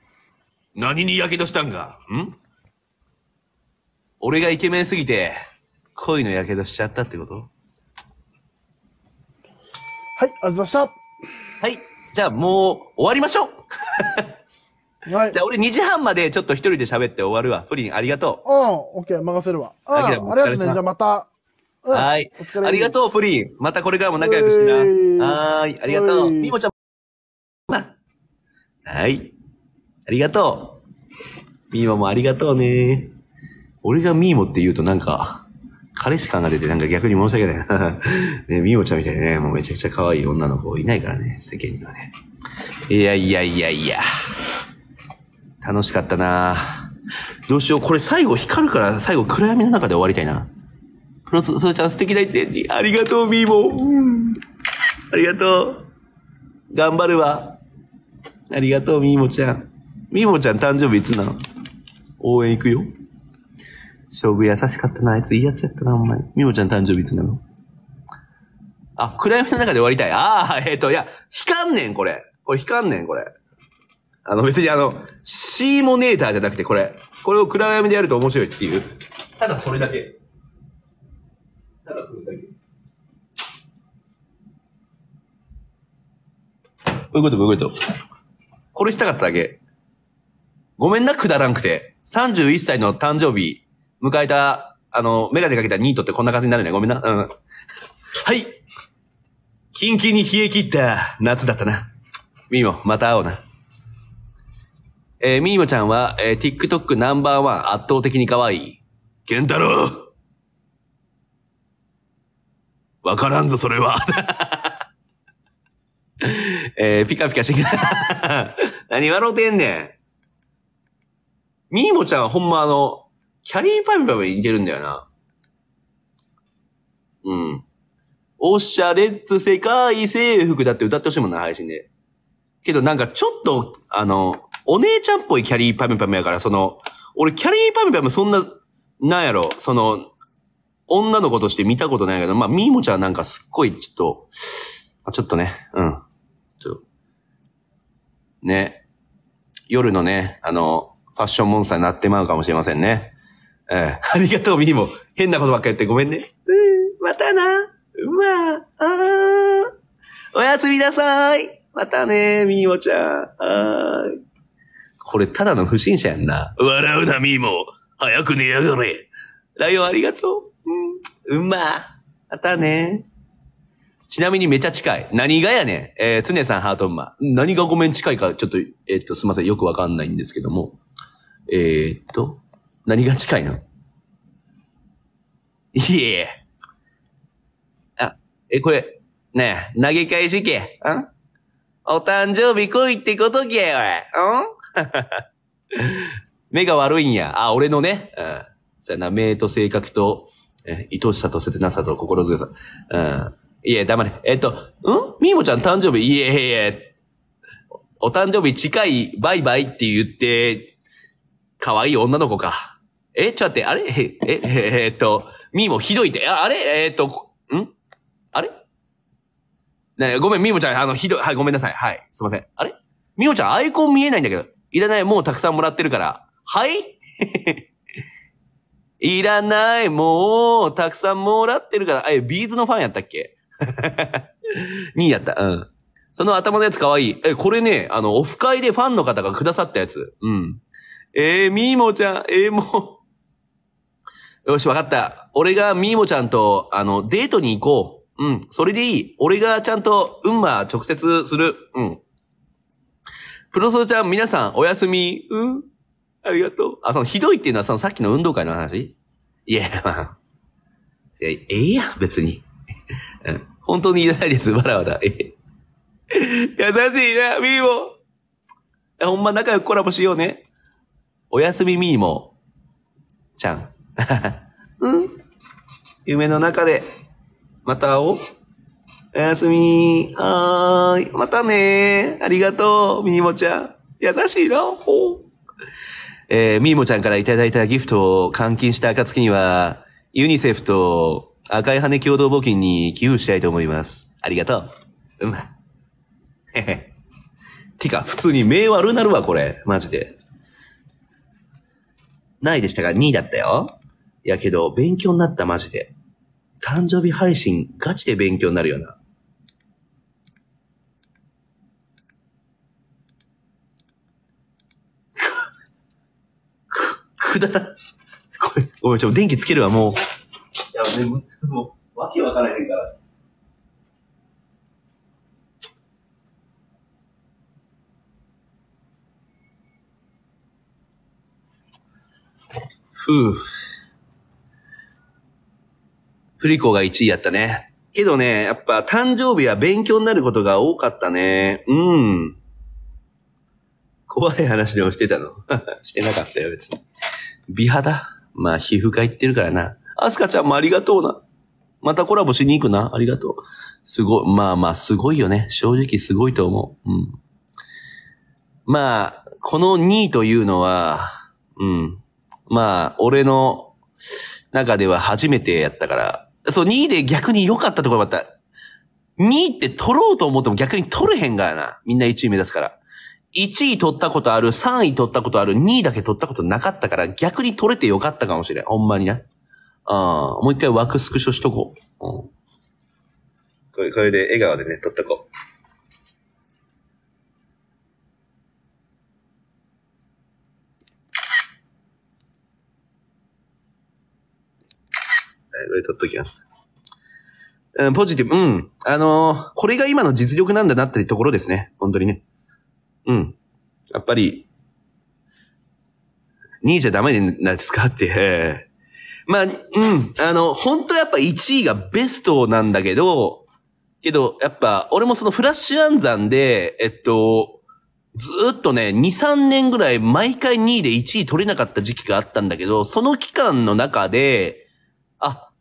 何にやけどしたんかん俺がイケメンすぎて、恋のやけどしちゃったってことはい、ありがとうございました。はい、じゃあもう終わりましょう はい。じゃあ俺2時半までちょっと一人で喋って終わるわ。プリンありがとう。うん、オッケー、任せるわ。あありがとうね。じゃあまた。うん、はい。ありがとう、プリン。またこれからも仲良くしな。えー、はーい。ありがとう。みもちゃん。はい。ありがとう。ミーモもありがとうね。俺がミーモって言うとなんか、彼氏感が出てなんか逆に申し訳ない。ね、ミーモちゃんみたいにね、もうめちゃくちゃ可愛い女の子いないからね、世間にはね。いやいやいやいや。楽しかったなどうしよう。これ最後光るから最後暗闇の中で終わりたいな。プロス、それちゃん素敵な一年にありがとう、ミーモ。うん、ありがとう。頑張るわ。ありがとう、みーもちゃん。みもちゃん誕生日いつなの応援行くよ。勝負優しかったな。あいついいやつやったな、お前。みもちゃん誕生日いつなのあ、暗闇の中で終わりたい。ああ、えっ、ー、と、いや、引かんねん、これ。これ引かんねん、これ。あの、別にあの、シーモネーターじゃなくて、これ。これを暗闇でやると面白いっていう。ただそれだけ。ただそれだけ。こういうこと、こういうこと。これしたかっただけ。ごめんな、くだらんくて。31歳の誕生日、迎えた、あの、メガネかけたニートってこんな感じになるね。ごめんな。うん。はい。キンキンに冷え切った夏だったな。みーも、また会おうな。えー、みーもちゃんは、えー、TikTok ナンバーワン圧倒的に可愛い。ケンタロウわからんぞ、それは。えー、ピカピカしてきた。何笑うてんねん。みーもちゃんはほんまあの、キャリーパミパミいけるんだよな。うん。おしゃれっつ世界征服だって歌ってほしいもんな、配信で。けどなんかちょっと、あの、お姉ちゃんっぽいキャリーパミパミやから、その、俺キャリーパミパミそんな、なんやろ、その、女の子として見たことないけど、まあ、みーもちゃんなんかすっごい、ちょっと、あちょっとね、うん。ちょっと、ね、夜のね、あの、ファッションモンスターになってまうかもしれませんね。ええ、ありがとう、ミーも。変なことばっか言ってごめんね。うん、またな。まあ、あおやすみなさい。またね、ミーモちゃん。あこれ、ただの不審者やんな。笑うな、ミーモ。早く寝やがれ。ライオンありがとう。うん、うま。またね。ちなみにめちゃ近い。何がやねん。えー、つねさんハートンマ何がごめん近いか、ちょっと、えー、っと、すみません。よくわかんないんですけども。えー、っと、何が近いのいえ。あ、え、これ、ねえ、投げ返しけ、んお誕生日来いってことけ、おい、うん 目が悪いんや。あ、俺のね。うん。そうやな、目と性格と、え、愛しさと切なさと心強さ。うん。いえ、黙れ。えっと、うんみーもちゃん誕生日、いえいえ、お誕生日近い、バイバイって言って、可愛い女の子か。え、ちょっと待って、あれ え、え、えー、っと、ミーもひどいって、ああれえー、っと、んあれねごめん、ミーもちゃん、あの、ひどい、はい、ごめんなさい。はい、すいません。あれミーもちゃん、アイコン見えないんだけど、いらない、もうたくさんもらってるから。はい いらない、もう、たくさんもらってるから。え、ビーズのファンやったっけ ?2 位 やった、うん。その頭のやつかわいい。え、これね、あの、オフ会でファンの方がくださったやつ。うん。えー、みーもちゃん、えー、もう。よし、わかった。俺がみーもちゃんと、あの、デートに行こう。うん、それでいい。俺がちゃんと、うんま、直接する。うん。プロソロちゃん、皆さん、おやすみ。うん。ありがとう。あ、その、ひどいっていうのは、その、さっきの運動会の話いや、まあ。ええやん、別に。うん。本当にいらないです、わらわら。え優しいな、みーも。ほんま仲良くコラボしようね。おやすみみーも、ちゃん。うん。夢の中で、また会おう。おやすみはーい。またねありがとう、みーもちゃん。優しいな。ほえー、みーもちゃんからいただいたギフトを換金した暁には、ユニセフと赤い羽共同募金に寄付したいと思います。ありがとう。うま。へへ。てか、普通に目悪なるわ、これ。マジで。ないでしたが2位だったよ。いやけど、勉強になったマジで。誕生日配信ガチで勉強になるよな。く、くだら、ごめん、ごめん、ちょ、電気つけるわ、もう。いや、でもう、わけわからへんから。ふう。プリコが1位やったね。けどね、やっぱ誕生日は勉強になることが多かったね。うん。怖い話でもしてたの してなかったよ、別に。美肌まあ、皮膚科行ってるからな。アスカちゃんもありがとうな。またコラボしに行くな。ありがとう。すごい。まあまあ、すごいよね。正直すごいと思う。うん。まあ、この2位というのは、うん。まあ、俺の中では初めてやったから、そう、2位で逆に良かったところもあった。2位って取ろうと思っても逆に取れへんがやな。みんな1位目指すから。1位取ったことある、3位取ったことある、2位だけ取ったことなかったから、逆に取れて良かったかもしれん。ほんまにな。うん。もう一回枠スクショしとこう。うん。これ、これで笑顔でね、取っとこう。取っときました。うん、ポジティブ。うん。あのー、これが今の実力なんだなってところですね。本当にね。うん。やっぱり、2位じゃダメなんですかって。まあ、うん。あの、本当やっぱ1位がベストなんだけど、けど、やっぱ、俺もそのフラッシュ暗算で、えっと、ずっとね、2、3年ぐらい毎回2位で1位取れなかった時期があったんだけど、その期間の中で、あ、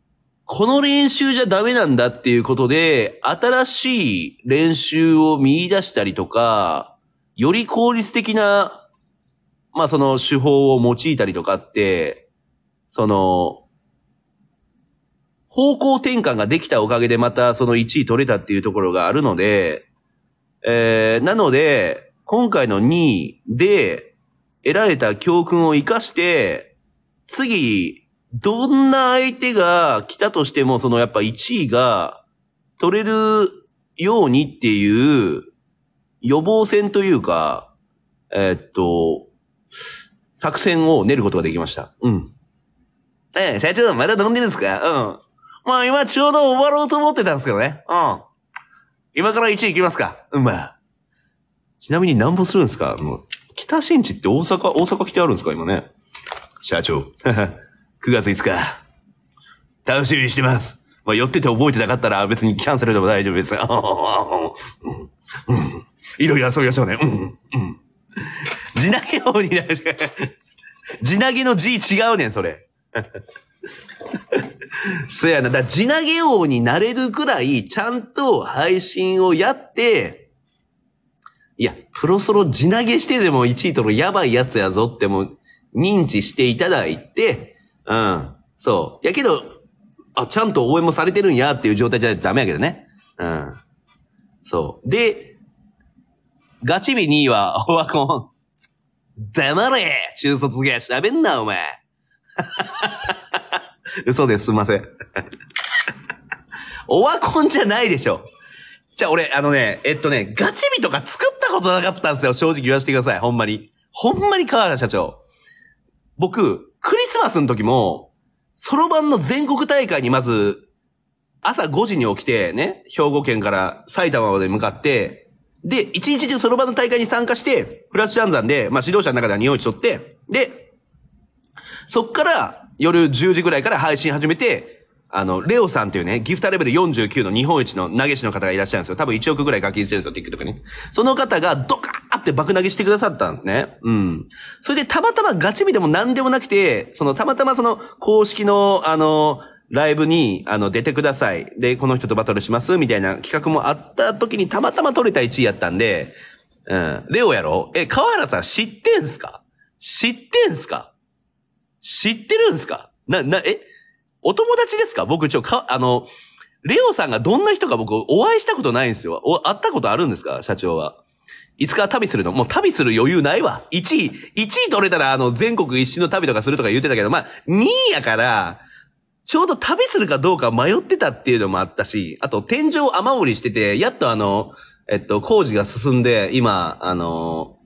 この練習じゃダメなんだっていうことで、新しい練習を見出したりとか、より効率的な、まあその手法を用いたりとかって、その、方向転換ができたおかげでまたその1位取れたっていうところがあるので、えー、なので、今回の2位で得られた教訓を活かして、次、どんな相手が来たとしても、そのやっぱ1位が取れるようにっていう予防線というか、えー、っと、作戦を練ることができました。うん。え社長、まだ飲んでるんですかうん。まあ今ちょうど終わろうと思ってたんですけどね。うん。今から1位行きますかうん、まあ。ちなみになんぼするんですかあの、北新地って大阪、大阪来てあるんですか今ね。社長。9月5日。楽しみにしてます。まあ、寄ってて覚えてなかったら別にキャンセルでも大丈夫です。いろいろ遊びましょうね。うん、うん。地投げ王になる。地投げの字違うねん、それ。そやな。だ地投げ王になれるくらい、ちゃんと配信をやって、いや、プロソロ地投げしてでも1位取るやばいやつやぞっても認知していただいて、うん。そう。やけど、あ、ちゃんと応援もされてるんやっていう状態じゃないとダメやけどね。うん。そう。で、ガチビ2位は、オワコン。黙れ中卒ゲー喋んな、お前。嘘です、すんません。オワコンじゃないでしょ。じゃあ俺、あのね、えっとね、ガチビとか作ったことなかったんですよ。正直言わせてください。ほんまに。ほんまに河原社長。僕、クリスマスの時も、そろばんの全国大会にまず、朝5時に起きて、ね、兵庫県から埼玉まで向かって、で、一日中そろばんの大会に参加して、フラッシュ暗算で、まあ指導者の中では匂いしとって、で、そっから夜10時ぐらいから配信始めて、あの、レオさんっていうね、ギフタレベル49の日本一の投げ師の方がいらっしゃるんですよ。多分1億ぐらい課金してるんですよ、TikTok に。その方がドカーって爆投げしてくださったんですね。うん。それでたまたまガチ見でも何でもなくて、そのたまたまその公式の、あの、ライブに、あの、出てください。で、この人とバトルしますみたいな企画もあった時にたまたま取れた1位やったんで、うん。レオやろえ、河原さん知ってんすか知ってんすか知ってるんすかな、な、えお友達ですか僕ちょ、か、あの、レオさんがどんな人か僕お会いしたことないんですよ。お、会ったことあるんですか社長は。いつか旅するのもう旅する余裕ないわ。1位、1位取れたらあの全国一周の旅とかするとか言ってたけど、まあ、2位やから、ちょうど旅するかどうか迷ってたっていうのもあったし、あと天井雨漏りしてて、やっとあの、えっと、工事が進んで、今、あの、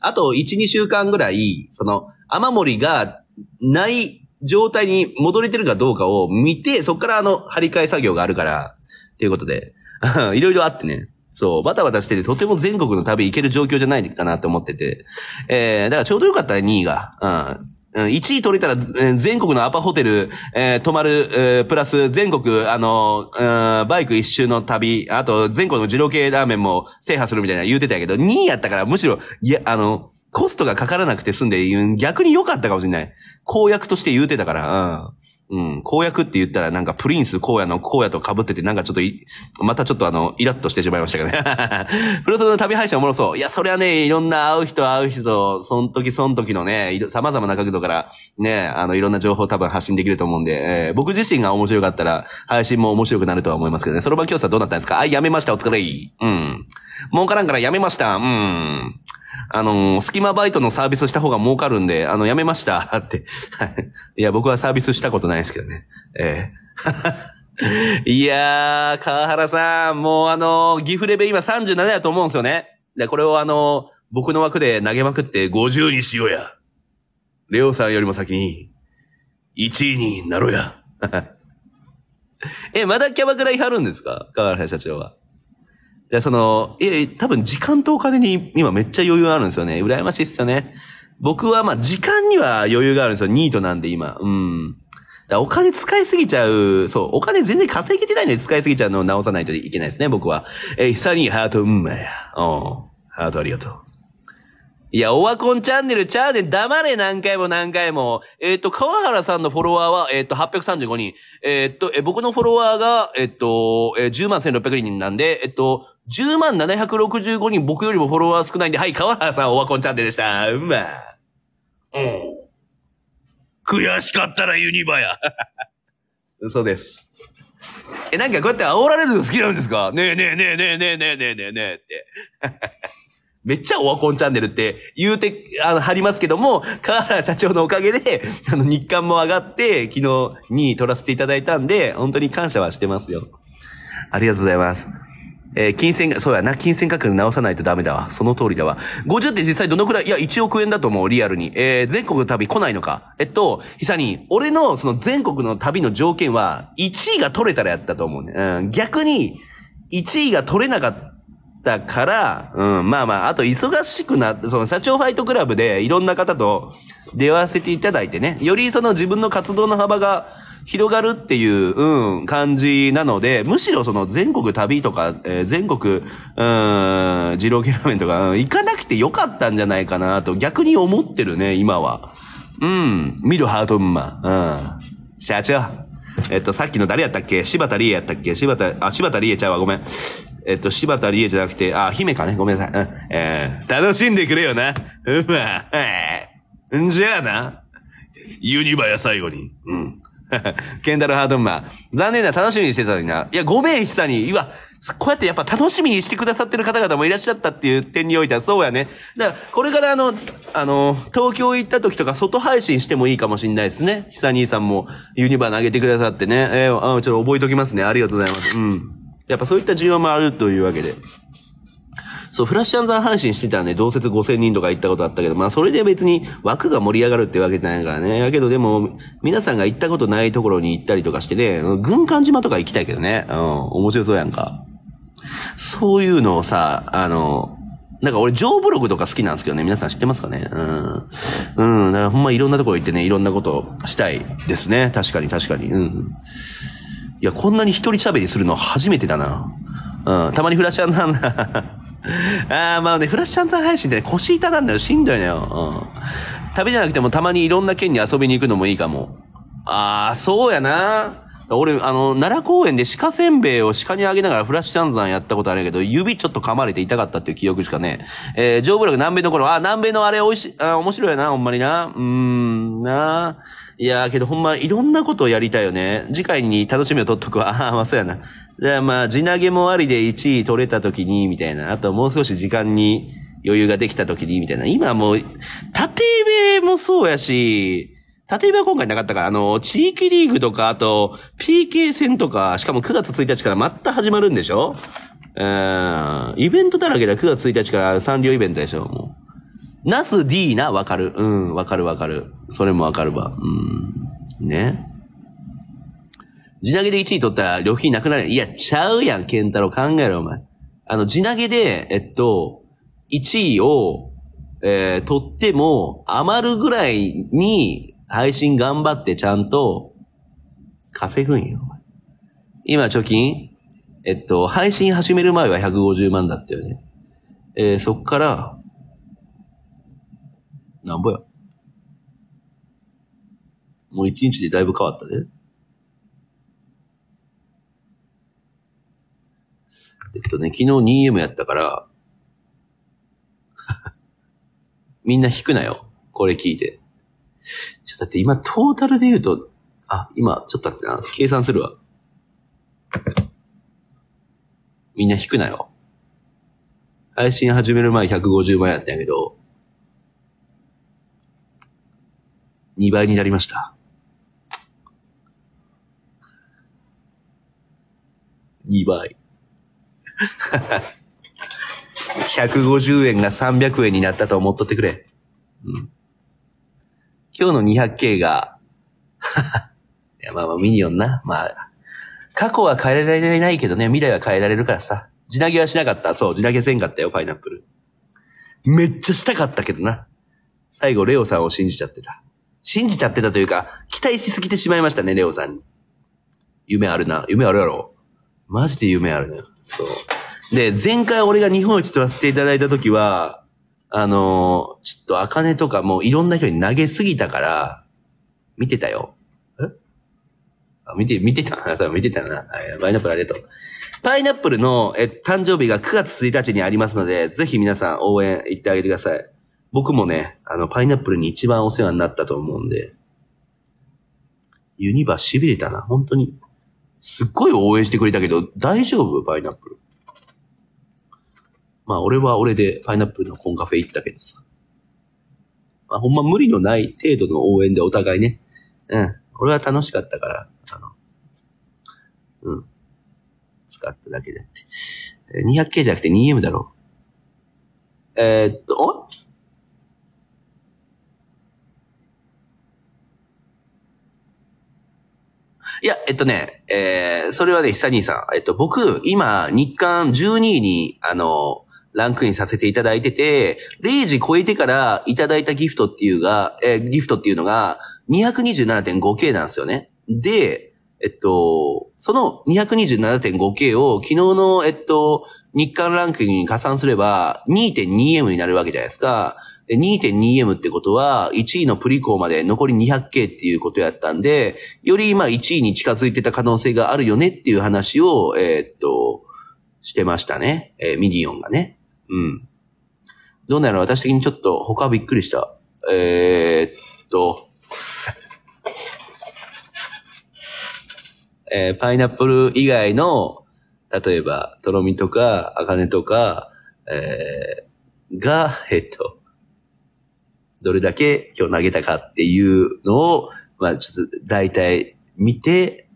あと1、2週間ぐらい、その、雨漏りがない状態に戻れてるかどうかを見て、そこからあの、張り替え作業があるから、っていうことで、いろいろあってね。そう、バタバタしてて、とても全国の旅行ける状況じゃないかなと思ってて。えー、だからちょうどよかったね、2位が。うん。1位取れたら、全国のアパホテル、えー、泊まる、えー、プラス全国、あの、ー、バイク一周の旅、あと全国の二郎系ラーメンも制覇するみたいな言うてたけど、2位やったから、むしろ、いや、あの、コストがかからなくて済んで、逆に良かったかもしれない。公約として言うてたから、うん。うん。公約って言ったらなんかプリンス荒野の荒野と被っててなんかちょっとまたちょっとあの、イラッとしてしまいましたけどね。プロトの旅配信おもろそう。いや、それはね、いろんな会う人会う人、その時その時のね、様々な角度からね、あの、いろんな情報多分発信できると思うんで、えー、僕自身が面白かったら配信も面白くなるとは思いますけどね。そろばん教室はどうなったんですかあ、やめました。お疲れ。うん。儲からんからやめました。うん。あのー、隙間バイトのサービスした方が儲かるんで、あの、やめました、って。いや、僕はサービスしたことないですけどね。ええー、いやー、川原さん、もうあのー、ギフレベ今37やと思うんですよね。で、これをあの僕の枠で投げまくって50にしようや。レオさんよりも先に、1位になろうや。え、まだキャバクラいはるんですか川原社長は。で、その、いや、多分時間とお金に今めっちゃ余裕あるんですよね。羨ましいっすよね。僕はまあ時間には余裕があるんですよ。ニートなんで今。うん。お金使いすぎちゃう、そう、お金全然稼げてないのに使いすぎちゃうのを直さないといけないですね、僕は。えー、久にハート、うんまや。うん。ハートありがとう。いや、オワコンチャンネルちゃうで、黙れ何回も何回も。えっ、ー、と、川原さんのフォロワーは、えっ、ー、と、835人。えっ、ー、と、え僕のフォロワーが、えっ、と、え10万1600人なんで、えっ、と、10万765人、僕よりもフォロワー少ないんで、はい、川原さん、オワコンチャンネルでした。うまうん。悔しかったらユニバや。嘘です。え、なんかこうやって煽られるの好きなんですかねえねえねえねえねえねえねえねえねえって。めっちゃオワコンチャンネルって言うて、あの、貼りますけども、河原社長のおかげで、あの、日刊も上がって、昨日に撮らせていただいたんで、本当に感謝はしてますよ。ありがとうございます。えー、金銭そうやな、金銭価格直さないとダメだわ。その通りだわ。50って実際どのくらいいや、1億円だと思う、リアルに。えー、全国の旅来ないのか。えっと、ひさに、俺のその全国の旅の条件は、1位が取れたらやったと思うね。うん、逆に、1位が取れなかった。たから、うん、まあまあ、あと忙しくなって、その社長ファイトクラブでいろんな方と出会わせていただいてね、よりその自分の活動の幅が広がるっていう、うん、感じなので、むしろその全国旅とか、えー、全国、うん、二郎キャラメンとか、うん、行かなくてよかったんじゃないかなと逆に思ってるね、今は。うん、見るハートンマン。うん。社長。えっと、さっきの誰やったっけ柴田理恵やったっけ柴田、あ、柴田理恵ちゃうわ、ごめん。えっと、柴田理恵じゃなくて、あ、姫かね。ごめんなさい。うん。えー、楽しんでくれよな。うま、えー、んじゃあな。ユニバや最後に。うん。ケンダルハードンマン。残念な、楽しみにしてたのにな。いや、ごめん、久に。いわ、こうやってやっぱ楽しみにしてくださってる方々もいらっしゃったっていう点においてはそうやね。だから、これからあの、あの、東京行った時とか外配信してもいいかもしんないですね。久兄さんもユニバー投げてくださってね。えー、あちょっと覚えときますね。ありがとうございます。うん。やっぱそういった需要もあるというわけで。そう、フラッシュアンザー配信してたらね、同説5000人とか行ったことあったけど、まあそれで別に枠が盛り上がるってわけじゃないからね。やけどでも、皆さんが行ったことないところに行ったりとかしてね、軍艦島とか行きたいけどね。うん、面白そうやんか。そういうのをさ、あの、なんか俺、ジョーブログとか好きなんですけどね、皆さん知ってますかねうん。うん、だからほんまいろんなところ行ってね、いろんなことしたいですね。確かに確かに。うん。いや、こんなに一人喋りするの初めてだな。うん、たまにフラッシュアンダ ーああ、まあね、フラッシュアンダー配信って、ね、腰痛なんだよ。しんどいのよ。うん。旅じゃなくてもたまにいろんな県に遊びに行くのもいいかも。ああ、そうやな。俺、あの、奈良公園で鹿せんべいを鹿にあげながらフラッシュンザンやったことあるけど、指ちょっと噛まれて痛かったっていう記憶しかね。えー、上部力南米の頃、あ、南米のあれ美味しい、あ、面白いな、ほんまにな。うーん、ないやーけどほんまいろんなことをやりたいよね。次回に楽しみを取っとくわ。ああ、まあそうやな。じゃあまあ、地投げもありで1位取れた時に、みたいな。あともう少し時間に余裕ができた時に、みたいな。今もう、縦部もそうやし、縦部は今回なかったから、あの、地域リーグとか、あと、PK 戦とか、しかも9月1日からまた始まるんでしょうん、イベントだらけだ、9月1日からサンイベントでしょ、もう。ナス D な、わかる。うん、わかるわかる。それもわかるわ。うん。ね。地投げで1位取ったら旅費なくなる。いや、ちゃうやん、ケンタロウ。考えろ、お前。あの、地投げで、えっと、1位を、えー、取っても余るぐらいに配信頑張ってちゃんと稼ぐんよ。今貯金えっと、配信始める前は150万だったよね。えー、そっから、なんぼや。もう一日でだいぶ変わったで。えっとね、昨日 2M やったから、みんな引くなよ。これ聞いて。ちょっと待って今トータルで言うと、あ、今、ちょっと待ってな。計算するわ。みんな引くなよ。配信始める前150万やったんやけど、2倍になりました。2倍。150円が300円になったと思っとってくれ。うん、今日の 200K が いやまあまあミニオンな。まあ、過去は変えられないけどね、未来は変えられるからさ。地投げはしなかった。そう、地投げせんかったよ、パイナップル。めっちゃしたかったけどな。最後、レオさんを信じちゃってた。信じちゃってたというか、期待しすぎてしまいましたね、レオさんに。夢あるな。夢あるやろ。マジで夢あるね。そう。で、前回俺が日本一取らせていただいた時は、あのー、ちょっと、アカネとかもういろんな人に投げすぎたから、見てたよ。えあ、見て、見てたな。そう、見てたな。はい、パイナップルありがとう。パイナップルの、え、誕生日が9月1日にありますので、ぜひ皆さん応援行ってあげてください。僕もね、あの、パイナップルに一番お世話になったと思うんで、ユニバ痺れたな、本当に。すっごい応援してくれたけど、大丈夫パイナップル。まあ、俺は俺でパイナップルのコンカフェ行ったけどさ。まあ、ほんま無理のない程度の応援でお互いね。うん。俺は楽しかったから、あの、うん。使っただけでって。200K じゃなくて 2M だろう。えー、っと、いや、えっとね、えー、それはね、久兄さん。えっと、僕、今、日刊12位に、あの、ランクインさせていただいてて、0時超えてからいただいたギフトっていうが、えー、ギフトっていうのが 227.5K なんですよね。で、えっと、その 227.5K を昨日の、えっと、日韓ランクインに加算すれば 2.2M になるわけじゃないですか。2.2M ってことは、1位のプリコーまで残り 200K っていうことやったんで、より今1位に近づいてた可能性があるよねっていう話を、えー、っと、してましたね。えー、ミディオンがね。うん。どうなる私的にちょっと他びっくりした。えー、っと、えー、パイナップル以外の、例えば、とろみとか、あかねとか、えー、が、えっと、どれだけ今日投げたかっていうのを、まあ、ちょっと大体見て、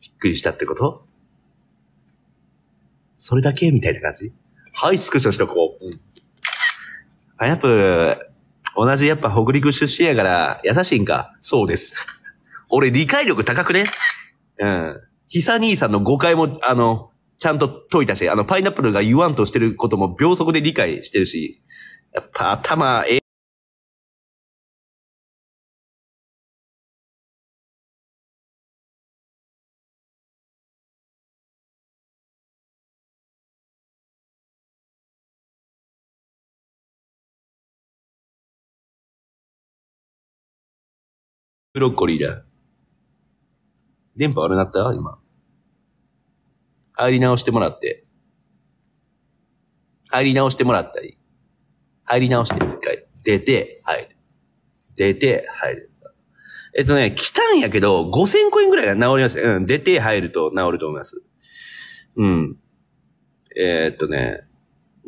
びっくりしたってことそれだけみたいな感じはい、スクショしとこう。うん。パイナップル、同じやっぱ北陸出身やから優しいんか。そうです。俺理解力高くねうん。サ兄さんの誤解も、あの、ちゃんと解いたし、あの、パイナップルが言わんとしてることも秒速で理解してるし、やっぱ頭、ええブロッコリーだ。電波悪なった今。入り直してもらって。入り直してもらったり。入り直して、一回。出て、入る。出て、入る。えっとね、来たんやけど、5000コインぐらいが治ります。うん、出て入ると治ると思います。うん。えー、っとね、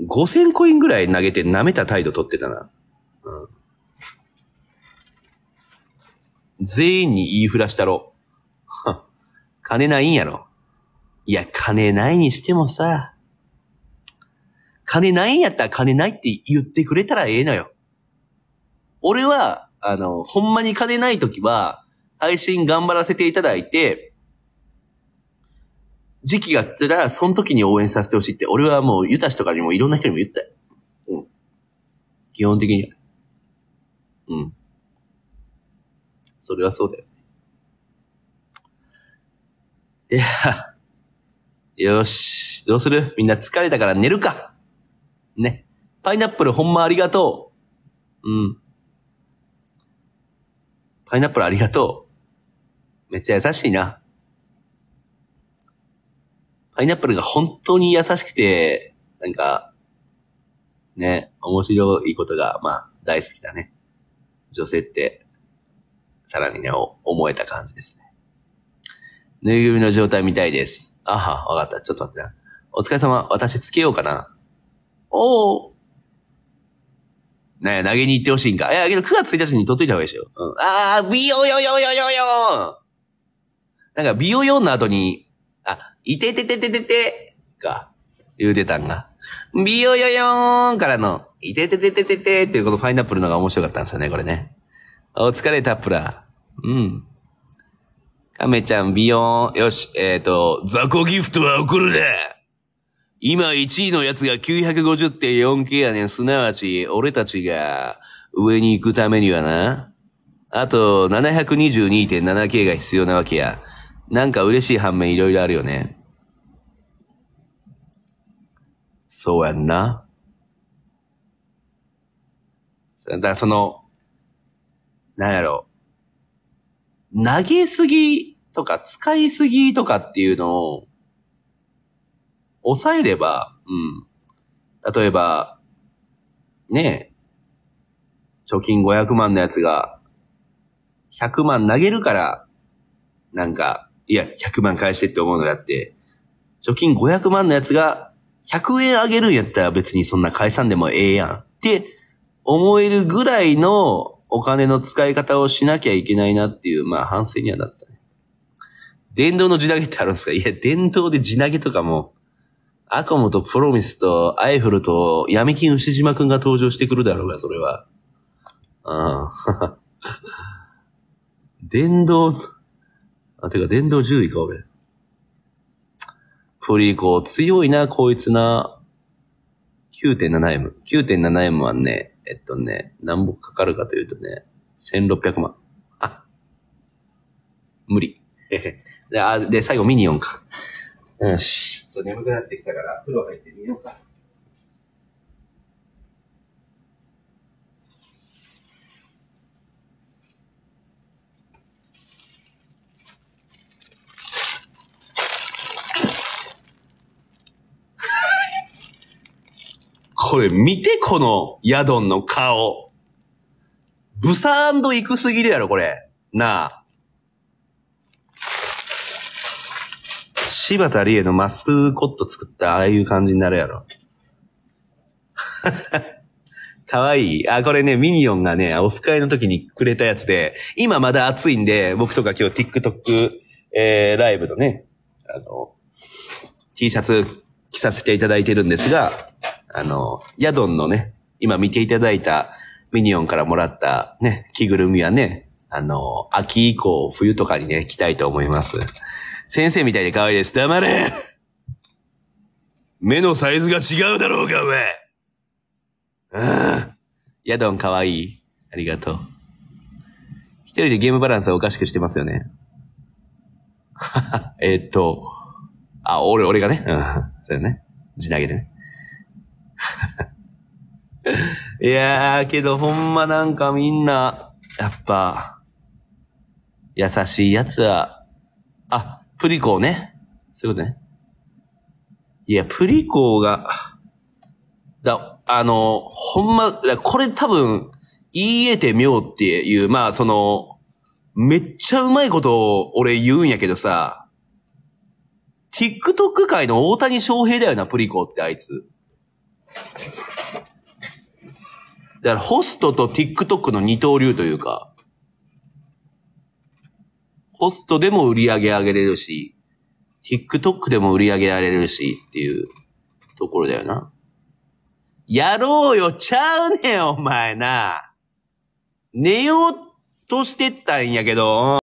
5000コインぐらい投げて舐めた態度取ってたな。うん。全員に言いふらしたろ。金ないんやろ。いや、金ないにしてもさ、金ないんやったら金ないって言ってくれたらええのよ。俺は、あの、ほんまに金ないときは、配信頑張らせていただいて、時期が来たら、その時に応援させてほしいって、俺はもう、ユタ氏とかにもいろんな人にも言ったよ。うん。基本的に。うん。それはそうだよね。いや、よし、どうするみんな疲れたから寝るか。ね。パイナップルほんまありがとう。うん。パイナップルありがとう。めっちゃ優しいな。パイナップルが本当に優しくて、なんか、ね、面白いことが、まあ、大好きだね。女性ってさらにね、思えた感じですね。ぬいぐるみの状態見たいです。あは、わかった。ちょっと待ってな。お疲れ様。私つけようかな。おお。なや、投げに行ってほしいんか。いや、けど9月1日に撮っといた方がいいでしょ。うん。ああ、ビヨヨヨヨヨヨなんか、ビヨヨの後に、あ、いてててててて、か、言うてたんが。ビヨヨヨーンからの、いててててててっていうこのァイナップルのが面白かったんですよね、これね。お疲れ、タプラ。うん。カメちゃん、ビヨーン。よし、えっ、ー、と、雑魚ギフトは送るな今1位のやつが 950.4K やねん。すなわち、俺たちが上に行くためにはな。あと、722.7K が必要なわけや。なんか嬉しい反面いろいろあるよね。そうやんな。だその、なんやろ投げすぎとか使いすぎとかっていうのを、抑えれば、うん。例えば、ねえ、貯金500万のやつが、100万投げるから、なんか、いや、100万返してって思うのだって、貯金500万のやつが、100円あげるんやったら別にそんな返さんでもええやんって思えるぐらいのお金の使い方をしなきゃいけないなっていう、まあ反省にはなったね。電動の地投げってあるんですかいや、電動で地投げとかも、アコムとプロミスとアイフルと闇金牛島くんが登場してくるだろうが、それは。うん。電動、あ、てか電動10位か、俺。プリコ、強いな、こいつな。9.7M。9.7M はね、えっとね、何本かかるかというとね、1600万。あ、無理。で、あで最後ミニオンか。よし。ちょっと眠くなってきたから、風呂入ってみようか。これ見てこのヤドンの顔。ブサーンド行くすぎるやろ、これ。なあ。柴田理恵のマスコット作ったああいう感じになるやろ。かわいい。あ、これね、ミニオンがね、オフ会の時にくれたやつで、今まだ暑いんで、僕とか今日 TikTok、えー、ライブのね、あの、T シャツ着させていただいてるんですが、あの、ヤドンのね、今見ていただいたミニオンからもらったね、着ぐるみはね、あの、秋以降、冬とかにね、着たいと思います。先生みたいで可愛いです。黙れ目のサイズが違うだろうが、お前うん。ヤドン可愛い。ありがとう。一人でゲームバランスはおかしくしてますよね。はは、えっと、あ、俺、俺がね。うん。そうだね。地投げでね。いやー、けどほんまなんかみんな、やっぱ、優しいやつは、あ、プリコーね。そういうことね。いや、プリコーが、だ、あの、ほんま、これ多分、言い得て妙っていう、まあその、めっちゃうまいことを俺言うんやけどさ、TikTok 界の大谷翔平だよな、プリコーってあいつ。だからホストと TikTok の二刀流というか、ホストでも売り上げ上げれるし、TikTok でも売り上げられるしっていうところだよな。やろうよ、ちゃうねん、お前な。寝ようとしてったんやけど。